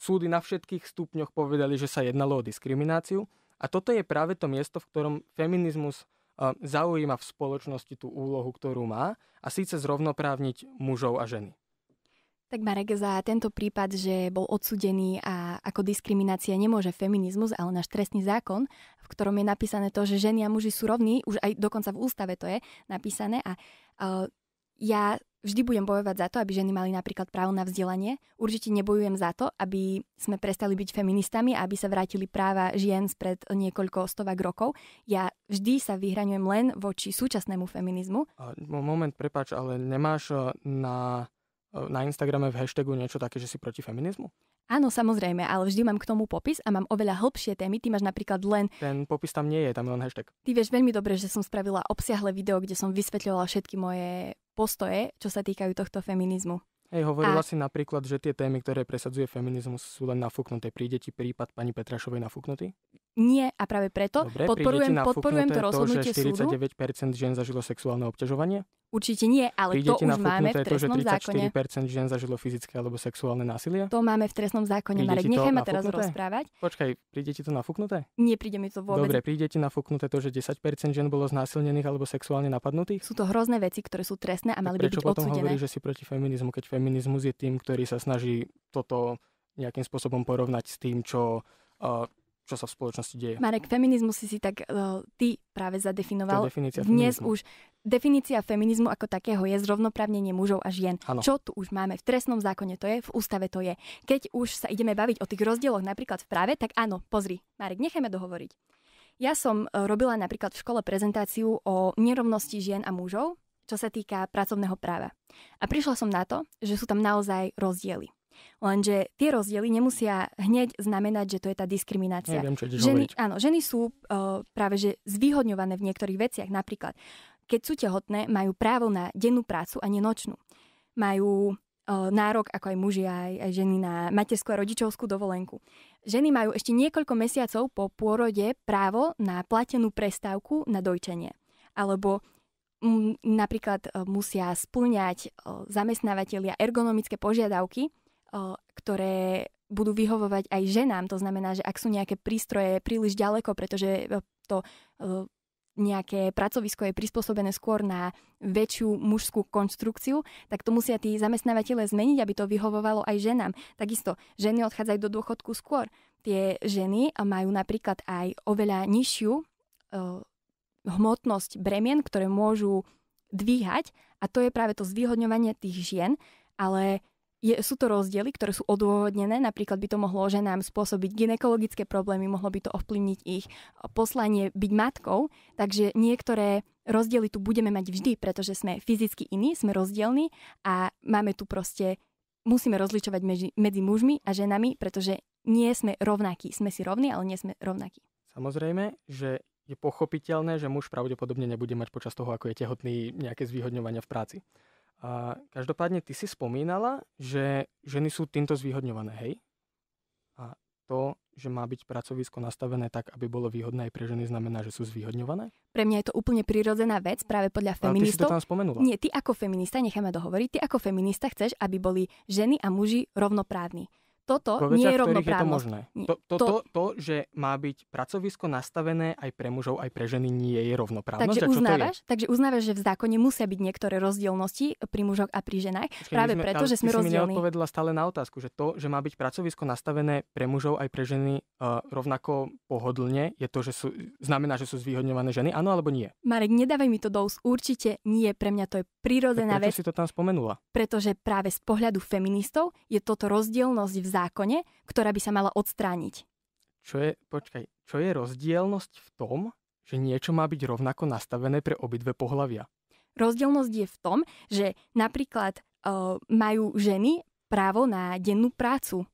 súdy na všetkých stupňoch povedali, že sa jednalo o diskrimináciu. A toto je práve to miesto, v ktorom feminizmus e, zaujíma v spoločnosti tú úlohu, ktorú má, a síce zrovnoprávniť mužov a ženy. Tak Marek, za tento prípad, že bol odsudený a ako diskriminácia nemôže feminizmus, ale náš trestný zákon, v ktorom je napísané to, že ženy a muži sú rovní, už aj dokonca v ústave to je napísané a uh, ja Vždy budem bojovať za to, aby ženy mali napríklad právo na vzdelanie. Určite nebojujem za to, aby sme prestali byť feministami a aby sa vrátili práva žien spred niekoľko stovak rokov. Ja vždy sa vyhraňujem len voči súčasnému feminizmu. Moment, prepač, ale nemáš e, na, e, na Instagrame v hashtagu niečo také, že si proti feminizmu? Áno, samozrejme, ale vždy mám k tomu popis a mám oveľa hĺbšie témy. Ty máš napríklad len... Ten popis tam nie je, tam je len hashtag. Ty vieš veľmi dobre, že som spravila obsiahle video, kde som vysvetľovala všetky moje postoje, čo sa týkajú tohto feminizmu. Hej, hovorila a... si napríklad, že tie témy, ktoré presadzuje feminizmus, sú len nafúknuté. Príde ti prípad pani Petrašovej nafúknutý? Nie a práve preto Dobre, podporujem, podporujem to rozhodnutie to, že 49% žien zažilo sexuálne obťažovanie? Určite nie, ale to už máme v trestnom to, že 34% žien zažilo fyzické alebo sexuálne násilie? To máme v trestnom zákone, príde Marek, nechaj ma teraz rozprávať. Počkaj, príde ti to nafúknuté? Nie, príde mi to vôbec. Dobre, príde ti nafúknuté to, že 10% žien bolo znásilnených alebo sexuálne napadnutých? Sú to hrozné veci, ktoré sú trestné a mali by byť odsudené. Prečo potom hovorí, že si proti feminizmu, keď feminizmus je tým, ktorý sa snaží toto nejakým spôsobom porovnať s tým, čo čo sa v spoločnosti deje. Marek, feminizmus si si tak uh, ty práve zadefinoval. definícia Dnes feminizmu. už definícia feminizmu ako takého je zrovnoprávnenie mužov a žien. Ano. Čo tu už máme v trestnom zákone, to je, v ústave to je. Keď už sa ideme baviť o tých rozdieloch napríklad v práve, tak áno, pozri, Marek, nechajme dohovoriť. Ja som eh, robila napríklad v škole prezentáciu o nerovnosti žien a mužov, čo sa týka pracovného práva. A prišla som na to, že sú tam naozaj rozdiely. Lenže tie rozdiely nemusia hneď znamenať, že to je tá diskriminácia. Neviem, čo ženy, hovoriť. áno, ženy sú uh, práve že zvýhodňované v niektorých veciach. Napríklad, keď sú tehotné, majú právo na dennú prácu a nenočnú. Majú eh, nárok, ako aj muži, aj, aj ženy na materskú a rodičovskú dovolenku. Ženy majú ešte niekoľko mesiacov po pôrode právo na platenú prestávku na dojčenie. Alebo m, mm, napríklad eh, musia splňať zamestnávateľia ergonomické požiadavky ktoré budú vyhovovať aj ženám. To znamená, že ak sú nejaké prístroje príliš ďaleko, pretože e, to e, nejaké pracovisko je prispôsobené skôr na väčšiu mužskú konštrukciu, tak to musia tí zamestnávateľe zmeniť, aby to vyhovovalo aj ženám. Takisto ženy odchádzajú do dôchodku skôr. Tie ženy e, majú napríklad aj oveľa nižšiu uh, hmotnosť bremien, ktoré môžu dvíhať a to je práve to zvýhodňovanie tých žien, ale je, sú to rozdiely, ktoré sú odôvodnené, napríklad by to mohlo ženám spôsobiť ginekologické problémy, mohlo by to ovplyvniť ich eh, poslanie byť matkou, takže niektoré rozdiely tu budeme mať vždy, pretože sme fyzicky iní, sme rozdielni a máme tu proste, musíme rozličovať medzi, medzi mužmi a ženami, pretože nie sme rovnakí. Sme si rovní, ale nie sme rovnakí. Samozrejme, že je pochopiteľné, že muž pravdepodobne nebude mať počas toho, ako je tehotný, nejaké zvýhodňovania v práci. A každopádne ty si spomínala, že ženy sú týmto zvýhodňované, hej? A to, že má byť pracovisko nastavené tak, aby bolo výhodné aj pre ženy, znamená, že sú zvýhodňované? Pre mňa je to úplne prirodzená vec, práve podľa feministov. Ale ty si to tam spomenula. Nie, ty ako feminista, necháme dohovoriť, ty ako feminista chceš, aby boli ženy a muži rovnoprávni toto po nie je rovnoprávnosť. Je to možné. To, to, to, to, to, že má byť pracovisko nastavené aj pre mužov, aj pre ženy, nie je rovnoprávnosť. Takže uznávaš, to je? takže uznávaš, že v zákone musia byť niektoré rozdielnosti pri mužoch a pri ženách, Počkej, práve sme, preto, že sme rozdielni. Si mi stále na otázku, že to, že má byť pracovisko nastavené pre mužov aj pre ženy uh, rovnako pohodlne, je to, že sú, znamená, že sú zvýhodňované ženy, áno alebo nie? Marek, nedávaj mi to do úst, určite nie, pre mňa to je prirodzená vec. si to tam spomenula? Pretože práve z pohľadu feministov je toto rozdielnosť v zákone, ktorá by sa mala odstrániť. Čo je, počkaj, čo je rozdielnosť v tom, že niečo má byť rovnako nastavené pre obidve pohlavia? Rozdielnosť je v tom, že napríklad e, majú ženy právo na dennú prácu.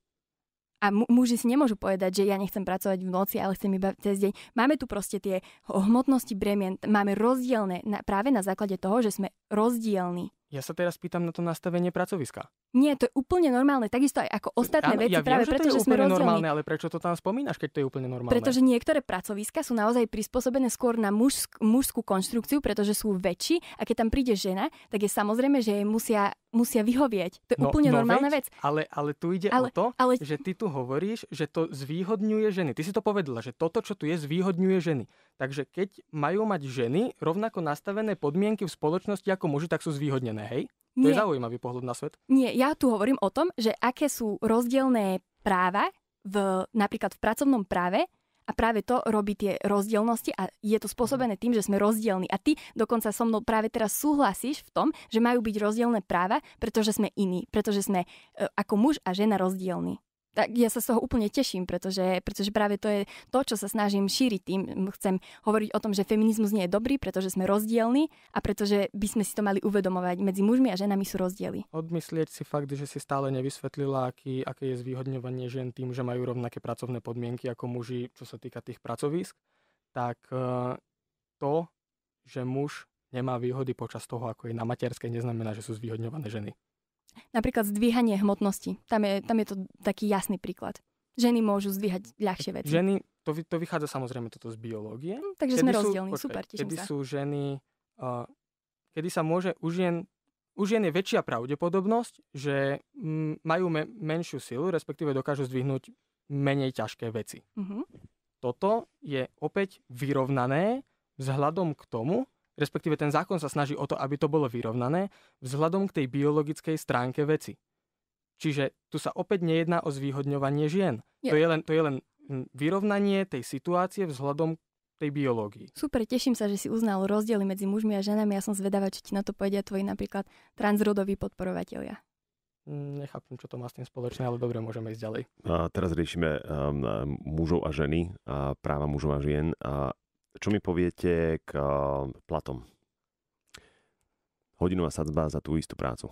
A mu- muži si nemôžu povedať, že ja nechcem pracovať v noci, ale chcem iba cez deň. Máme tu proste tie hmotnosti bremien, máme rozdielne na, práve na základe toho, že sme rozdielni. Ja sa teraz pýtam na to nastavenie pracoviska. Nie, to je úplne normálne, takisto aj ako ostatné Áno, veci, ja viem, práve že preto, že sme rozdielni. normálne, ale prečo to tam spomínaš, keď to je úplne normálne? Pretože niektoré pracoviska sú naozaj prispôsobené skôr na mužsk, mužskú konštrukciu, pretože sú väčší a keď tam príde žena, tak je samozrejme, že jej musia musia vyhovieť. To je no, úplne no normálna veď, vec. Ale, ale tu ide ale, o to, ale... že ty tu hovoríš, že to zvýhodňuje ženy. Ty si to povedala, že toto, čo tu je, zvýhodňuje ženy. Takže keď majú mať ženy rovnako nastavené podmienky v spoločnosti ako muži, tak sú zvýhodnené, hej? Nie. To je zaujímavý pohľad na svet. Nie, ja tu hovorím o tom, že aké sú rozdielne práva v, napríklad v pracovnom práve a práve to robí tie rozdielnosti a je to spôsobené tým, že sme rozdielni. A ty dokonca so mnou práve teraz súhlasíš v tom, že majú byť rozdielne práva, pretože sme iní, pretože sme e, ako muž a žena rozdielni tak ja sa z toho úplne teším, pretože, pretože práve to je to, čo sa snažím šíriť tým. Chcem hovoriť o tom, že feminizmus nie je dobrý, pretože sme rozdielni a pretože by sme si to mali uvedomovať. Medzi mužmi a ženami sú rozdiely. Odmyslieť si fakt, že si stále nevysvetlila, aký, aké je zvýhodňovanie žien tým, že majú rovnaké pracovné podmienky ako muži, čo sa týka tých pracovísk, tak e, to, že muž nemá výhody počas toho, ako je na materskej, neznamená, že sú zvýhodňované ženy. Napríklad zdvíhanie hmotnosti. Tam je, tam je to taký jasný príklad. Ženy môžu zdvíhať ľahšie veci. Ženy, to, to vychádza samozrejme toto z biológie. Hm, takže kedy sme rozdielni, sú, super, teším kedy sa. sú ženy, uh, kedy sa môže u jen už je väčšia pravdepodobnosť, že m, mm, majú me, menšiu silu, respektíve dokážu zdvihnúť menej ťažké veci. Mm-hmm. Toto je opäť vyrovnané vzhľadom k tomu, respektíve ten zákon sa snaží o to, aby to bolo vyrovnané vzhľadom k tej biologickej stránke veci. Čiže tu sa opäť nejedná o zvýhodňovanie žien. Je. To, je len, to je len hm, vyrovnanie tej situácie vzhľadom tej biológii. Super, teším sa, že si uznal rozdiely medzi mužmi a ženami. Ja som zvedavá, či ti na to povedia tvoji napríklad transrodoví podporovatelia. Hm, nechápem, čo to má s tým spoločné, ale dobre, môžeme ísť ďalej. A teraz riešime um, mužov a ženy, a práva mužov a žien. A čo mi poviete k eh, platom? Hodinová sadzba za tú istú prácu.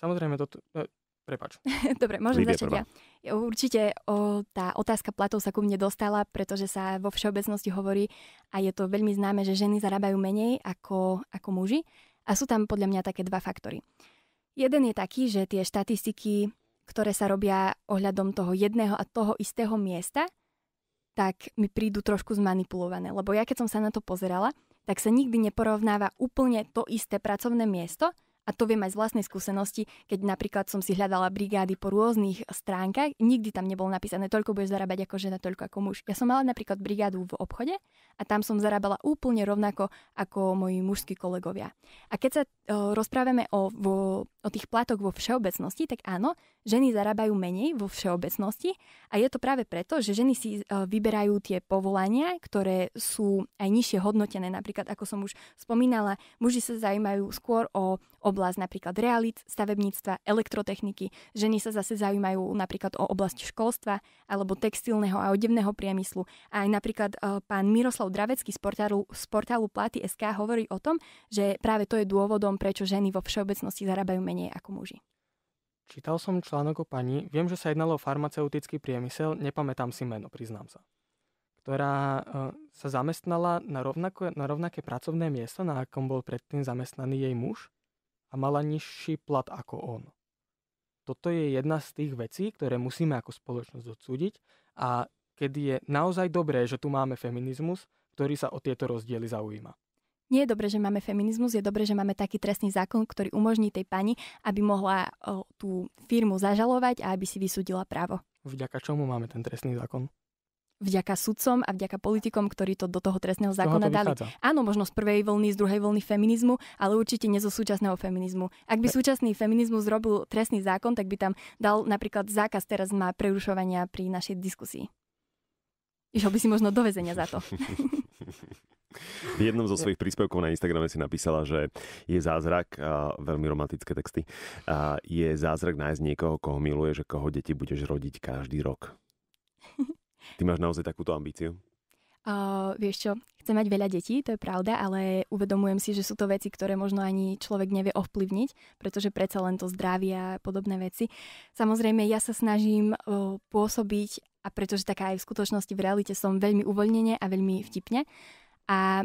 Samozrejme, to, e, Prepač. *laughs* Dobre, môžem Lívia začať prvá. ja. E, určite o, tá otázka platov sa ku mne dostala, pretože sa vo všeobecnosti hovorí a je to veľmi známe, že ženy zarábajú menej ako, ako muži. A sú tam podľa mňa také dva faktory. Jeden je taký, že tie štatistiky, ktoré sa robia ohľadom toho jedného a toho istého miesta, tak mi prídu trošku zmanipulované. Lebo ja keď som sa na to pozerala, tak sa nikdy neporovnáva úplne to isté pracovné miesto a to viem aj z vlastnej skúsenosti, keď napríklad som si hľadala brigády po rôznych stránkach, nikdy tam nebolo napísané, toľko budeš zarábať ako žena, toľko ako muž. Ja som mala napríklad brigádu v obchode a tam som zarábala úplne rovnako ako moji mužskí kolegovia. A keď sa o, e, rozprávame o, vo, o tých platoch vo všeobecnosti, tak áno, ženy zarábajú menej vo všeobecnosti a je to práve preto, že ženy si o, e, vyberajú tie povolania, ktoré sú aj nižšie hodnotené. Napríklad, ako som už spomínala, muži sa zaujímajú skôr o oblasti oblasť napríklad realit, stavebníctva, elektrotechniky, ženy sa zase zaujímajú napríklad o oblasť školstva alebo textilného a odevného priemyslu. A aj napríklad eh, pán Miroslav Dravecký z portálu, z portálu SK hovorí o tom, že práve to je dôvodom, prečo ženy vo všeobecnosti zarábajú menej ako muži. Čítal som článok o pani, viem, že sa jednalo o farmaceutický priemysel, nepamätám si meno, priznám sa ktorá eh, sa zamestnala na, rovnako, na rovnaké pracovné miesto, na akom bol predtým zamestnaný jej muž a mala nižší plat ako on. Toto je jedna z tých vecí, ktoré musíme ako spoločnosť odsúdiť a kedy je naozaj dobré, že tu máme feminizmus, ktorý sa o tieto rozdiely zaujíma. Nie je dobré, že máme feminizmus, je dobre, že máme taký trestný zákon, ktorý umožní tej pani, aby mohla o, tú firmu zažalovať a aby si vysúdila právo. Vďaka čomu máme ten trestný zákon? vďaka sudcom a vďaka politikom, ktorí to do toho trestného zákona toho to dali. Vychádza. Áno, možno z prvej vlny, z druhej vlny feminizmu, ale určite nie zo súčasného feminizmu. Ak by súčasný feminizmus zrobil trestný zákon, tak by tam dal napríklad zákaz teraz má prerušovania pri našej diskusii. Išiel by si možno do väzenia za to. V jednom zo svojich príspevkov na Instagrame si napísala, že je zázrak, a veľmi romantické texty, a je zázrak nájsť niekoho, koho miluje, že koho deti budeš rodiť každý rok. Ty máš naozaj takúto ambíciu? Uh, vieš čo, chcem mať veľa detí, to je pravda, ale uvedomujem si, že sú to veci, ktoré možno ani človek nevie ovplyvniť, pretože predsa len to zdravie a podobné veci. Samozrejme, ja sa snažím uh, pôsobiť a pretože taká aj v skutočnosti v realite som veľmi uvoľnenie a veľmi vtipne, a e,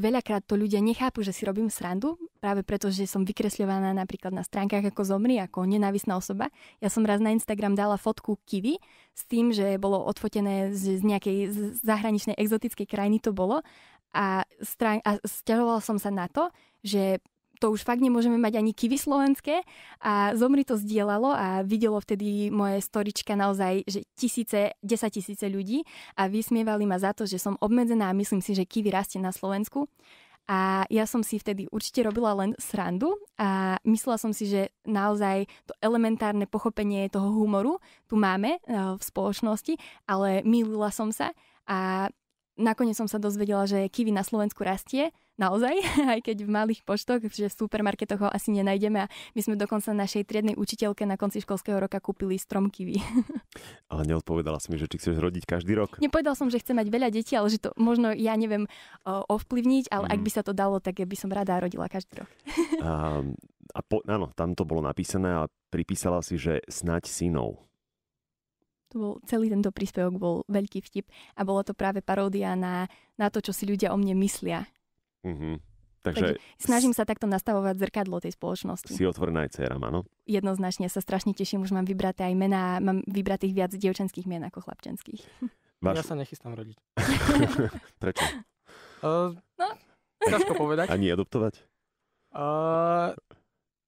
veľakrát to ľudia nechápu, že si robím srandu, práve preto, že som vykresľovaná napríklad na stránkach ako zomri, ako nenávisná osoba. Ja som raz na Instagram dala fotku kivy s tým, že bolo odfotené z, z nejakej zahraničnej exotickej krajiny to bolo a, strán- a stiažovala som sa na to, že to už fakt nemôžeme mať ani kivy slovenské. A Zomri to zdieľalo a videlo vtedy moje storička naozaj, že tisíce, desať tisíce ľudí a vysmievali ma za to, že som obmedzená a myslím si, že kivy rastie na Slovensku. A ja som si vtedy určite robila len srandu a myslela som si, že naozaj to elementárne pochopenie toho humoru tu máme e, v spoločnosti, ale milila som sa a nakoniec som sa dozvedela, že kivy na Slovensku rastie naozaj, *laughs* aj keď v malých poštoch, že v supermarketoch ho asi nenájdeme a my sme dokonca našej triednej učiteľke na konci školského roka kúpili strom kiwi. *laughs* Ale neodpovedala si mi, že či chceš rodiť každý rok. Nepovedal som, že chcem mať veľa detí, ale že to možno ja neviem ovplyvniť, ale mm. ak mhm. by sa to dalo, tak ja by som rada rodila každý rok. A, *laughs* a po, áno, tam to bolo napísané a pripísala si, že snať synov to bol, celý tento príspevok bol veľký vtip a bolo to práve paródia na, na to, čo si ľudia o mne myslia. Mm-hmm. Takže, Takže snažím sa takto nastavovať zrkadlo tej spoločnosti. Si otvorená aj Cera. áno? Jednoznačne sa strašne teším, už mám vybraté aj mená, mám vybratých viac dievčenských mien ako chlapčenských. Váš... Ja sa nechystám rodiť. *laughs* Prečo? Uh, no. Ťažko povedať. Ani adoptovať? Uh,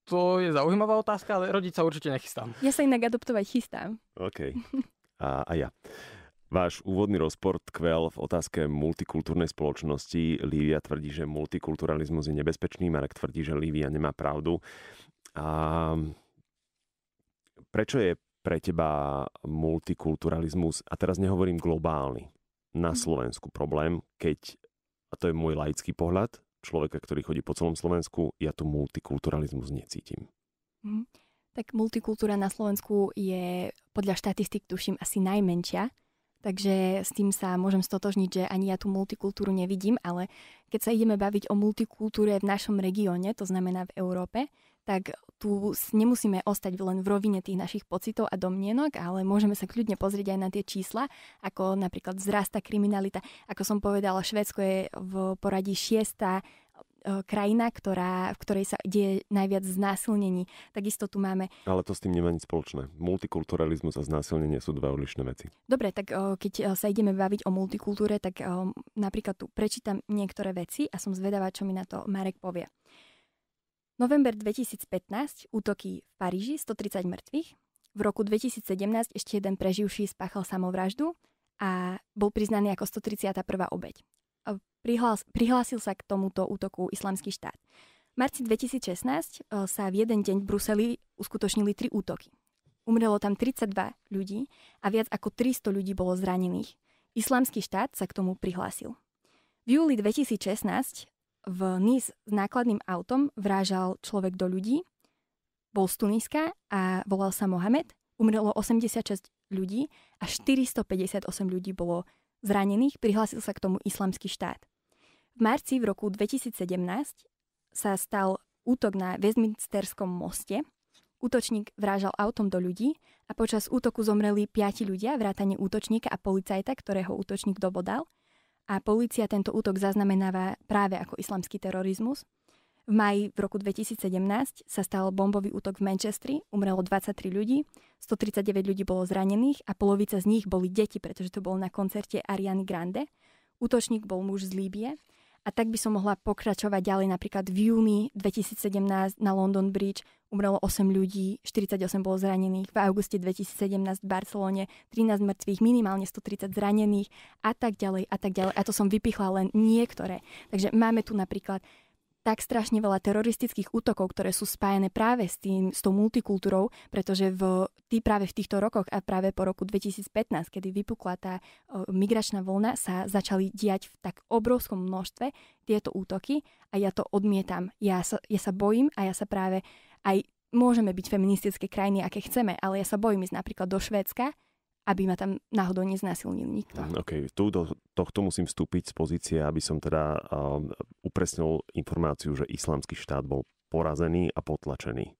to je zaujímavá otázka, ale rodiť sa určite nechystám. Ja sa inak adoptovať chystám. OK. A, a ja. Váš úvodný rozpor tkvel v otázke multikultúrnej spoločnosti. Lívia tvrdí, že multikulturalizmus je nebezpečný, Marek tvrdí, že Lívia nemá pravdu. A prečo je pre teba multikulturalizmus, a teraz nehovorím globálny, na mhm. Slovensku problém, keď, a to je môj laický pohľad, človeka, ktorý chodí po celom Slovensku, ja tu multikulturalizmus necítim. mm Tak multikultúra na Slovensku je podľa štatistik, tuším, asi najmenšia Takže s tým sa môžem stotožniť, že ani ja tú multikultúru nevidím, ale keď sa ideme baviť o multikultúre v našom regióne, to znamená v Európe, tak tu nemusíme ostať len v rovine tých našich pocitov a domnienok, ale môžeme sa kľudne pozrieť aj na tie čísla, ako napríklad vzrasta kriminalita. Ako som povedala, Švédsko je v poradí šiesta E, krajina, ktorá, v ktorej sa deje najviac znásilnení. Takisto tu máme... Ale to s tým nemá nič spoločné. Multikulturalizmus a znásilnenie sú dva odlišné veci. Dobre, tak e, keď e, sa ideme baviť o multikultúre, tak napríklad tu prečítam niektoré veci a som zvedavá, čo mi na to Marek povie. November 2015, útoky v Paríži, 130 mŕtvych. V roku 2017 ešte jeden preživší spáchal samovraždu a bol priznaný ako 131. obeď prihlás, prihlásil sa k tomuto útoku islamský štát. V marci 2016 e, sa v jeden deň v Bruseli uskutočnili tri útoky. Umrelo tam 32 ľudí a viac ako 300 ľudí bolo zranených. Islamský štát sa k tomu prihlásil. V júli 2016 v Nice s nákladným autom vrážal človek do ľudí, bol z Tuniska a volal sa Mohamed. Umrelo 86 ľudí a 458 ľudí bolo zranených. Prihlásil sa k tomu islamský štát. V marci v roku 2017 sa stal útok na Westminsterskom moste. Útočník vrážal autom do ľudí a počas útoku zomreli piati ľudia, vrátane útočníka a policajta, ktorého útočník dobodal. A policia tento útok zaznamenáva práve ako islamský terorizmus. V maji v roku 2017 sa stal bombový útok v Manchestri, umrelo 23 ľudí, 139 ľudí bolo zranených a polovica z nich boli deti, pretože to bolo na koncerte Ariany Grande. Útočník bol muž z Líbie a tak by som mohla pokračovať ďalej. Napríklad v júni 2017 na London Bridge umrelo 8 ľudí, 48 bolo zranených, v auguste 2017 v Barcelone 13 mŕtvych, minimálne 130 zranených a tak ďalej a tak ďalej. A to som vypichla len niektoré. Takže máme tu napríklad tak strašne veľa teroristických útokov, ktoré sú spájené práve s, tým, s tou multikultúrou, pretože v, tý, práve v týchto rokoch a práve po roku 2015, kedy vypukla tá o, migračná voľna, sa začali diať v tak obrovskom množstve tieto útoky a ja to odmietam. Ja sa, ja sa bojím a ja sa práve aj môžeme byť feministické krajiny, aké chceme, ale ja sa bojím ísť napríklad do Švédska, aby ma tam náhodou neznásilnil nikto. Mm, OK, tu do tohto musím vstúpiť z pozície, aby som teda uh, upresnil informáciu, že islamský štát bol porazený a potlačený.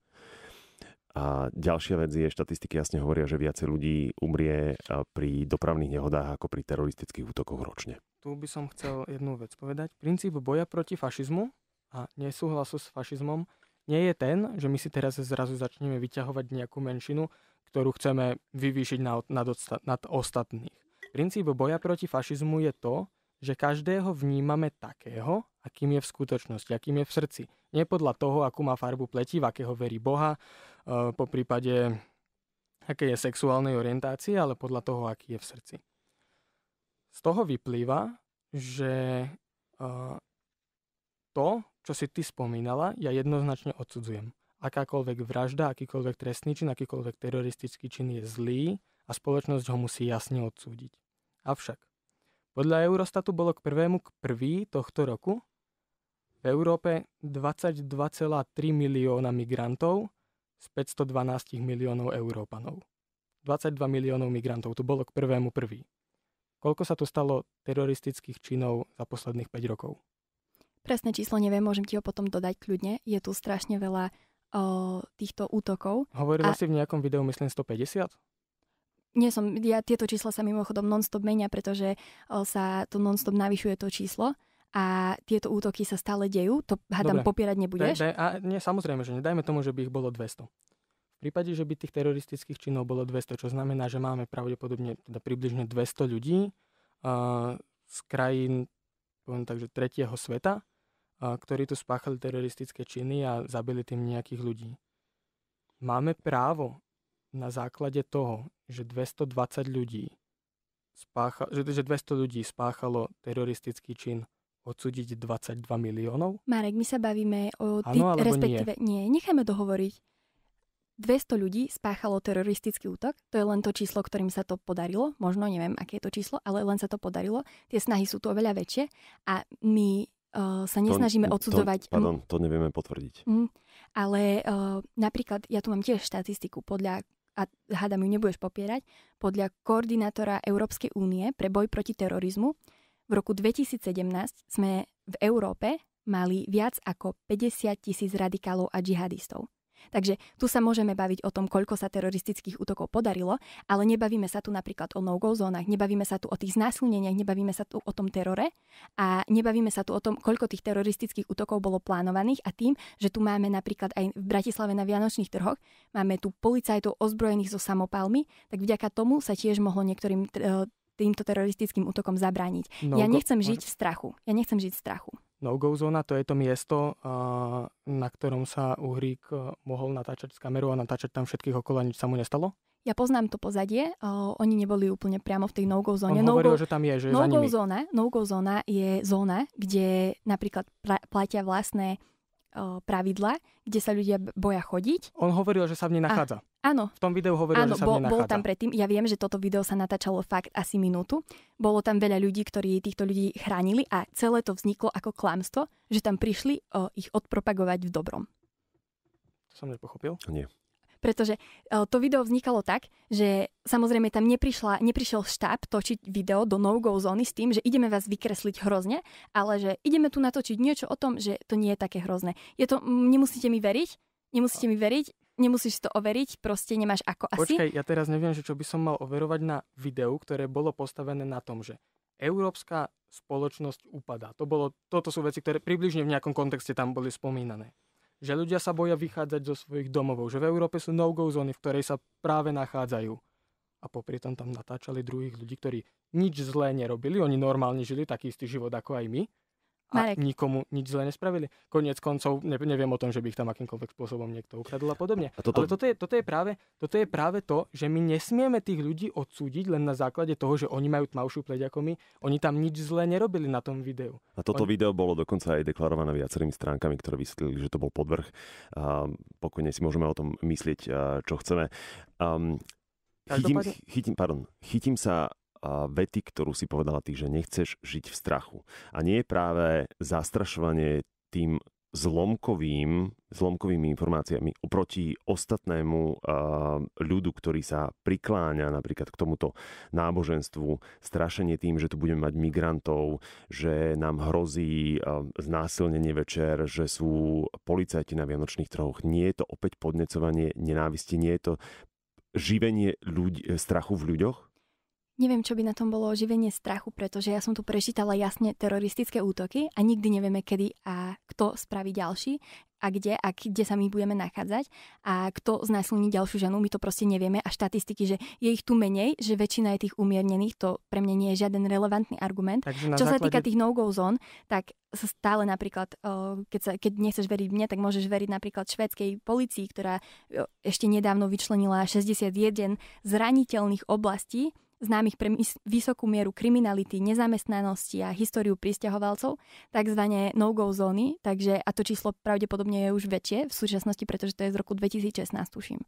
A ďalšia vec je, štatistiky jasne hovoria, že viacej ľudí umrie pri dopravných nehodách ako pri teroristických útokoch ročne. Tu by som chcel jednu vec povedať. Princíp boja proti fašizmu a nesúhlasu s fašizmom nie je ten, že my si teraz zrazu začneme vyťahovať nejakú menšinu ktorú chceme vyvýšiť nad, odsta- nad ostatných. Princíp boja proti fašizmu je to, že každého vnímame takého, akým je v skutočnosti, akým je v srdci. Nie podľa toho, akú má farbu pleti, v akého verí Boha, e, po prípade aké je sexuálnej orientácie, ale podľa toho, aký je v srdci. Z toho vyplýva, že e, to, čo si ty spomínala, ja jednoznačne odsudzujem akákoľvek vražda, akýkoľvek trestný čin, akýkoľvek teroristický čin je zlý a spoločnosť ho musí jasne odsúdiť. Avšak, podľa Eurostatu bolo k prvému k prvý tohto roku v Európe 22,3 milióna migrantov z 512 miliónov Európanov. 22 miliónov migrantov, to bolo k prvému prvý. Koľko sa tu stalo teroristických činov za posledných 5 rokov? Presné číslo neviem, môžem ti ho potom dodať kľudne. Je tu strašne veľa o, týchto útokov. Hovorila a... si v nejakom videu, myslím, 150? Nie som, ja, tieto čísla sa mimochodom non stop menia, pretože o, sa to stop navyšuje to číslo a tieto útoky sa stále dejú, to hádam popierať nebudeš. De, a nie, samozrejme, že nedajme tomu, že by ich bolo 200. V prípade, že by tých teroristických činov bolo 200, čo znamená, že máme pravdepodobne teda približne 200 ľudí uh, z krajín, poviem tak, že tretieho sveta, ktorí tu spáchali teroristické činy a zabili tým nejakých ľudí. Máme právo na základe toho, že 220 ľudí spácha, že 200 ľudí spáchalo teroristický čin odsúdiť 22 miliónov? Marek, my sa bavíme o... Ty, respektíve, nie. nie, nechajme dohovoriť. 200 ľudí spáchalo teroristický útok, to je len to číslo, ktorým sa to podarilo, možno neviem, aké je to číslo, ale len sa to podarilo. Tie snahy sú tu oveľa väčšie a my sa nesnažíme to, odsudzovať. To, pardon, to nevieme potvrdiť. Mm, ale uh, napríklad, ja tu mám tiež štatistiku podľa a hádam ju nebudeš popierať, podľa koordinátora Európskej únie pre boj proti terorizmu v roku 2017 sme v Európe mali viac ako 50 tisíc radikálov a džihadistov. Takže tu sa môžeme baviť o tom, koľko sa teroristických útokov podarilo, ale nebavíme sa tu napríklad o no-go zónach, nebavíme sa tu o tých znásilneniach, nebavíme sa tu o tom terore a nebavíme sa tu o tom, koľko tých teroristických útokov bolo plánovaných a tým, že tu máme napríklad aj v Bratislave na Vianočných trhoch, máme tu policajtov ozbrojených so samopalmi, tak vďaka tomu sa tiež mohlo niektorým eh, týmto teroristickým útokom zabrániť. No, ja nechcem go... No- žiť v strachu. Ja nechcem žiť v strachu no-go zóna, to je to miesto, na ktorom sa Uhrík e, mohol natáčať s kamerou a natáčať tam všetkých okolo a nič sa mu nestalo? Ja poznám to pozadie, uh, oni neboli úplne priamo v tej no-go zóne. On no go, že tam je, že no je no-go Zóna, no-go zóna je zóna, kde napríklad platia vlastné pravidla, kde sa ľudia boja chodiť. On hovoril, že sa v nej nachádza. A, áno. V tom videu hovoril, áno, že sa bol, v nej nachádza. bol tam predtým. Ja viem, že toto video sa natáčalo fakt asi minútu. Bolo tam veľa ľudí, ktorí týchto ľudí chránili a celé to vzniklo ako klamstvo, že tam prišli o, ich odpropagovať v dobrom. To som nepochopil. Nie pretože eh, to video vznikalo tak, že samozrejme tam neprišla, neprišiel štáb točiť video do no-go zóny s tým, že ideme vás vykresliť hrozne, ale že ideme tu natočiť niečo o tom, že to nie je také hrozné. Je to, nemusíte mi veriť, nemusíte mi veriť, nemusíš to overiť, proste nemáš ako asi. Počkaj, ja teraz neviem, že čo by som mal overovať na videu, ktoré bolo postavené na tom, že európska spoločnosť upadá. To bolo, toto sú veci, ktoré približne v nejakom kontexte tam boli spomínané že ľudia sa boja vychádzať zo svojich domovov, že v Európe sú no-go zóny, v ktorej sa práve nachádzajú. A popri tom tam natáčali druhých ľudí, ktorí nič zlé nerobili, oni normálne žili taký istý život ako aj my, a Marek. nikomu nič zle nespravili. Koniec koncov ne, neviem o tom, že by ich tam akýmkoľvek spôsobom niekto ukradol a podobne. A toto... Ale toto je, toto, je práve, toto je práve to, že my nesmieme tých ľudí odsúdiť len na základe toho, že oni majú tmavšiu pleť ako my. Oni tam nič zle nerobili na tom videu. A toto oni... video bolo dokonca aj deklarované viacerými stránkami, ktoré vysvetlili, že to bol podvrh. A pokojne si môžeme o tom myslieť, čo chceme. Um, chytím, chytím, pardon, chytím sa vety, ktorú si povedala ty, že nechceš žiť v strachu. A nie je práve zastrašovanie tým zlomkovým, zlomkovými informáciami oproti ostatnému ľudu, ktorý sa prikláňa napríklad k tomuto náboženstvu, strašenie tým, že tu budeme mať migrantov, že nám hrozí znásilnenie večer, že sú policajti na vianočných trhoch. Nie je to opäť podnecovanie nenávisti, nie je to živenie ľudí, strachu v ľuďoch? Neviem, čo by na tom bolo živenie strachu, pretože ja som tu prečítala jasne teroristické útoky a nikdy nevieme, kedy a kto spraví ďalší a kde a kde sa my budeme nachádzať a kto znásilní ďalšiu ženu, my to proste nevieme a štatistiky, že je ich tu menej, že väčšina je tých umiernených, to pre mňa nie je žiaden relevantný argument. Čo základe... sa týka tých no-go zón, tak sa stále napríklad, keď, sa, keď nechceš veriť mne, tak môžeš veriť napríklad švedskej policii, ktorá ešte nedávno vyčlenila 61 zraniteľných oblastí, známych pre vysokú mieru kriminality, nezamestnanosti a históriu pristahovalcov, tzv. no-go zóny, takže a to číslo pravdepodobne je už väčšie v súčasnosti, pretože to je z roku 2016, tuším.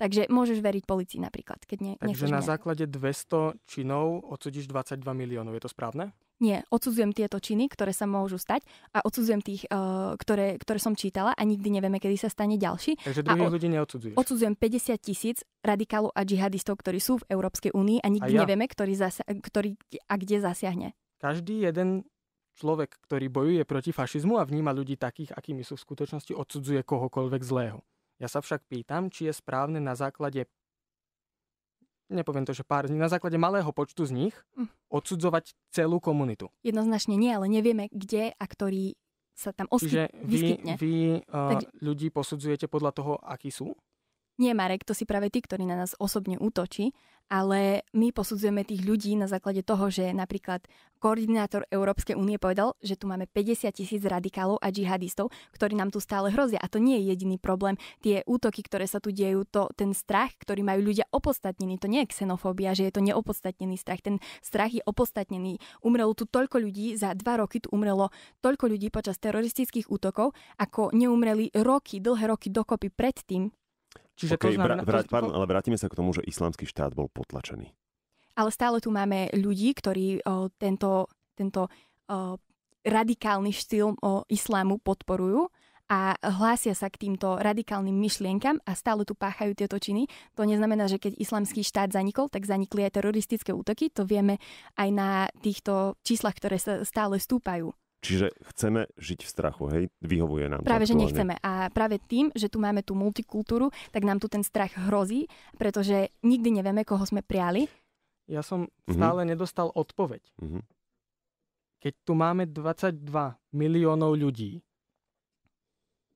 Takže môžeš veriť policii napríklad, keď ne, Takže na základe 200 činov odsudíš 22 miliónov, je to správne? Nie, odsudzujem tieto činy, ktoré sa môžu stať a odsudzujem tých, uh, ktoré, ktoré som čítala a nikdy nevieme, kedy sa stane ďalší. Takže druhých od... ľudí neodsudzujem. Odsudzujem 50 tisíc radikálov a džihadistov, ktorí sú v Európskej únii a nikdy a ja. nevieme, ktorý, zasa- ktorý a kde zasiahne. Každý jeden človek, ktorý bojuje proti fašizmu a vníma ľudí takých, akými sú v skutočnosti, odsudzuje kohokoľvek zlého. Ja sa však pýtam, či je správne na základe nepoviem to, že pár z nich, na základe malého počtu z nich hm. odsudzovať celú komunitu. Jednoznačne nie, ale nevieme, kde a ktorý sa tam osky- Čiže vy, vyskytne. vy uh, Takže... ľudí posudzujete podľa toho, akí sú? Nie, Marek, to si práve ty, ktorý na nás osobne útočí, ale my posudzujeme tých ľudí na základe toho, že napríklad koordinátor Európskej únie povedal, že tu máme 50 tisíc radikálov a džihadistov, ktorí nám tu stále hrozia. A to nie je jediný problém. Tie útoky, ktoré sa tu dejú, to ten strach, ktorý majú ľudia opodstatnený, to nie je xenofóbia, že je to neopodstatnený strach. Ten strach je opodstatnený. Umrelo tu toľko ľudí, za dva roky tu umrelo toľko ľudí počas teroristických útokov, ako neumreli roky, dlhé roky dokopy predtým Čiže okay, to znamená, vrát, to... pardon, ale vrátime sa k tomu, že islamský štát bol potlačený. Ale stále tu máme ľudí, ktorí o, tento, tento o, radikálny štýl o, islámu podporujú a hlásia sa k týmto radikálnym myšlienkam a stále tu páchajú tieto činy. To neznamená, že keď islamský štát zanikol, tak zanikli aj teroristické útoky. To vieme aj na týchto číslach, ktoré sa stále stúpajú. Čiže chceme žiť v strachu, hej? Vyhovuje nám Práve, že nechceme. A práve tým, že tu máme tú multikultúru, tak nám tu ten strach hrozí, pretože nikdy nevieme, koho sme priali. Ja som mhm. stále mm-hmm. nedostal odpoveď. Mm-hmm. Keď tu máme 22 miliónov ľudí,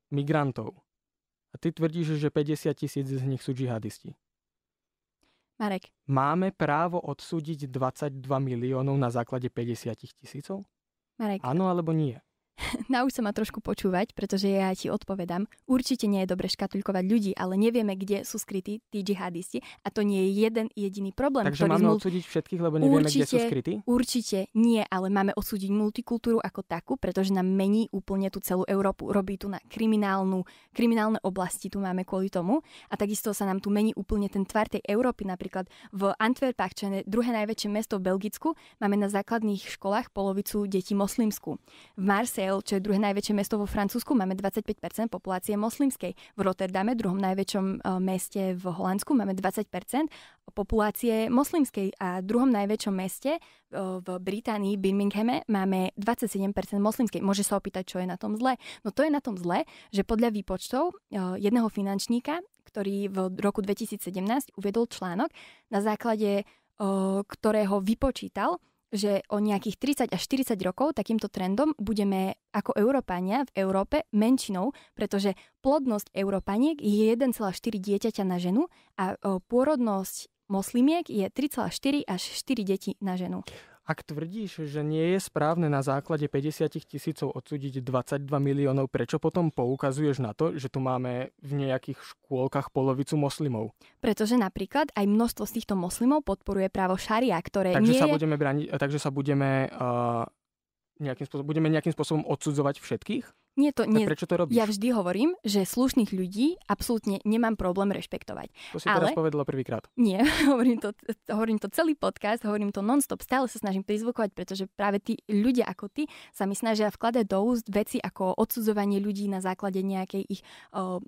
migrantov, a ty tvrdíš, že 50 tisíc z nich sú džihadisti. Marek. Máme právo odsúdiť 22 miliónov na základe 50 tisícov? Marek. Áno alebo nie? *laughs* Nauč sa ma trošku počúvať, pretože ja ti odpovedám. Určite nie je dobre škatulkovať ľudí, ale nevieme, kde sú skrytí tí džihadisti a to nie je jeden jediný problém. Takže ktorý máme zmul... odsúdiť všetkých, lebo nevieme, určite, kde sú skrytí? Určite nie, ale máme odsúdiť multikultúru ako takú, pretože nám mení úplne tú celú Európu. Robí tu na kriminálnu, kriminálne oblasti, tu máme kvôli tomu. A takisto sa nám tu mení úplne ten tvar tej Európy. Napríklad v Antwerpách, čo je druhé najväčšie mesto v Belgicku, máme na základných školách polovicu detí moslimskú. V Marse Marseille, čo je druhé najväčšie mesto vo Francúzsku, máme 25% populácie moslimskej. V Rotterdame, druhom najväčšom e, meste v Holandsku, máme 20% populácie moslimskej. A v druhom najväčšom meste e, v Británii, Birminghame, máme 27% moslimskej. Môže sa opýtať, čo je na tom zle. No to je na tom zle, že podľa výpočtov e, jedného finančníka, ktorý v roku 2017 uvedol článok, na základe ktorého vypočítal, že o nejakých 30 až 40 rokov takýmto trendom budeme ako Európania v Európe menšinou, pretože plodnosť Európaniek je 1,4 dieťaťa na ženu a pôrodnosť moslimiek je 3,4 až 4 deti na ženu. Ak tvrdíš, že nie je správne na základe 50 tisícov odsúdiť 22 miliónov, prečo potom poukazuješ na to, že tu máme v nejakých škôlkach polovicu moslimov? Pretože napríklad aj množstvo z týchto moslimov podporuje právo šaria, ktoré takže nie sa je... budeme brani, Takže sa budeme, uh, nejakým spôsobom, budeme nejakým spôsobom odsudzovať všetkých? Nie to, nie. prečo to robíš? Ja vždy hovorím, že slušných ľudí absolútne nemám problém rešpektovať. To si Ale... teraz povedala prvýkrát. Nie, *laughs* hovorím to, hovorím to celý podcast, hovorím to nonstop, stále sa snažím prizvukovať, pretože práve tí ľudia ako ty sa mi snažia vkladať do úst veci ako odsudzovanie ľudí na základe ich,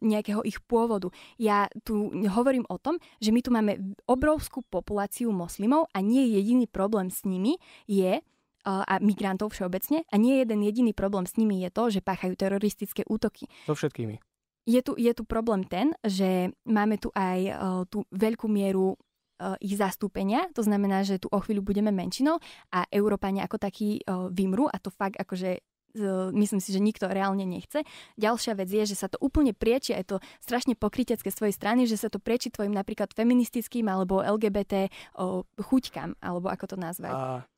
nejakého ich pôvodu. Ja tu hovorím o tom, že my tu máme obrovskú populáciu moslimov a nie jediný problém s nimi je, a migrantov všeobecne a nie jeden jediný problém s nimi je to, že páchajú teroristické útoky. So všetkými. Je tu, je tu problém ten, že máme tu aj uh, tú veľkú mieru uh, ich zastúpenia, to znamená, že tu o chvíľu budeme menšinou a Európania ako takí uh, vymru a to fakt akože myslím si, že nikto reálne nechce. Ďalšia vec je, že sa to úplne prieči, aj to strašne pokrytecké svojej strany, že sa to prieči tvojim napríklad feministickým alebo LGBT o, chuťkam, alebo ako to nazvať. A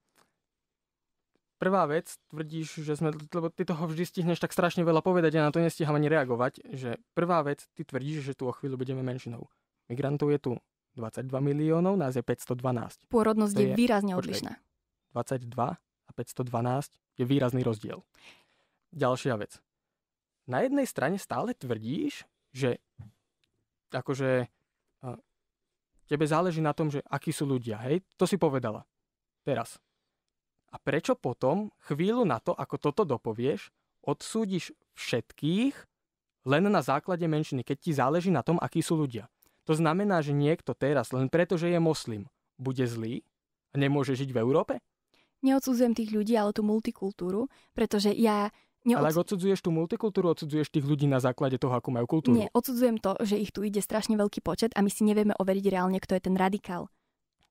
prvá vec, tvrdíš, že sme, lebo ty toho vždy stihneš tak strašne veľa povedať a na to nestíham ani reagovať, že prvá vec, ty tvrdíš, že tu o chvíľu budeme menšinou. Migrantov je tu 22 miliónov, nás je 512. Pôrodnosť je, je výrazne odlišná. 22 a 512 je výrazný rozdiel. Ďalšia vec. Na jednej strane stále tvrdíš, že akože tebe záleží na tom, že akí sú ľudia, hej? To si povedala. Teraz. A prečo potom, chvíľu na to, ako toto dopovieš, odsúdiš všetkých len na základe menšiny, keď ti záleží na tom, akí sú ľudia. To znamená, že niekto teraz, len preto, že je moslim, bude zlý a nemôže žiť v Európe? Neodsudzujem tých ľudí, ale tú multikultúru, pretože ja Neodsud... Ale ak odsudzuješ tú multikultúru, odsudzuješ tých ľudí na základe toho, ako majú kultúru. Nie, odsudzujem to, že ich tu ide strašne veľký počet a my si nevieme overiť reálne, kto je ten radikál.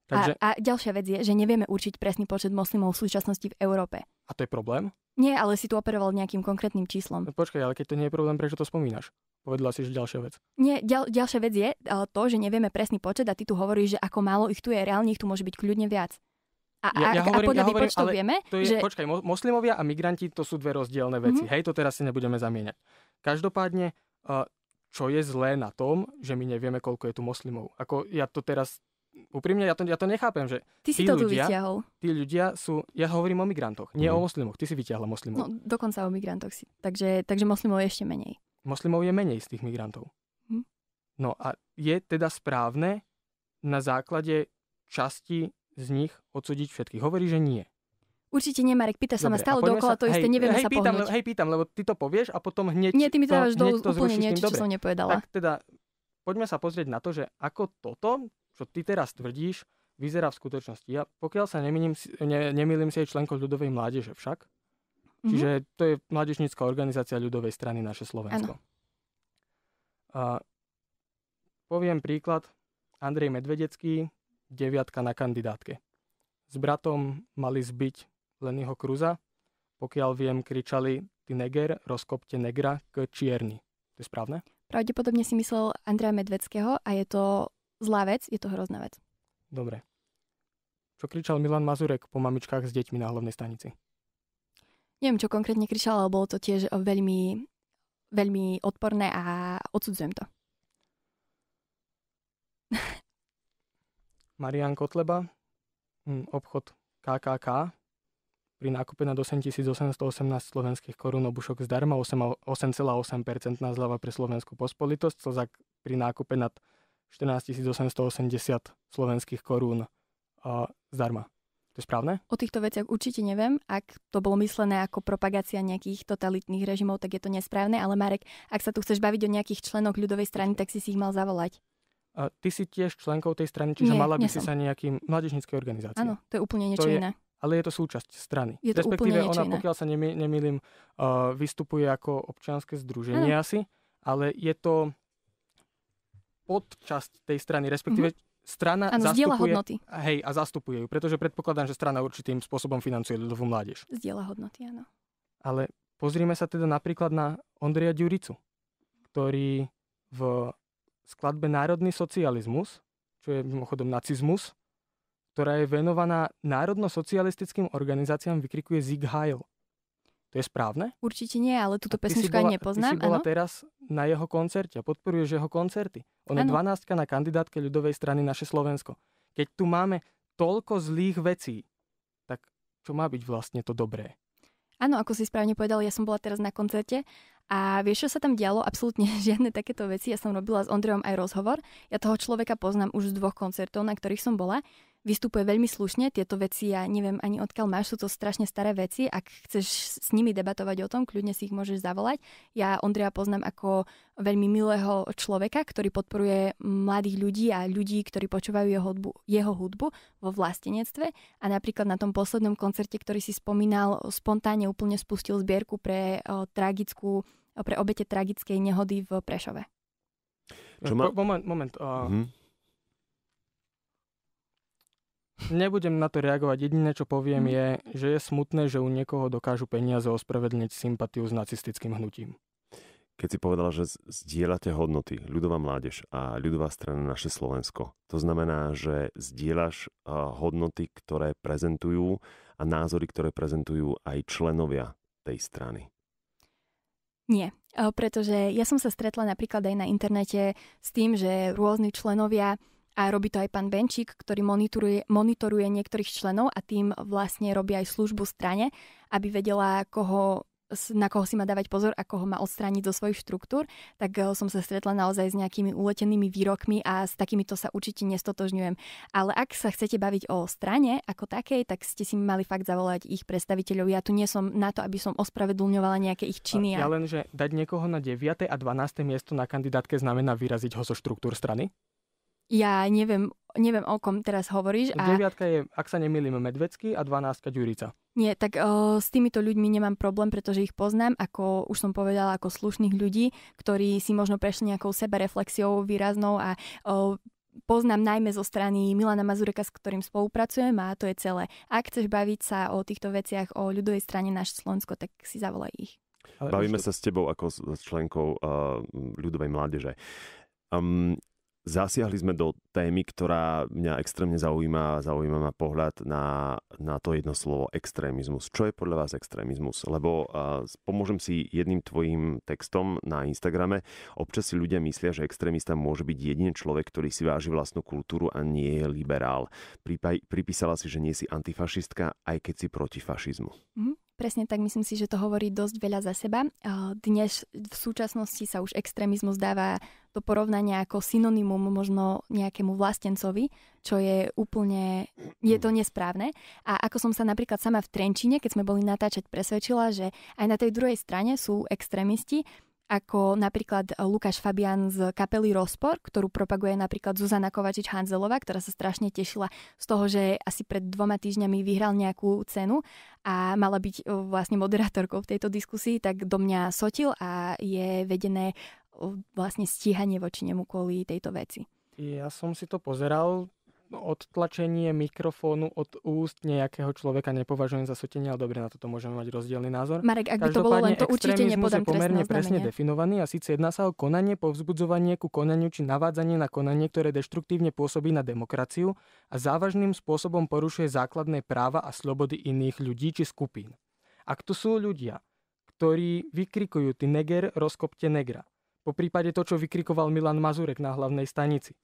Takže... A, a ďalšia vec je, že nevieme určiť presný počet moslimov v súčasnosti v Európe. A to je problém? Nie, ale si tu operoval nejakým konkrétnym číslom. No počkaj, ale keď to nie je problém, prečo to spomínaš? Povedala si, že ďalšia vec. Nie, ďal, ďalšia vec je e, to, že nevieme presný počet a ty tu hovoríš, že ako málo ich tu je, reálne ich tu môže byť kľudne viac. A, ja, ja a, hovorím, a podľa ja hovorím, ale vieme, to je, že... Počkaj, moslimovia a migranti to sú dve rozdielne veci. Mm-hmm. Hej, to teraz si nebudeme zamieňať. Každopádne, e, čo je zlé na tom, že my nevieme, koľko je tu moslimov. Ako ja to teraz úprimne ja to, ja to nechápem, že Ty si to tu ľudia, vyťahol. Tí ľudia sú, ja hovorím o migrantoch, nie mm. o mhm. moslimoch. Ty si vyťahla moslimov. No, dokonca o migrantoch si. Takže, takže moslimov je ešte menej. Moslimov je menej z tých migrantov. Mm. No a je teda správne na základe časti z nich odsúdiť všetkých. Hovorí, že nie. Určite nie, Marek, pýta sa ma stále dokola to isté, hej, nevieme hej, sa pýtam, pohnúť. Hej, pýtam, lebo ty to povieš a potom hneď Nie, ty mi to dávaš do úplne niečo, čo som nepovedala. Tak teda poďme sa pozrieť na to, že ako toto, čo ty teraz tvrdíš, vyzerá v skutočnosti. Ja, pokiaľ sa nemýlim, ne, nemýlim si aj členkou ľudovej mládeže však, mm-hmm. čiže to je mládežnícka organizácia ľudovej strany naše Slovensko. A, poviem príklad, Andrej Medvedecký, deviatka na kandidátke. S bratom mali zbiť Lenyho Kruza, pokiaľ viem, kričali ty neger, rozkopte negra k čierni. To je správne? Pravdepodobne si myslel Andreja Medveckého a je to zlá vec, je to hrozná vec. Dobre. Čo kričal Milan Mazurek po mamičkách s deťmi na hlavnej stanici? Neviem, čo konkrétne kričal, ale bolo to tiež veľmi, veľmi odporné a odsudzujem to. *laughs* Marian Kotleba, hm, obchod KKK, pri nákupe na 8818 slovenských korún obušok zdarma, 8,8% zľava pre Slovenskú pospolitosť, slzak pri nákupe nad 14880 slovenských korún zdarma. To je správne? O týchto veciach určite neviem. Ak to bolo myslené ako propagácia nejakých totalitných režimov, tak je to nesprávne. Ale Marek, ak sa tu chceš baviť o nejakých členoch ľudovej strany, tak si si ich mal zavolať. A ty si tiež členkou tej strany, čiže Nie, mala by nesom. si sa nejakým mladežníckej organizácii. Áno, to je úplne niečo to iné. Je ale je to súčasť strany. Je to Respektíve úplne ona, iné. pokiaľ sa nemý, nemýlim, uh, vystupuje ako občianske združenie mm. asi, ale je to podčasť tej strany, respektíve mm-hmm. strana ano, zastupuje, hodnoty. Hej, a zastupuje ju, pretože predpokladám, že strana určitým spôsobom financuje ľudovú mládež. Zdieľa hodnoty, áno. Ale pozrime sa teda napríklad na Ondreja Ďuricu, ktorý v skladbe Národný socializmus, čo je mimochodom nacizmus, ktorá je venovaná národno-socialistickým organizáciám, vykrikuje Zig Heil. To je správne? Určite nie, ale túto pesničku ani nepoznám. Ty si bola ano? teraz na jeho koncerte a podporuješ jeho koncerty. On je 12 na kandidátke ľudovej strany Naše Slovensko. Keď tu máme toľko zlých vecí, tak čo má byť vlastne to dobré? Áno, ako si správne povedal, ja som bola teraz na koncerte a vieš, čo sa tam dialo? Absolútne *laughs* žiadne takéto veci. Ja som robila s Ondrejom aj rozhovor. Ja toho človeka poznám už z dvoch koncertov, na ktorých som bola vystupuje veľmi slušne. Tieto veci ja neviem ani odkiaľ máš, sú to strašne staré veci. Ak chceš s nimi debatovať o tom, kľudne si ich môžeš zavolať. Ja Ondreja poznám ako veľmi milého človeka, ktorý podporuje mladých ľudí a ľudí, ktorí počúvajú jeho hudbu, jeho hudbu vo vlastenectve. A napríklad na tom poslednom koncerte, ktorý si spomínal, spontánne úplne spustil zbierku pre o, tragickú pre obete tragickej nehody v Prešove. Čo ma... Moment, moment. Uh, mm-hmm. Nebudem na to reagovať. Jediné, čo poviem, mhm. je, že je smutné, že u niekoho dokážu peniaze ospravedlniť sympatiu s nacistickým hnutím. Keď si povedala, že zdieľate hodnoty, ľudová mládež a ľudová strana naše Slovensko, to znamená, že zdieľaš hodnoty, ktoré prezentujú a názory, ktoré prezentujú aj členovia tej strany. Nie, pretože ja som sa stretla napríklad aj na internete s tým, že rôzni členovia a robí to aj pán Benčík, ktorý monitoruje, monitoruje niektorých členov a tým vlastne robí aj službu strane, aby vedela, koho, na koho si má dávať pozor a koho má odstrániť zo svojich štruktúr, tak eh, som sa stretla naozaj s nejakými uletenými výrokmi a s takýmito sa určite nestotožňujem. Ale ak sa chcete baviť o strane ako takej, tak ste si mali fakt zavolať ich predstaviteľov. Ja tu nie som na to, aby som ospravedlňovala nejaké ich činy. Ja len, že dať niekoho na 9. a 12. miesto na kandidátke znamená vyraziť ho zo štruktúr strany? Ja neviem, neviem o kom teraz hovoríš. A... Deviatka je, ak sa nemýlim, medvecky a dvanáctka Ďurica. Nie, tak o, s týmito ľuďmi nemám problém, pretože ich poznám, ako už som povedala, ako slušných ľudí, ktorí si možno prešli nejakou sebereflexiou výraznou a o, poznám najmä zo strany Milana Mazureka, s ktorým spolupracujem a to je celé. Ak chceš baviť sa o týchto veciach o ľudovej strane naš Slovensko, tak si zavolaj ich. Bavíme sa s tebou ako s členkou uh, ľudovej mládeže. Um, Zasiahli sme do témy, ktorá mňa extrémne zaujíma. Zaujíma ma pohľad na, na to jedno slovo extrémizmus. Čo je podľa vás extrémizmus? Lebo uh, pomôžem si jedným tvojim textom na Instagrame. Občas si ľudia myslia, že extrémista môže byť jediný človek, ktorý si váži vlastnú kultúru a nie je liberál. Pripaj, pripísala si, že nie si antifašistka, aj keď si proti fašizmu. Mm-hmm. Presne tak, myslím si, že to hovorí dosť veľa za seba. Dnes v súčasnosti sa už extrémizmus dáva do porovnania ako synonymum možno nejakému vlastencovi, čo je úplne, je to nesprávne. A ako som sa napríklad sama v Trenčine, keď sme boli natáčať, presvedčila, že aj na tej druhej strane sú extrémisti, ako napríklad eh, Lukáš Fabian z kapely Rozpor, ktorú propaguje napríklad Zuzana Kovačič-Hanzelová, ktorá sa strašne tešila z toho, že asi pred dvoma týždňami vyhral nejakú cenu a mala byť eh, vlastne moderátorkou v tejto diskusii, tak do mňa sotil a je vedené eh, vlastne stíhanie voči nemu kvôli tejto veci. Ja som si to pozeral, odtlačenie mikrofónu od úst nejakého človeka nepovažujem za sotenie, ale dobre, na toto môžeme mať rozdielny názor. Marek, ak by to bolo len to, určite nepodám je pomerne presne definovaný a síce jedná sa o konanie, povzbudzovanie ku konaniu či navádzanie na konanie, ktoré deštruktívne pôsobí na demokraciu a závažným spôsobom porušuje základné práva a slobody iných ľudí či skupín. Ak to sú ľudia, ktorí vykrikujú ty neger, rozkopte negra, po prípade to, čo vykrikoval Milan Mazurek na hlavnej stanici,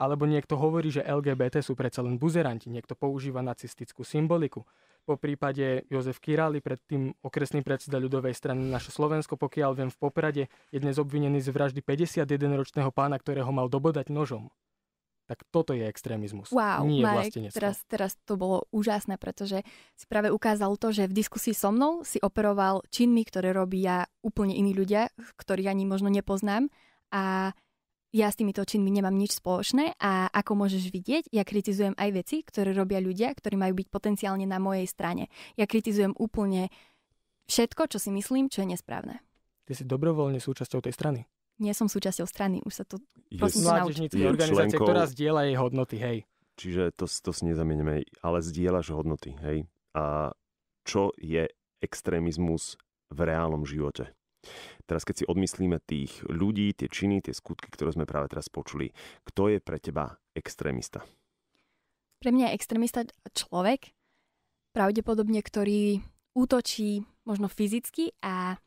alebo niekto hovorí, že LGBT sú predsa len buzeranti, niekto používa nacistickú symboliku. Po prípade Jozef Király, predtým okresný predseda ľudovej strany naše Slovensko, pokiaľ viem v Poprade, je dnes obvinený z vraždy 51-ročného pána, ktorého mal dobodať nožom. Tak toto je extrémizmus. Wow, Nie Marek, teraz, teraz to bolo úžasné, pretože si práve ukázal to, že v diskusii so mnou si operoval činmi, ktoré robia úplne iní ľudia, ktorých ani možno nepoznám. A ja s týmito činmi nemám nič spoločné a ako môžeš vidieť, ja kritizujem aj veci, ktoré robia ľudia, ktorí majú byť potenciálne na mojej strane. Ja kritizujem úplne všetko, čo si myslím, čo je nesprávne. Ty si dobrovoľne súčasťou tej strany. Nie som súčasťou strany, už sa to je, prosím sa Je organizácia, členkou, ktorá zdieľa jej hodnoty, hej. Čiže to, to si nezamieneme, ale zdieľaš hodnoty, hej. A čo je extrémizmus v reálnom živote? Teraz keď si odmyslíme tých ľudí, tie činy, tie skutky, ktoré sme práve teraz počuli, kto je pre teba extrémista? Pre mňa je extrémista človek, pravdepodobne, ktorý útočí možno fyzicky a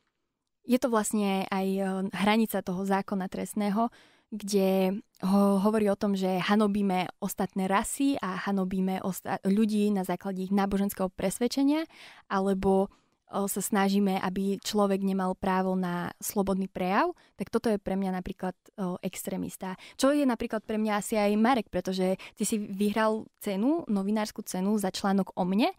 je to vlastne aj e, hranica toho zákona trestného, kde ho hovorí o tom, že hanobíme ostatné rasy a hanobíme osta- ľudí na základe ich náboženského presvedčenia alebo sa snažíme, aby človek nemal právo na slobodný prejav, tak toto je pre mňa napríklad o, extrémista. Čo je napríklad pre mňa asi aj Marek, pretože ty si vyhral cenu, novinárskú cenu za článok o mne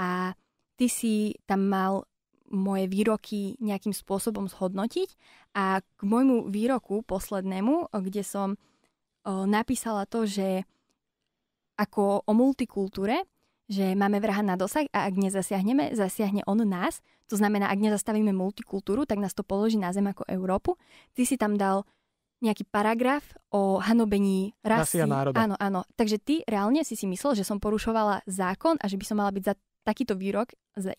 a ty si tam mal moje výroky nejakým spôsobom zhodnotiť a k môjmu výroku poslednému, kde som o, napísala to, že ako o multikultúre, že máme vraha na dosah a ak nezasiahneme, zasiahne on nás. To znamená, ak nezastavíme multikultúru, tak nás to položí na zem ako Európu. Ty si tam dal nejaký paragraf o hanobení rasy. A národa. Áno, áno. Takže ty reálne si si myslel, že som porušovala zákon a že by som mala byť za takýto výrok,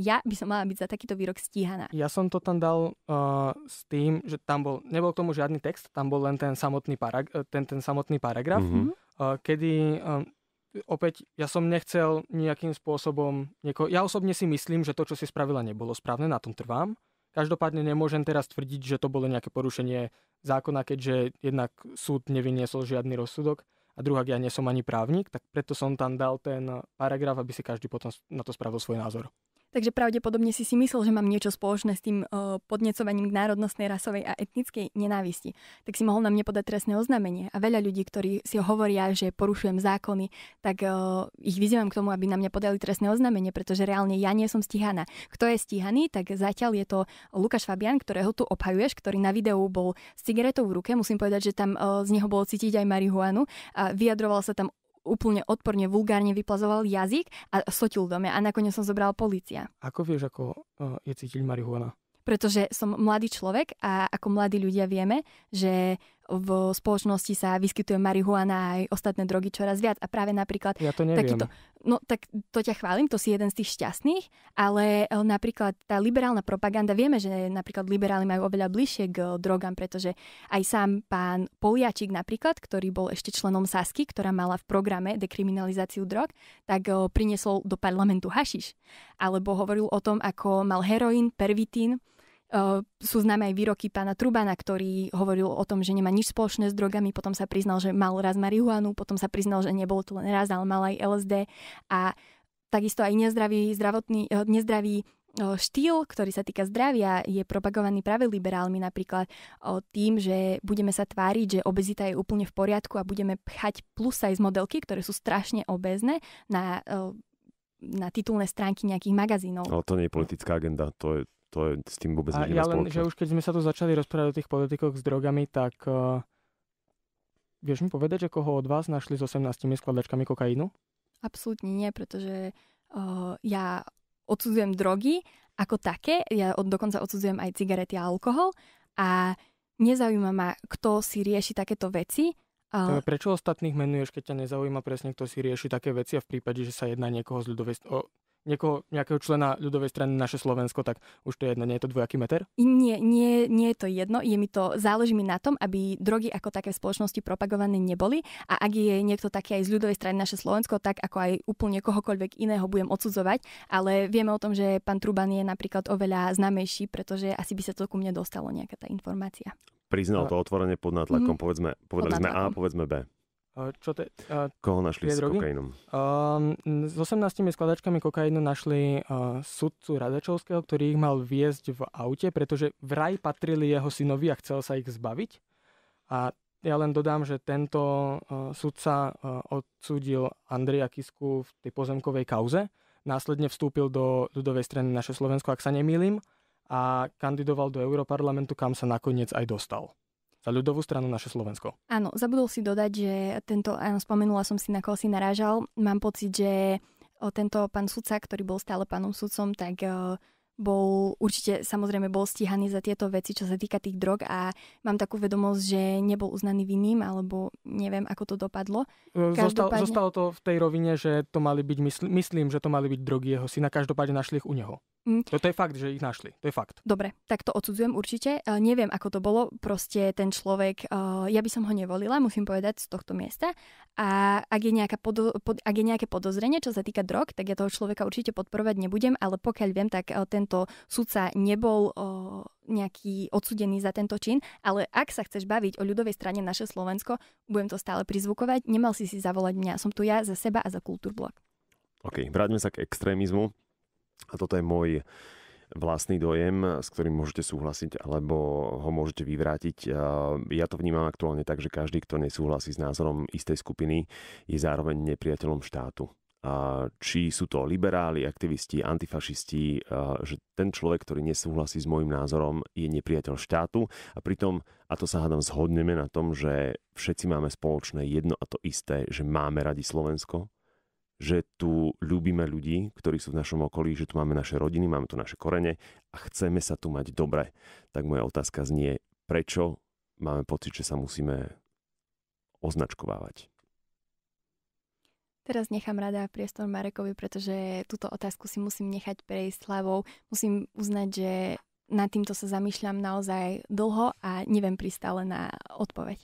ja by som mala byť za takýto výrok stíhaná. Ja som to tam dal uh, s tým, že tam bol, nebol k tomu žiadny text, tam bol len ten samotný, parag- ten, ten samotný paragraf, mm-hmm. uh, kedy eh, opäť, ja som nechcel nejakým spôsobom... Nieko... Ja osobne si myslím, že to, čo si spravila, nebolo správne, na tom trvám. Každopádne nemôžem teraz tvrdiť, že to bolo nejaké porušenie zákona, keďže jednak súd nevyniesol žiadny rozsudok a druhá, ja nie som ani právnik, tak preto som tam dal ten paragraf, aby si každý potom na to spravil svoj názor takže pravdepodobne si si myslel, že mám niečo spoločné s tým uh, podnecovaním k národnostnej, rasovej a etnickej nenávisti. Tak si mohol na mne podať trestné oznámenie. A veľa ľudí, ktorí si hovoria, že porušujem zákony, tak uh, ich vyzývam k tomu, aby na mňa podali trestné oznámenie, pretože reálne ja nie som stíhaná. Kto je stíhaný, tak zatiaľ je to Lukáš Fabian, ktorého tu obhajuješ, ktorý na videu bol s cigaretou v ruke. Musím povedať, že tam uh, z neho bolo cítiť aj marihuanu a vyjadroval sa tam úplne odporne, vulgárne vyplazoval jazyk a sotil do mňa a nakoniec som zobral policia. Ako vieš, ako eh, je cítiť marihuana? Pretože som mladý človek a ako mladí ľudia vieme, že v spoločnosti sa vyskytuje marihuana aj ostatné drogy čoraz viac a práve napríklad ja to neviem. takýto... No tak to ťa chválim, to si jeden z tých šťastných, ale eh, napríklad tá liberálna propaganda, vieme, že napríklad liberáli majú oveľa bližšie k eh, drogám, pretože aj sám pán Poliačik napríklad, ktorý bol ešte členom Sasky, ktorá mala v programe dekriminalizáciu drog, tak eh, priniesol do parlamentu hašiš. Alebo hovoril o tom, ako mal heroín, pervitín, Ehm, sú známe aj výroky pána Trubana, ktorý hovoril o tom, že nemá nič spoločné s drogami, potom sa priznal, že mal raz marihuanu, potom sa priznal, že nebol to len raz, ale mal aj LSD a takisto aj nezdravý, zdravotný, eh, nezdravý eh, štýl, ktorý sa týka zdravia, je propagovaný práve liberálmi napríklad eh, tým, že budeme sa tváriť, že obezita je úplne v poriadku a budeme pchať plus aj z modelky, ktoré sú strašne obezné na, na titulné stránky nejakých magazínov. Ale to nie je politická agenda, to je to s tým vôbec nič ja len, spoločné. že už keď sme sa tu začali rozprávať o tých politikoch s drogami, tak uh, vieš mi povedať, že koho od vás našli s 18 skladačkami kokainu? Absolútne nie, pretože uh, ja odsudzujem drogy ako také, ja od, dokonca odsudzujem aj cigarety a alkohol a nezaujíma ma, kto si rieši takéto veci, Uh, Prečo ostatných menuješ, keď ťa nezaujíma presne, kto si rieši také veci a v prípade, že sa jedná niekoho z ľudovej... O, niekoho, nejakého člena ľudovej strany naše Slovensko, tak už to je jedno, nie je to dvojaký meter? Nie, nie, nie je to jedno, je mi to, záleží mi na tom, aby drogy ako také v spoločnosti propagované neboli a ak je niekto taký aj z ľudovej strany naše Slovensko, tak ako aj úplne kohokoľvek iného budem odsudzovať, ale vieme o tom, že pán Truban je napríklad oveľa známejší, pretože asi by sa to ku mne dostalo nejaká tá informácia. Priznal to otvorene pod nátlakom, mm. povedzme, povedali sme A, povedzme B. Čo te, uh, Koho našli s kokainom? Uh, s 18 skladačkami kokainu našli uh, sudcu Radačovského, ktorý ich mal viesť v aute, pretože vraj patrili jeho synovi a chcel sa ich zbaviť. A ja len dodám, že tento uh, sudca uh, odsúdil Andreja Kisku v tej pozemkovej kauze. Následne vstúpil do ľudovej strany naše Slovensko, ak sa nemýlim, a kandidoval do Europarlamentu, kam sa nakoniec aj dostal za ľudovú stranu naše Slovensko. Áno, zabudol si dodať, že tento, áno, spomenula som si, na koho si narážal. Mám pocit, že tento pán sudca, ktorý bol stále pánom sudcom, tak bol určite samozrejme bol stíhaný za tieto veci, čo sa týka tých drog a mám takú vedomosť, že nebol uznaný vinným alebo neviem, ako to dopadlo. E, zostal, zostalo to v tej rovine, že to mali byť, mysl, myslím, že to mali byť drogy jeho syna, každopádne našli ich u neho. To, mm. no to je fakt, že ich našli. To je fakt. Dobre, tak to odsudzujem určite. Uh, neviem, ako to bolo. Proste ten človek, uh, ja by som ho nevolila, musím povedať, z tohto miesta. A ak je, nejaká podo- pod- ak je nejaké podozrenie, čo sa týka drog, tak ja toho človeka určite podporovať nebudem, ale pokiaľ viem, tak uh, tento sudca nebol uh, nejaký odsudený za tento čin, ale ak sa chceš baviť o ľudovej strane naše Slovensko, budem to stále prizvukovať, nemal si si zavolať mňa, som tu ja za seba a za kultúrblok. OK, vráťme sa k extrémizmu. A toto je môj vlastný dojem, s ktorým môžete súhlasiť alebo ho môžete vyvrátiť. Ja to vnímam aktuálne tak, že každý, kto nesúhlasí s názorom istej skupiny, je zároveň nepriateľom štátu. A či sú to liberáli, aktivisti, antifašisti, že ten človek, ktorý nesúhlasí s môjim názorom, je nepriateľ štátu a pritom, a to sa hádam, zhodneme na tom, že všetci máme spoločné jedno a to isté, že máme radi Slovensko, že tu ľúbime ľudí, ktorí sú v našom okolí, že tu máme naše rodiny, máme tu naše korene a chceme sa tu mať dobre. Tak moja otázka znie, prečo máme pocit, že sa musíme označkovávať? Teraz nechám rada priestor Marekovi, pretože túto otázku si musím nechať prejsť hlavou. Musím uznať, že nad týmto sa zamýšľam naozaj dlho a neviem pristále na odpoveď.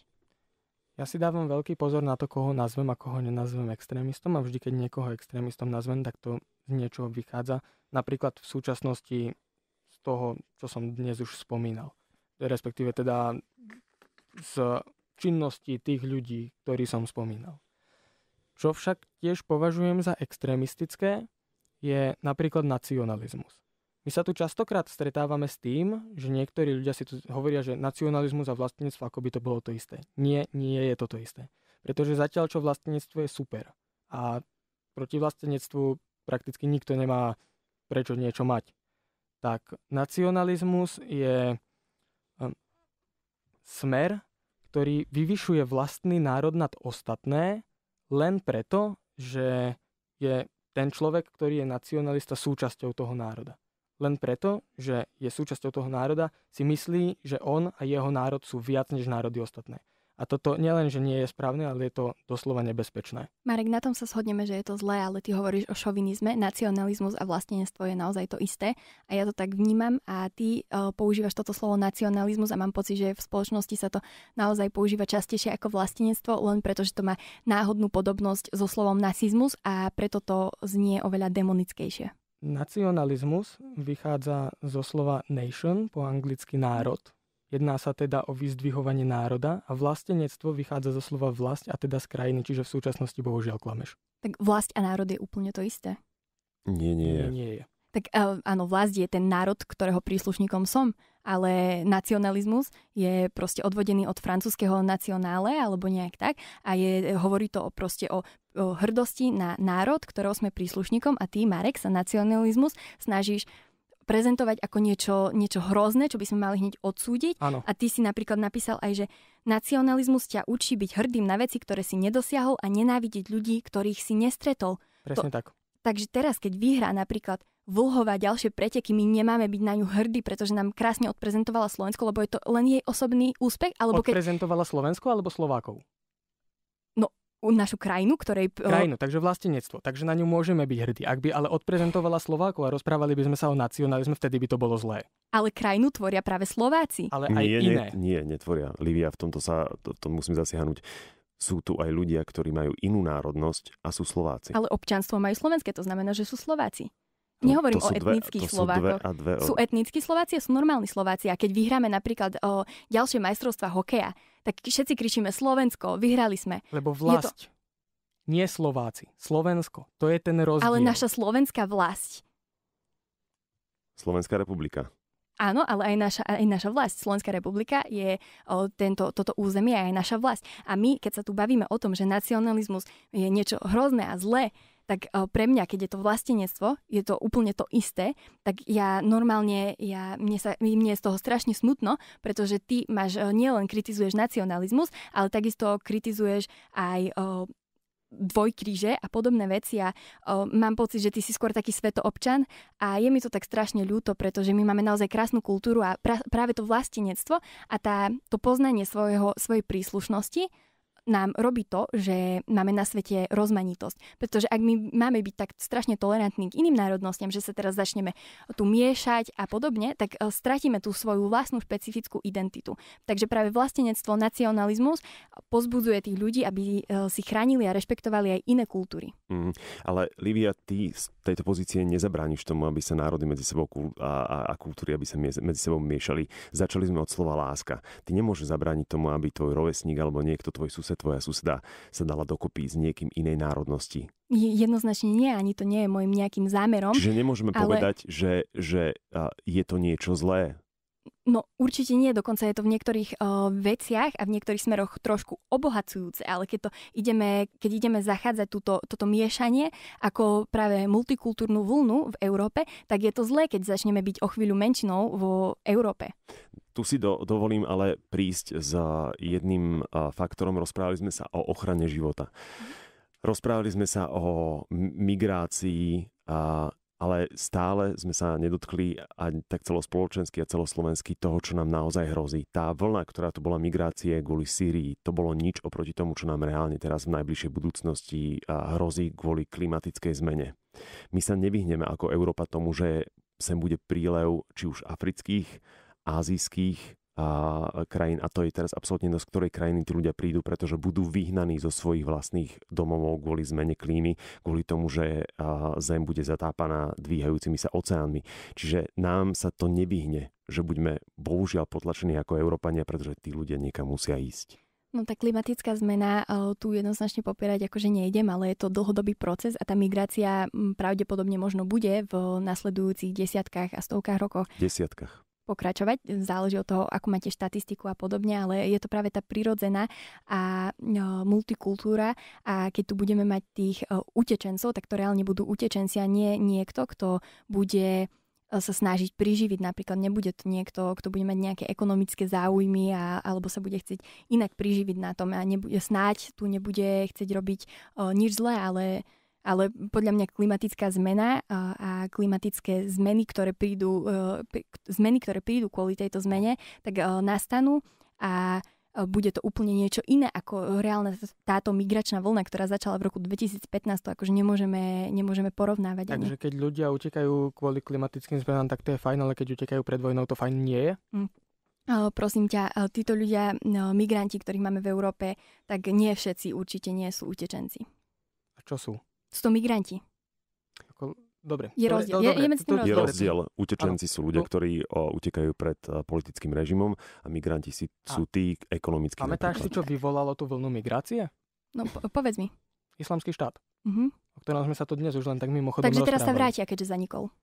Ja si dávam veľký pozor na to, koho nazvem a koho nenazvem extrémistom a vždy, keď niekoho extrémistom nazvem, tak to z niečoho vychádza. Napríklad v súčasnosti z toho, čo som dnes už spomínal. Respektíve teda z činnosti tých ľudí, ktorí som spomínal. Čo však tiež považujem za extrémistické, je napríklad nacionalizmus. My sa tu častokrát stretávame s tým, že niektorí ľudia si tu hovoria, že nacionalizmus a vlastníctvo ako by to bolo to isté. Nie, nie je to to isté. Pretože zatiaľ, čo vlastníctvo je super a proti vlastníctvu prakticky nikto nemá prečo niečo mať, tak nacionalizmus je ehm, smer, ktorý vyvyšuje vlastný národ nad ostatné len preto, že je ten človek, ktorý je nacionalista súčasťou toho národa len preto, že je súčasťou toho národa, si myslí, že on a jeho národ sú viac než národy ostatné. A toto nielen, že nie je správne, ale je to doslova nebezpečné. Marek, na tom sa shodneme, že je to zlé, ale ty hovoríš o šovinizme, nacionalizmus a vlastnenstvo je naozaj to isté. A ja to tak vnímam a ty uh, používaš toto slovo nacionalizmus a mám pocit, že v spoločnosti sa to naozaj používa častejšie ako vlastenectvo, len preto, že to má náhodnú podobnosť so slovom nacizmus a preto to znie oveľa demonickejšie. Nacionalizmus vychádza zo slova nation, po anglicky národ. Jedná sa teda o vyzdvihovanie národa a vlastenectvo vychádza zo slova vlast a teda z krajiny, čiže v súčasnosti bohužiaľ klameš. Tak vlast a národ je úplne to isté? Nie, nie je. Nie, nie je. Tak e, áno, vlast je ten národ, ktorého príslušníkom som, ale nacionalizmus je proste odvodený od francúzského nacionále alebo nejak tak a je, hovorí to o proste o, o hrdosti na národ, ktorého sme príslušníkom a ty, Marek, sa nacionalizmus snažíš prezentovať ako niečo, niečo hrozné, čo by sme mali hneď odsúdiť. Ano. A ty si napríklad napísal aj, že nacionalizmus ťa učí byť hrdým na veci, ktoré si nedosiahol a nenávidieť ľudí, ktorých si nestretol. Presne to, tak. Takže teraz, keď vyhrá napríklad Vlhová, ďalšie preteky, my nemáme byť na ňu hrdí, pretože nám krásne odprezentovala Slovensko, lebo je to len jej osobný úspech. Alebo odprezentovala keď... Slovensko alebo Slovákov? No, našu krajinu, ktorej... Krajinu, takže vlastenectvo. Takže na ňu môžeme byť hrdí. Ak by ale odprezentovala Slovákov a rozprávali by sme sa o nacionalizme, vtedy by to bolo zlé. Ale krajinu tvoria práve Slováci. Ale aj nie, iné. nie, netvoria. Livia, v tomto sa, to, to musím zasiahnuť sú tu aj ľudia, ktorí majú inú národnosť a sú Slováci. Ale občanstvo majú slovenské, to znamená, že sú Slováci. Nehovorím to o etnických dve, Slovákoch. Sú, dve dve, sú etnickí Slováci a sú normálni Slováci. A keď vyhráme napríklad o ďalšie majstrovstva hokeja, tak všetci kričíme Slovensko, vyhrali sme. Lebo vlast. to... Nie Slováci. Slovensko. To je ten rozdiel. Ale naša slovenská vlast. Slovenská republika. Áno, ale aj naša, aj naša vlast, Slovenská republika je o, tento, toto územie aj naša vlast. A my, keď sa tu bavíme o tom, že nacionalizmus je niečo hrozné a zlé, tak eh, pre mňa, keď je to vlastenectvo, je to úplne to isté, tak ja normálne, ja, mne, sa, mne je z toho strašne smutno, pretože ty máš, eh, nielen kritizuješ nacionalizmus, ale takisto kritizuješ aj eh, dvojkríže a podobné veci a o, mám pocit, že ty si skôr taký svetoobčan a je mi to tak strašne ľúto, pretože my máme naozaj krásnu kultúru a pra, práve to vlastenectvo a tá, to poznanie svojho, svojej príslušnosti nám robí to, že máme na svete rozmanitosť. Pretože ak my máme byť tak strašne tolerantní k iným národnostiam, že sa teraz začneme tu miešať a podobne, tak e, stratíme tú svoju vlastnú špecifickú identitu. Takže práve vlastenectvo, nacionalizmus pozbudzuje tých ľudí, aby e, si chránili a rešpektovali aj iné kultúry. Mm, ale Livia, ty z tejto pozície nezabrániš tomu, aby sa národy medzi sebou a, a kultúry, aby sa medzi sebou miešali. Začali sme od slova láska. Ty nemôžeš zabrániť tomu, aby tvoj rovesník alebo niekto tvoj sused zase tvoja suseda sa dala dokopy s niekým inej národnosti? Jednoznačne nie, ani to nie je môjim nejakým zámerom. Čiže nemôžeme ale... povedať, že, že je to niečo zlé? No určite nie, dokonca je to v niektorých uh, veciach a v niektorých smeroch trošku obohacujúce, ale keď, to ideme, keď ideme zachádzať túto, toto miešanie ako práve multikultúrnu vlnu v Európe, tak je to zlé, keď začneme byť o chvíľu menšinou vo Európe. Tu si do, dovolím ale prísť s jedným faktorom. Rozprávali sme sa o ochrane života. Mhm. Rozprávali sme sa o migrácii, a, ale stále sme sa nedotkli ani tak celospoločensky a celoslovensky toho, čo nám naozaj hrozí. Tá vlna, ktorá tu bola migrácie kvôli Syrii, to bolo nič oproti tomu, čo nám reálne teraz v najbližšej budúcnosti hrozí kvôli klimatickej zmene. My sa nevyhneme ako Európa tomu, že sem bude prílev či už afrických azijských a krajín a to je teraz absolútne z ktorej krajiny tí ľudia prídu, pretože budú vyhnaní zo svojich vlastných domovov kvôli zmene klímy, kvôli tomu, že zem bude zatápaná dvíhajúcimi sa oceánmi. Čiže nám sa to nevyhne, že buďme bohužiaľ potlačení ako Európania, pretože tí ľudia niekam musia ísť. No tá klimatická zmena e, tu jednoznačne popierať akože nejdem, ale je to dlhodobý proces a tá migrácia pravdepodobne možno bude v nasledujúcich desiatkách a stovkách rokoch. Desiatkách pokračovať. Záleží od toho, ako máte štatistiku a podobne, ale je to práve tá prirodzená a no, multikultúra a keď tu budeme mať tých e, utečencov, tak to reálne budú utečenci a nie niekto, kto bude e, sa snažiť priživiť. Napríklad nebude to niekto, kto bude mať nejaké ekonomické záujmy a, alebo sa bude chcieť inak priživiť na tom a nebude, snáď tu nebude chcieť robiť o, e, nič zlé, ale ale podľa mňa klimatická zmena a klimatické zmeny, ktoré prídu, e, zmeny, ktoré prídu kvôli tejto zmene, tak e, nastanú a e, bude to úplne niečo iné ako reálna táto migračná vlna, ktorá začala v roku 2015, to akože nemôžeme, nemôžeme porovnávať. Takže ani. keď ľudia utekajú kvôli klimatickým zmenám, tak to je fajn, ale keď utekajú pred vojnou, to fajn nie je? Mm. Prosím ťa, títo ľudia, migranti, ktorých máme v Európe, tak nie všetci určite nie sú utečenci. A čo sú? Sú to migranti. Ako, dobre. Je rozdiel. Je, je, medzi tým rozdiel. je rozdiel. Utečenci ano. sú ľudia, no. ktorí o, utekajú pred a, e, politickým režimom a migranti si, sú tí ekonomickí. Pamätáš si, čo vyvolalo tú vlnu migrácie? No po, povedz mi. Islamský štát. Uh-huh. O ktorom sme sa tu dnes už len tak mimochodom Takže teraz sa vrátia, keďže zanikol.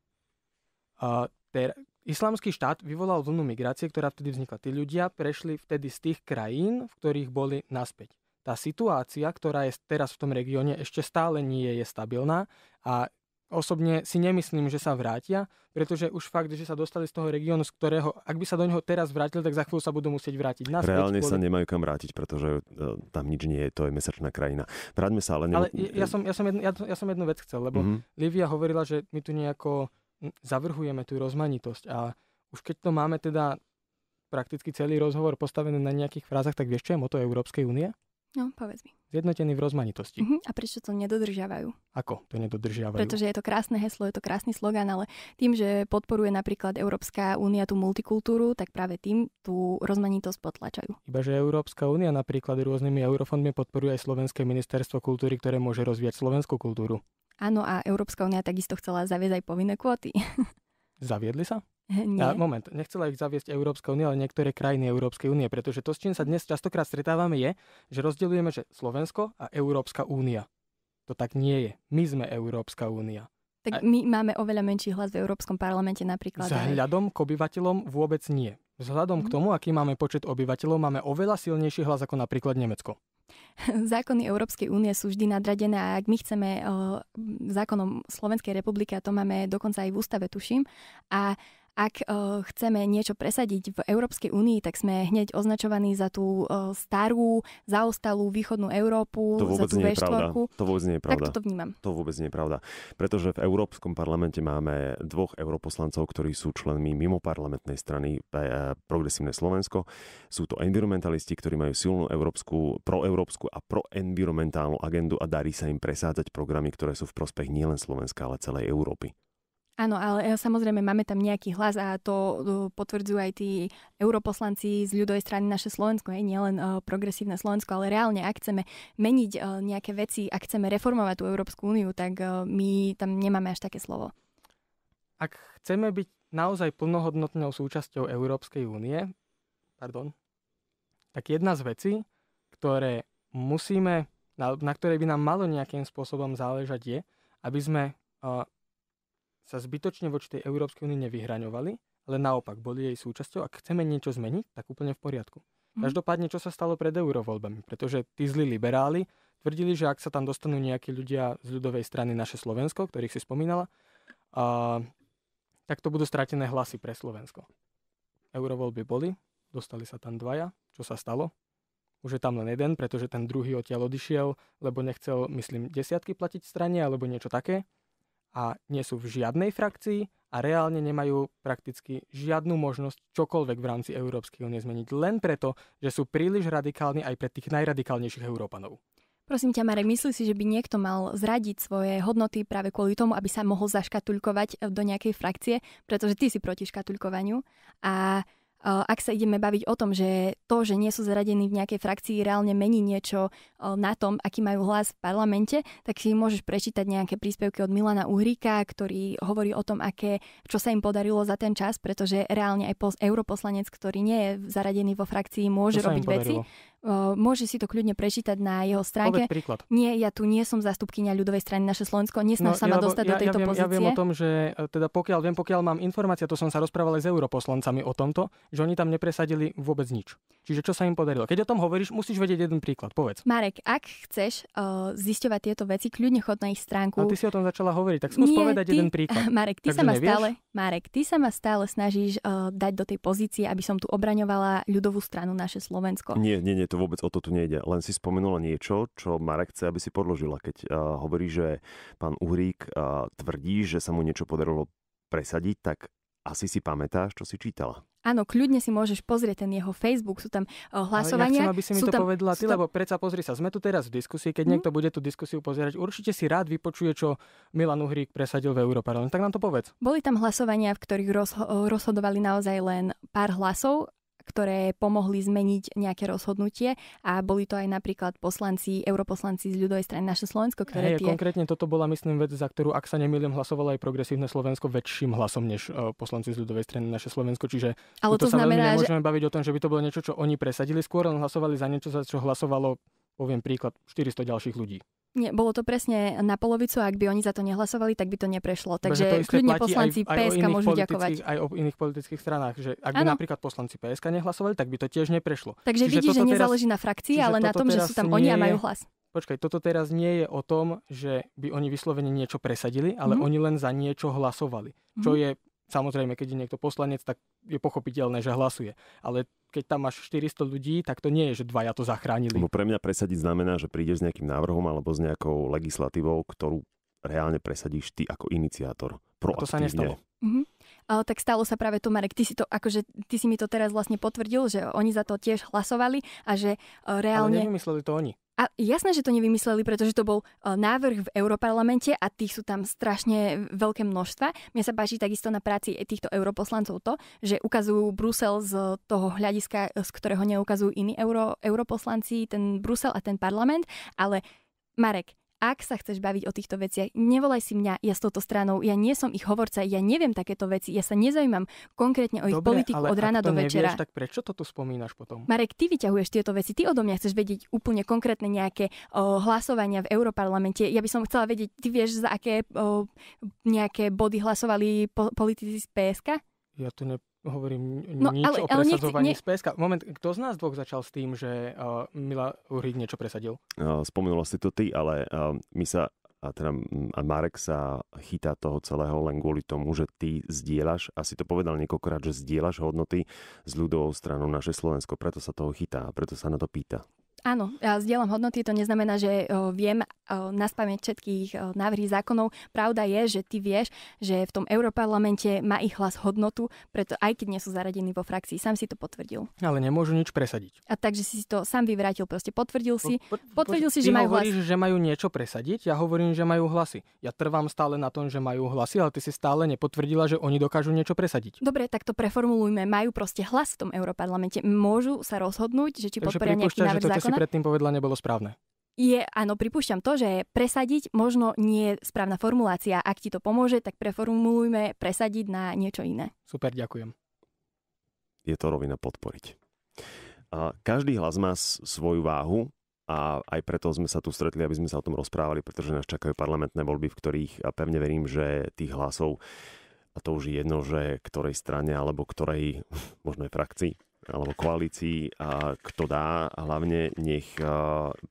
Uh, ter- Islamský štát vyvolal vlnu migrácie, ktorá vtedy vznikla. Tí ľudia prešli vtedy z tých krajín, v ktorých boli naspäť tá situácia, ktorá je teraz v tom regióne, ešte stále nie je stabilná a osobne si nemyslím, že sa vrátia, pretože už fakt, že sa dostali z toho regiónu, z ktorého, ak by sa do neho teraz vrátili, tak za chvíľu sa budú musieť vrátiť naspäť. Reálne kvôli... sa nemajú kam vrátiť, pretože e, tam nič nie je, to je mesačná krajina. Vráťme sa, ale... Ne... Ale ja som, ja, som jednu, ja, ja som jednu vec chcel, lebo mm-hmm. Livia hovorila, že my tu nejako zavrhujeme tú rozmanitosť a už keď to máme teda prakticky celý rozhovor postavený na nejakých frázach, tak vieš, čo je moto Európskej únie? No, povedz mi. Zjednotení v rozmanitosti. Uh-huh. A prečo to nedodržiavajú? Ako to nedodržiavajú? Pretože je to krásne heslo, je to krásny slogan, ale tým, že podporuje napríklad Európska únia tú multikultúru, tak práve tým tú rozmanitosť potlačajú. Iba že Európska únia napríklad rôznymi eurofondmi podporuje aj Slovenské ministerstvo kultúry, ktoré môže rozvíjať slovenskú kultúru. Áno, a Európska únia takisto chcela zaviesť aj povinné kvóty. *laughs* Zaviedli sa? *laughs* Nie. A moment, nechcela ich zaviesť Európska únia, ale niektoré krajiny Európskej únie, pretože to, s čím sa dnes častokrát stretávame, je, že rozdeľujeme, že Slovensko a Európska únia. To tak nie je. My sme Európska únia. Tak a... my máme oveľa menší hlas v Európskom parlamente napríklad. hľadom k obyvateľom vôbec nie. Vzhľadom mm. k tomu, aký máme počet obyvateľov, máme oveľa silnejší hlas ako napríklad Nemecko. *laughs* Zákony Európskej únie sú vždy nadradené a ak my chceme eh, zákonom Slovenskej republiky, a to máme dokonca aj v ústave, tuším, a ak uh, chceme niečo presadiť v Európskej únii, tak sme hneď označovaní za tú uh, starú, zaostalú východnú Európu, to vôbec za tú nie je pravda. To vôbec nie je pravda. Tak to vnímam. To vôbec nie je pravda. Pretože v Európskom parlamente máme dvoch europoslancov, ktorí sú členmi mimo parlamentnej strany eh, Progresívne Slovensko. Sú to environmentalisti, ktorí majú silnú európsku, proeurópsku a proenvironmentálnu agendu a darí sa im presádzať programy, ktoré sú v prospech nielen Slovenska, ale celej Európy. Áno, ale e, samozrejme máme tam nejaký hlas a to e, potvrdzujú aj tí europoslanci z ľudovej strany naše Slovensko, nielen uh, progresívne Slovensko, ale reálne, ak chceme meniť nejaké veci, ak chceme reformovať tú Európsku úniu, tak my tam nemáme až také slovo. Ak chceme byť naozaj plnohodnotnou súčasťou Európskej únie, pardon, tak jedna z vecí, ktoré musíme, na, na ktorej by nám malo nejakým spôsobom záležať, je, aby sme sa zbytočne voči tej Európskej únii nevyhraňovali, ale naopak boli jej súčasťou. Ak chceme niečo zmeniť, tak úplne v poriadku. Mhm. Každopádne, čo sa stalo pred eurovoľbami? Pretože tí zlí liberáli tvrdili, že ak sa tam dostanú nejakí ľudia z ľudovej strany naše Slovensko, ktorých si spomínala, a, tak to budú stratené hlasy pre Slovensko. Eurovoľby boli, dostali sa tam dvaja. Čo sa stalo? Už je tam len jeden, pretože ten druhý odtiaľ odišiel, lebo nechcel, myslím, desiatky platiť strane alebo niečo také a nie sú v žiadnej frakcii a reálne nemajú prakticky žiadnu možnosť čokoľvek v rámci Európskej únie zmeniť len preto, že sú príliš radikálni aj pre tých najradikálnejších Európanov. Prosím ťa, Marek, myslíš si, že by niekto mal zradiť svoje hodnoty práve kvôli tomu, aby sa mohol zaškatulkovať do nejakej frakcie, pretože ty si proti škatulkovaniu a Eh, ak sa ideme baviť o tom, že to, že nie sú zaradení v nejakej frakcii, reálne mení niečo eh, na tom, aký majú hlas v parlamente, tak si môžeš prečítať nejaké príspevky od Milana Uhríka, ktorý hovorí o tom, aké, čo sa im podarilo za ten čas, pretože reálne aj pos- europoslanec, ktorý nie je zaradený vo frakcii, môže robiť veci. Môže si to kľudne prečítať na jeho stránke. Poved príklad. Nie, ja tu nie som zastupkynia ľudovej strany naše Slovensko, nesnaž no, sa ma ja, dostať ja, do tejto ja viem, pozície. Ja viem o tom, že e, teda pokiaľ viem, pokiaľ mám informácia, to som sa rozprával aj s europoslancami o tomto, že oni tam nepresadili vôbec nič. Čiže čo sa im podarilo? Keď o tom hovoríš, musíš vedieť jeden príklad, povedz. Marek, ak chceš uh, zisťovať tieto veci, kľudne chod na ich stránku. A ty si o tom začala hovoriť, tak skús nie, povedať ty, jeden príklad. *laughs* Marek, ty Takže sa ma stále, Marek, ty sa ma stále snažíš uh, dať do tej pozície, aby som tu obraňovala ľudovú stranu naše Slovensko. Nie, nie, nie, to vôbec o to tu nejde. Len si spomenula niečo, čo Marek chce, aby si podložila, keď uh, hovorí, že pán Uhrík uh, tvrdí, že sa mu niečo podarilo presadiť, tak asi si pamätáš, čo si čítala. Áno, kľudne si môžeš pozrieť ten jeho Facebook, sú tam uh, eh, hlasovania. Ale ja chcem, aby si mi to tam, povedala ty, tam... lebo predsa pozri sa, sme tu teraz v diskusii, keď mm. niekto bude tú diskusiu pozerať, určite si rád vypočuje, čo Milan Uhrík presadil v Európarlamente, tak nám to povedz. Boli tam hlasovania, v ktorých rozho- rozhodovali naozaj len pár hlasov ktoré pomohli zmeniť nejaké rozhodnutie a boli to aj napríklad poslanci, europoslanci z ľudovej strany naše Slovensko, ktoré hey, tie... Konkrétne toto bola, myslím, vec, za ktorú, ak sa nemýlim, hlasovalo aj progresívne Slovensko väčším hlasom než uh, poslanci z ľudovej strany naše Slovensko, čiže Ale to, znamená, sa nemôžeme že... baviť o tom, že by to bolo niečo, čo oni presadili skôr, len hlasovali za niečo, za čo hlasovalo poviem príklad, 400 ďalších ľudí. Nie, bolo to presne na polovicu a ak by oni za to nehlasovali, tak by to neprešlo. Takže kľudne poslanci aj, aj PSK môžu ďakovať. Aj o iných politických stranách, že ak by ano. napríklad poslanci PSK nehlasovali, tak by to tiež neprešlo. Takže čiže vidíš, že nezáleží teraz, na frakcii, ale na tom, že sú tam nie... oni a majú hlas. Počkaj, toto teraz nie je o tom, že by oni vyslovene niečo presadili, ale mm-hmm. oni len za niečo hlasovali, čo mm-hmm. je Samozrejme, keď je niekto poslanec, tak je pochopiteľné, že hlasuje. Ale keď tam máš 400 ľudí, tak to nie je, že dvaja to zachránili. Lebo pre mňa presadiť znamená, že prídeš s nejakým návrhom alebo s nejakou legislatívou, ktorú reálne presadíš ty ako iniciátor. Proaktívne. A to sa nestalo. Mm-hmm. Uh, tak stalo sa práve to, Marek. Ty si, to, akože, ty si mi to teraz vlastne potvrdil, že oni za to tiež hlasovali a že reálne... Ale nevymysleli to oni. A jasné, že to nevymysleli, pretože to bol e, návrh v Európarlamente a tých sú tam strašne veľké množstva. Mne sa páči takisto na práci e, týchto europoslancov to, že ukazujú Brusel z toho hľadiska, e, z ktorého neukazujú iní euro, europoslanci, ten Brusel a ten parlament, ale Marek, ak sa chceš baviť o týchto veciach, nevolaj si mňa, ja s touto stranou, ja nie som ich hovorca, ja neviem takéto veci, ja sa nezaujímam konkrétne o ich Dobre, politiku ale od rána do nevieš, večera. tak prečo to tu spomínaš potom? Marek, ty vyťahuješ tieto veci, ty odo mňa chceš vedieť úplne konkrétne nejaké o, hlasovania v Európarlamente. Ja by som chcela vedieť, ty vieš, za aké o, nejaké body hlasovali po, politici z PSK? Ja to ne, hovorím no, nič ale, o presadzovaní nechci, ne... z PSK. Moment, kto z nás dvoch začal s tým, že uh, Mila Uhrík niečo presadil? Uh, spomenula si to ty, ale uh, my sa a teda mm, a Marek sa chytá toho celého len kvôli tomu, že ty zdieľaš, asi to povedal niekoľkokrát, že zdieľaš hodnoty s ľudovou stranou naše Slovensko, preto sa toho chytá a preto sa na to pýta. Áno, ja zdieľam hodnoty, to neznamená, že viem, E, na spamäť všetkých e, návrhy zákonov. Pravda je, že ty vieš, že v tom Európarlamente má ich hlas hodnotu, preto aj keď nie sú zaradení vo frakcii, sám si to potvrdil. Ale nemôžu nič presadiť. A takže si to sám vyvrátil, proste potvrdil si, po, po, potvrdil po, si, že majú hovoríš, hlas. že majú niečo presadiť, ja hovorím, že majú hlasy. Ja trvám stále na tom, že majú hlasy, ale ty si stále nepotvrdila, že oni dokážu niečo presadiť. Dobre, tak to preformulujme. Majú proste hlas v tom Európarlamente. Môžu sa rozhodnúť, že či podporia nejaký návrh že to, čo zákona? si predtým povedala, nebolo správne je, áno, pripúšťam to, že presadiť možno nie je správna formulácia. Ak ti to pomôže, tak preformulujme presadiť na niečo iné. Super, ďakujem. Je to rovina podporiť. A každý hlas má svoju váhu a aj preto sme sa tu stretli, aby sme sa o tom rozprávali, pretože nás čakajú parlamentné voľby, v ktorých a pevne verím, že tých hlasov a to už je jedno, že ktorej strane alebo ktorej *laughs* možno aj frakcii alebo koalícii, kto dá, a hlavne nech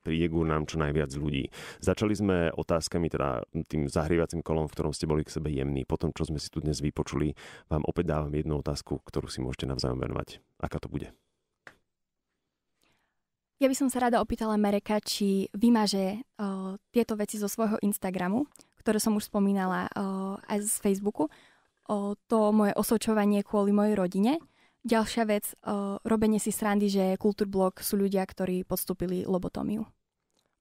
príde k nám čo najviac ľudí. Začali sme otázkami, teda tým zahrievacím kolom, v ktorom ste boli k sebe jemní. Potom, čo sme si tu dnes vypočuli, vám opäť dávam jednu otázku, ktorú si môžete navzájom venovať. Aká to bude? Ja by som sa rada opýtala Mereka, či vymaže o, tieto veci zo svojho Instagramu, ktoré som už spomínala o, aj z Facebooku, o to moje osočovanie kvôli mojej rodine, Ďalšia vec, uh, robenie si srandy, že kultúrblok sú ľudia, ktorí podstúpili lobotomiu.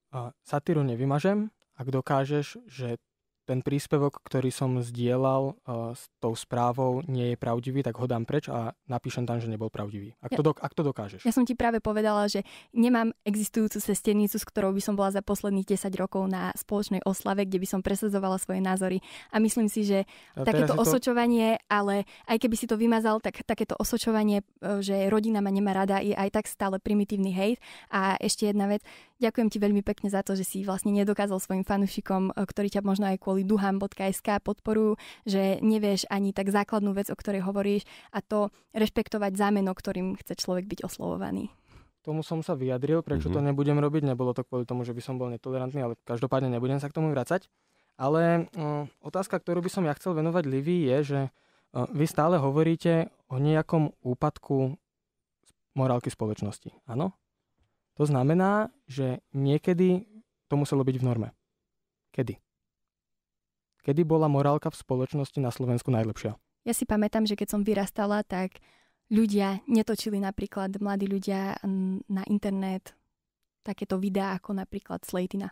Uh, satíru nevymažem. Ak dokážeš, že ten príspevok, ktorý som zdieľal uh, s tou správou, nie je pravdivý, tak ho dám preč a napíšem tam, že nebol pravdivý. Ak, ja, to, ak to dokážeš. Ja som ti práve povedala, že nemám existujúcu sestenicu, s ktorou by som bola za posledných 10 rokov na spoločnej oslave, kde by som presadzovala svoje názory. A myslím si, že a takéto to... osočovanie, ale aj keby si to vymazal, tak takéto osočovanie, e, že rodina ma nemá rada, je aj tak stále primitívny hejt. A ešte jedna vec, Ďakujem ti veľmi pekne za to, že si vlastne nedokázal svojim fanúšikom, e, ktorí ťa možno aj kvôli duham.sk podporujú, že nevieš ani tak základnú vec, o ktorej hovoríš a to rešpektovať zámeno, ktorým chce človek byť oslovovaný tomu som sa vyjadril, prečo mm-hmm. to mhm. nebudem robiť. Nebolo to kvôli tomu, že by som bol netolerantný, ale každopádne nebudem sa k tomu vracať. Ale uh, otázka, ktorú by som ja chcel venovať Livy, je, že uh, vy stále hovoríte o nejakom úpadku morálky spoločnosti. Áno? To znamená, že niekedy to muselo byť v norme. Kedy? Kedy bola morálka v spoločnosti na Slovensku najlepšia? Ja si pamätám, že keď som vyrastala, tak ľudia netočili napríklad mladí ľudia na internet takéto videá ako napríklad Slejtina.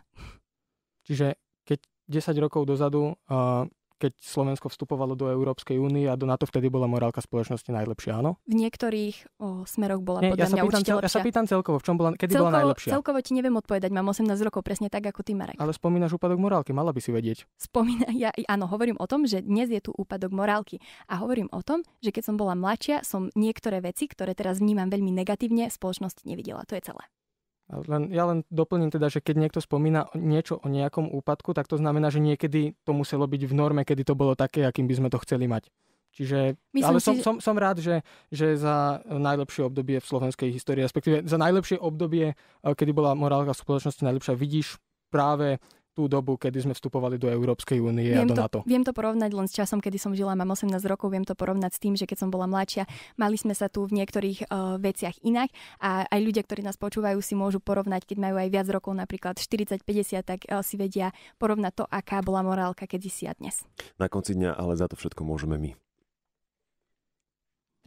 Čiže keď 10 rokov dozadu uh, keď Slovensko vstupovalo do Európskej únie a do NATO vtedy bola morálka spoločnosti najlepšia, áno? V niektorých o, smeroch bola Nie, podľa ja mňa pýtam, určite cel, lepšia. Ja sa pýtam celkovo, v čom bola, kedy celkovo, bola najlepšia? Celkovo ti neviem odpovedať, mám 18 rokov presne tak ako ty, Marek. Ale spomínaš úpadok morálky, mala by si vedieť. Spomína, ja áno, hovorím o tom, že dnes je tu úpadok morálky a hovorím o tom, že keď som bola mladšia, som niektoré veci, ktoré teraz vnímam veľmi negatívne, spoločnosti nevidela. To je celé. Len, ja len doplním teda, že keď niekto spomína niečo o nejakom úpadku, tak to znamená, že niekedy to muselo byť v norme, kedy to bolo také, akým by sme to chceli mať. Čiže, Myslím ale som, si... som, som rád, že, že za najlepšie obdobie v slovenskej histórii, respektíve za najlepšie obdobie, eh, kedy bola morálka v spoločnosti najlepšia, vidíš práve tú dobu, kedy sme vstupovali do Európskej únie viem a do to, NATO. Viem to porovnať len s časom, kedy som žila, mám 18 rokov, viem to porovnať s tým, že keď som bola mladšia, mali sme sa tu v niektorých uh, veciach inak a aj ľudia, ktorí nás počúvajú, si môžu porovnať, keď majú aj viac rokov, napríklad 40-50, tak uh, si vedia porovnať to, aká bola morálka kedysi a dnes. Na konci dňa ale za to všetko môžeme my.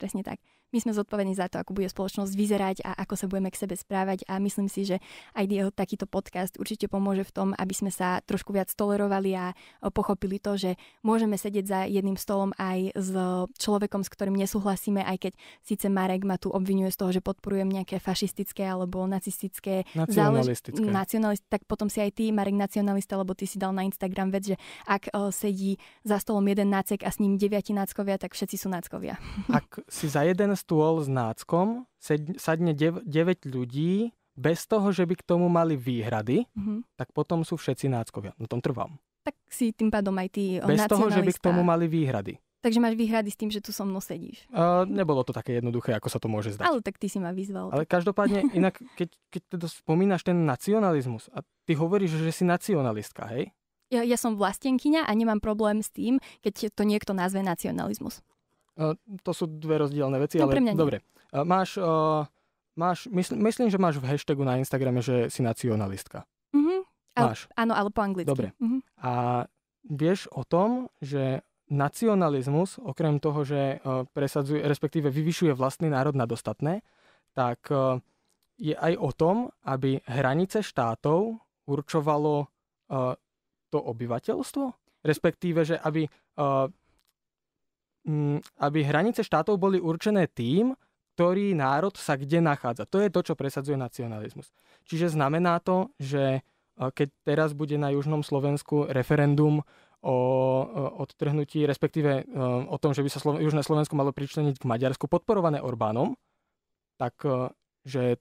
Presne tak my sme zodpovední za to, ako bude spoločnosť vyzerať a ako sa budeme k sebe správať a myslím si, že aj jeho takýto podcast určite pomôže v tom, aby sme sa trošku viac tolerovali a pochopili to, že môžeme sedieť za jedným stolom aj s človekom, s ktorým nesúhlasíme, aj keď síce Marek ma tu obvinuje z toho, že podporujem nejaké fašistické alebo nacistické nacionalistické. Zálež- nacionalist, tak potom si aj ty, Marek, nacionalista, lebo ty si dal na Instagram vec, že ak sedí za stolom jeden nácek a s ním deviati náckovia, tak všetci sú náckovia. Ak si za jeden stôl s náckom sadne 9 ľudí bez toho, že by k tomu mali výhrady, mm-hmm. tak potom sú všetci náckovia. Na no, tom trvám. Tak si tým pádom aj ty Bez toho, že by k tomu mali výhrady. Takže máš výhrady s tým, že tu so mnou sedíš. Uh, nebolo to také jednoduché, ako sa to môže zdať. Ale tak ty si ma vyzval. Ale každopádne, *laughs* inak, keď, keď teda spomínaš ten nacionalizmus a ty hovoríš, že si nacionalistka, hej? Ja, ja som vlastenkyňa a nemám problém s tým, keď to niekto nazve nacionalizmus. To sú dve rozdielne veci, no, ale mňa nie. dobre. Máš, máš mysl, myslím, že máš v hashtagu na Instagrame, že si nacionalistka. Mm-hmm. Máš. Al, áno, ale po anglicky. Dobre. Mm-hmm. A vieš o tom, že nacionalizmus, okrem toho, že presadzuje, respektíve vyvyšuje vlastný národ na dostatné, tak je aj o tom, aby hranice štátov určovalo to obyvateľstvo? Respektíve, že aby Mm, aby hranice štátov boli určené tým, ktorý národ sa kde nachádza. To je to, čo presadzuje nacionalizmus. Čiže znamená to, že e, keď teraz bude na Južnom Slovensku referendum o e, odtrhnutí, respektíve e, o tom, že by sa Slo- Južné Slovensko malo pričleniť k Maďarsku, podporované Orbánom, tak že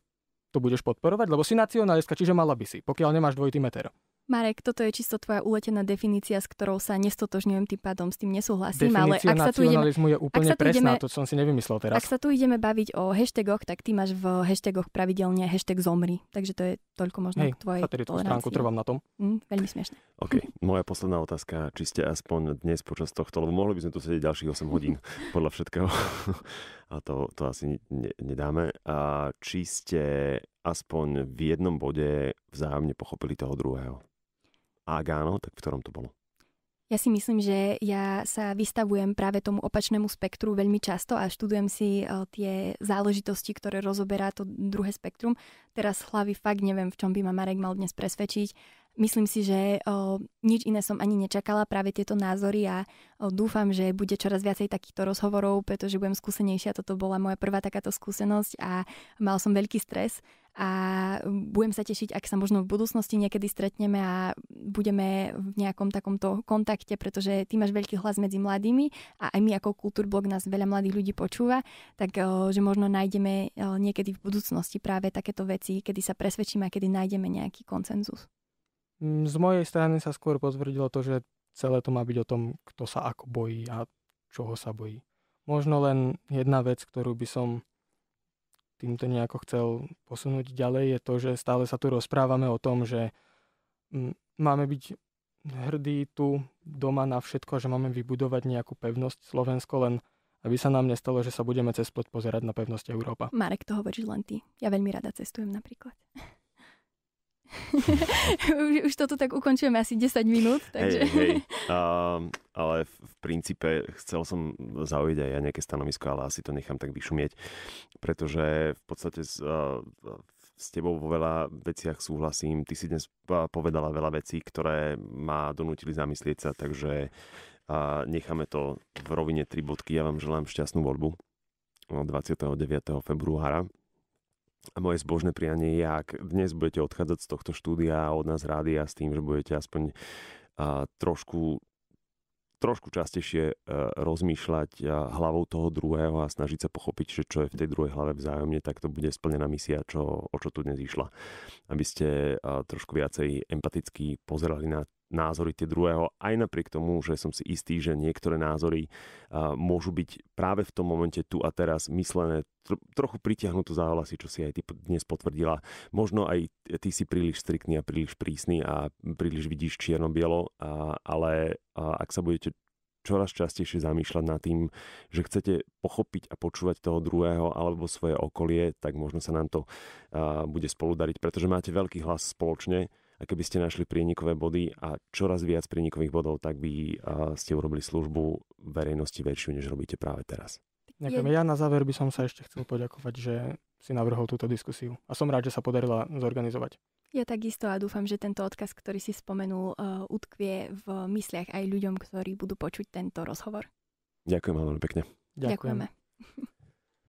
to budeš podporovať, lebo si nacionalistka, čiže mala by si, pokiaľ nemáš dvojitý meter. Marek, toto je čisto tvoja uletená definícia, s ktorou sa nestotožňujem tým pádom, s tým nesúhlasím, Definícia ale ak sa tu ideme, je úplne presná, ideme, to som si nevymyslel teraz. Ak sa tu ideme baviť o hashtagoch, tak ty máš v hashtagoch pravidelne hashtag zomri, takže to je toľko možno Hej, k tvojej stránku trvám na tom. Mm, veľmi smiešne. OK, moja posledná otázka, či ste aspoň dnes počas tohto, lebo mohli by sme tu sedieť ďalších 8 hodín *laughs* podľa všetkého. a to, to asi ne, nedáme. A či ste aspoň v jednom bode vzájomne pochopili toho druhého? A ak áno, tak v ktorom to bolo? Ja si myslím, že ja sa vystavujem práve tomu opačnému spektru veľmi často a študujem si e, tie záležitosti, ktoré rozoberá to druhé spektrum. Teraz hlavy fakt neviem, v čom by ma Marek mal dnes presvedčiť. Myslím si, že e, nič iné som ani nečakala, práve tieto názory a e, dúfam, že bude čoraz viacej takýchto rozhovorov, pretože budem skúsenejšia. Toto bola moja prvá takáto skúsenosť a mal som veľký stres a budem sa tešiť, ak sa možno v budúcnosti niekedy stretneme a budeme v nejakom takomto kontakte, pretože ty máš veľký hlas medzi mladými a aj my ako Kultúrblog nás veľa mladých ľudí počúva, tak eh, že možno nájdeme eh, niekedy v budúcnosti práve takéto veci, kedy sa presvedčíme a kedy nájdeme nejaký koncenzus. Mm, z mojej strany sa skôr potvrdilo to, že celé to má byť o tom, kto sa ako bojí a čoho sa bojí. Možno len jedna vec, ktorú by som týmto nejako chcel posunúť ďalej, je to, že stále sa tu rozprávame o tom, že mm, máme byť hrdí tu doma na všetko, že máme vybudovať nejakú pevnosť Slovensko, len aby sa nám nestalo, že sa budeme cez plot pozerať na pevnosť Európa. Marek, to hovoríš len ty. Ja veľmi rada cestujem napríklad. *laughs* už, už toto tak ukončujeme asi 10 minút. Takže... Hej, hej. *laughs* Uh, ale v princípe chcel som zaujať aj ja nejaké stanovisko, ale asi to nechám tak vyšumieť, pretože v podstate s, uh, s tebou vo veľa veciach súhlasím. Ty si dnes povedala veľa vecí, ktoré ma donútili zamyslieť sa, takže uh, necháme to v rovine 3 bodky. Ja vám želám šťastnú voľbu 29. No, februára a moje zbožné prianie je, ak dnes budete odchádzať z tohto štúdia od nás rádia s tým, že budete aspoň a, trošku trošku častejšie e, rozmýšľať e, hlavou toho druhého a snažiť sa pochopiť, že čo je v tej druhej hlave vzájomne, tak to bude splnená misia, čo, o čo tu dnes išla. Aby ste e, trošku viacej empaticky pozerali na názory tie druhého, aj napriek tomu, že som si istý, že niektoré názory uh, môžu byť práve v tom momente tu a teraz myslené trochu pritiahnutú za čo si aj ty dnes potvrdila. Možno aj ty si príliš striktný a príliš prísny a príliš vidíš čierno-bielo, a, ale a ak sa budete čoraz častejšie zamýšľať nad tým, že chcete pochopiť a počúvať toho druhého alebo svoje okolie, tak možno sa nám to uh, bude spoludariť, pretože máte veľký hlas spoločne a keby ste našli prienikové body a čoraz viac prienikových bodov, tak by ste urobili službu verejnosti väčšiu, než robíte práve teraz. Ďakujem. Ja na záver by som sa ešte chcel poďakovať, že si navrhol túto diskusiu a som rád, že sa podarila zorganizovať. Ja takisto a dúfam, že tento odkaz, ktorý si spomenul, e, utkvie v mysliach aj ľuďom, ktorí budú počuť tento rozhovor. Ďakujem veľmi pekne. Ďakujem. Ďakujeme. *laughs*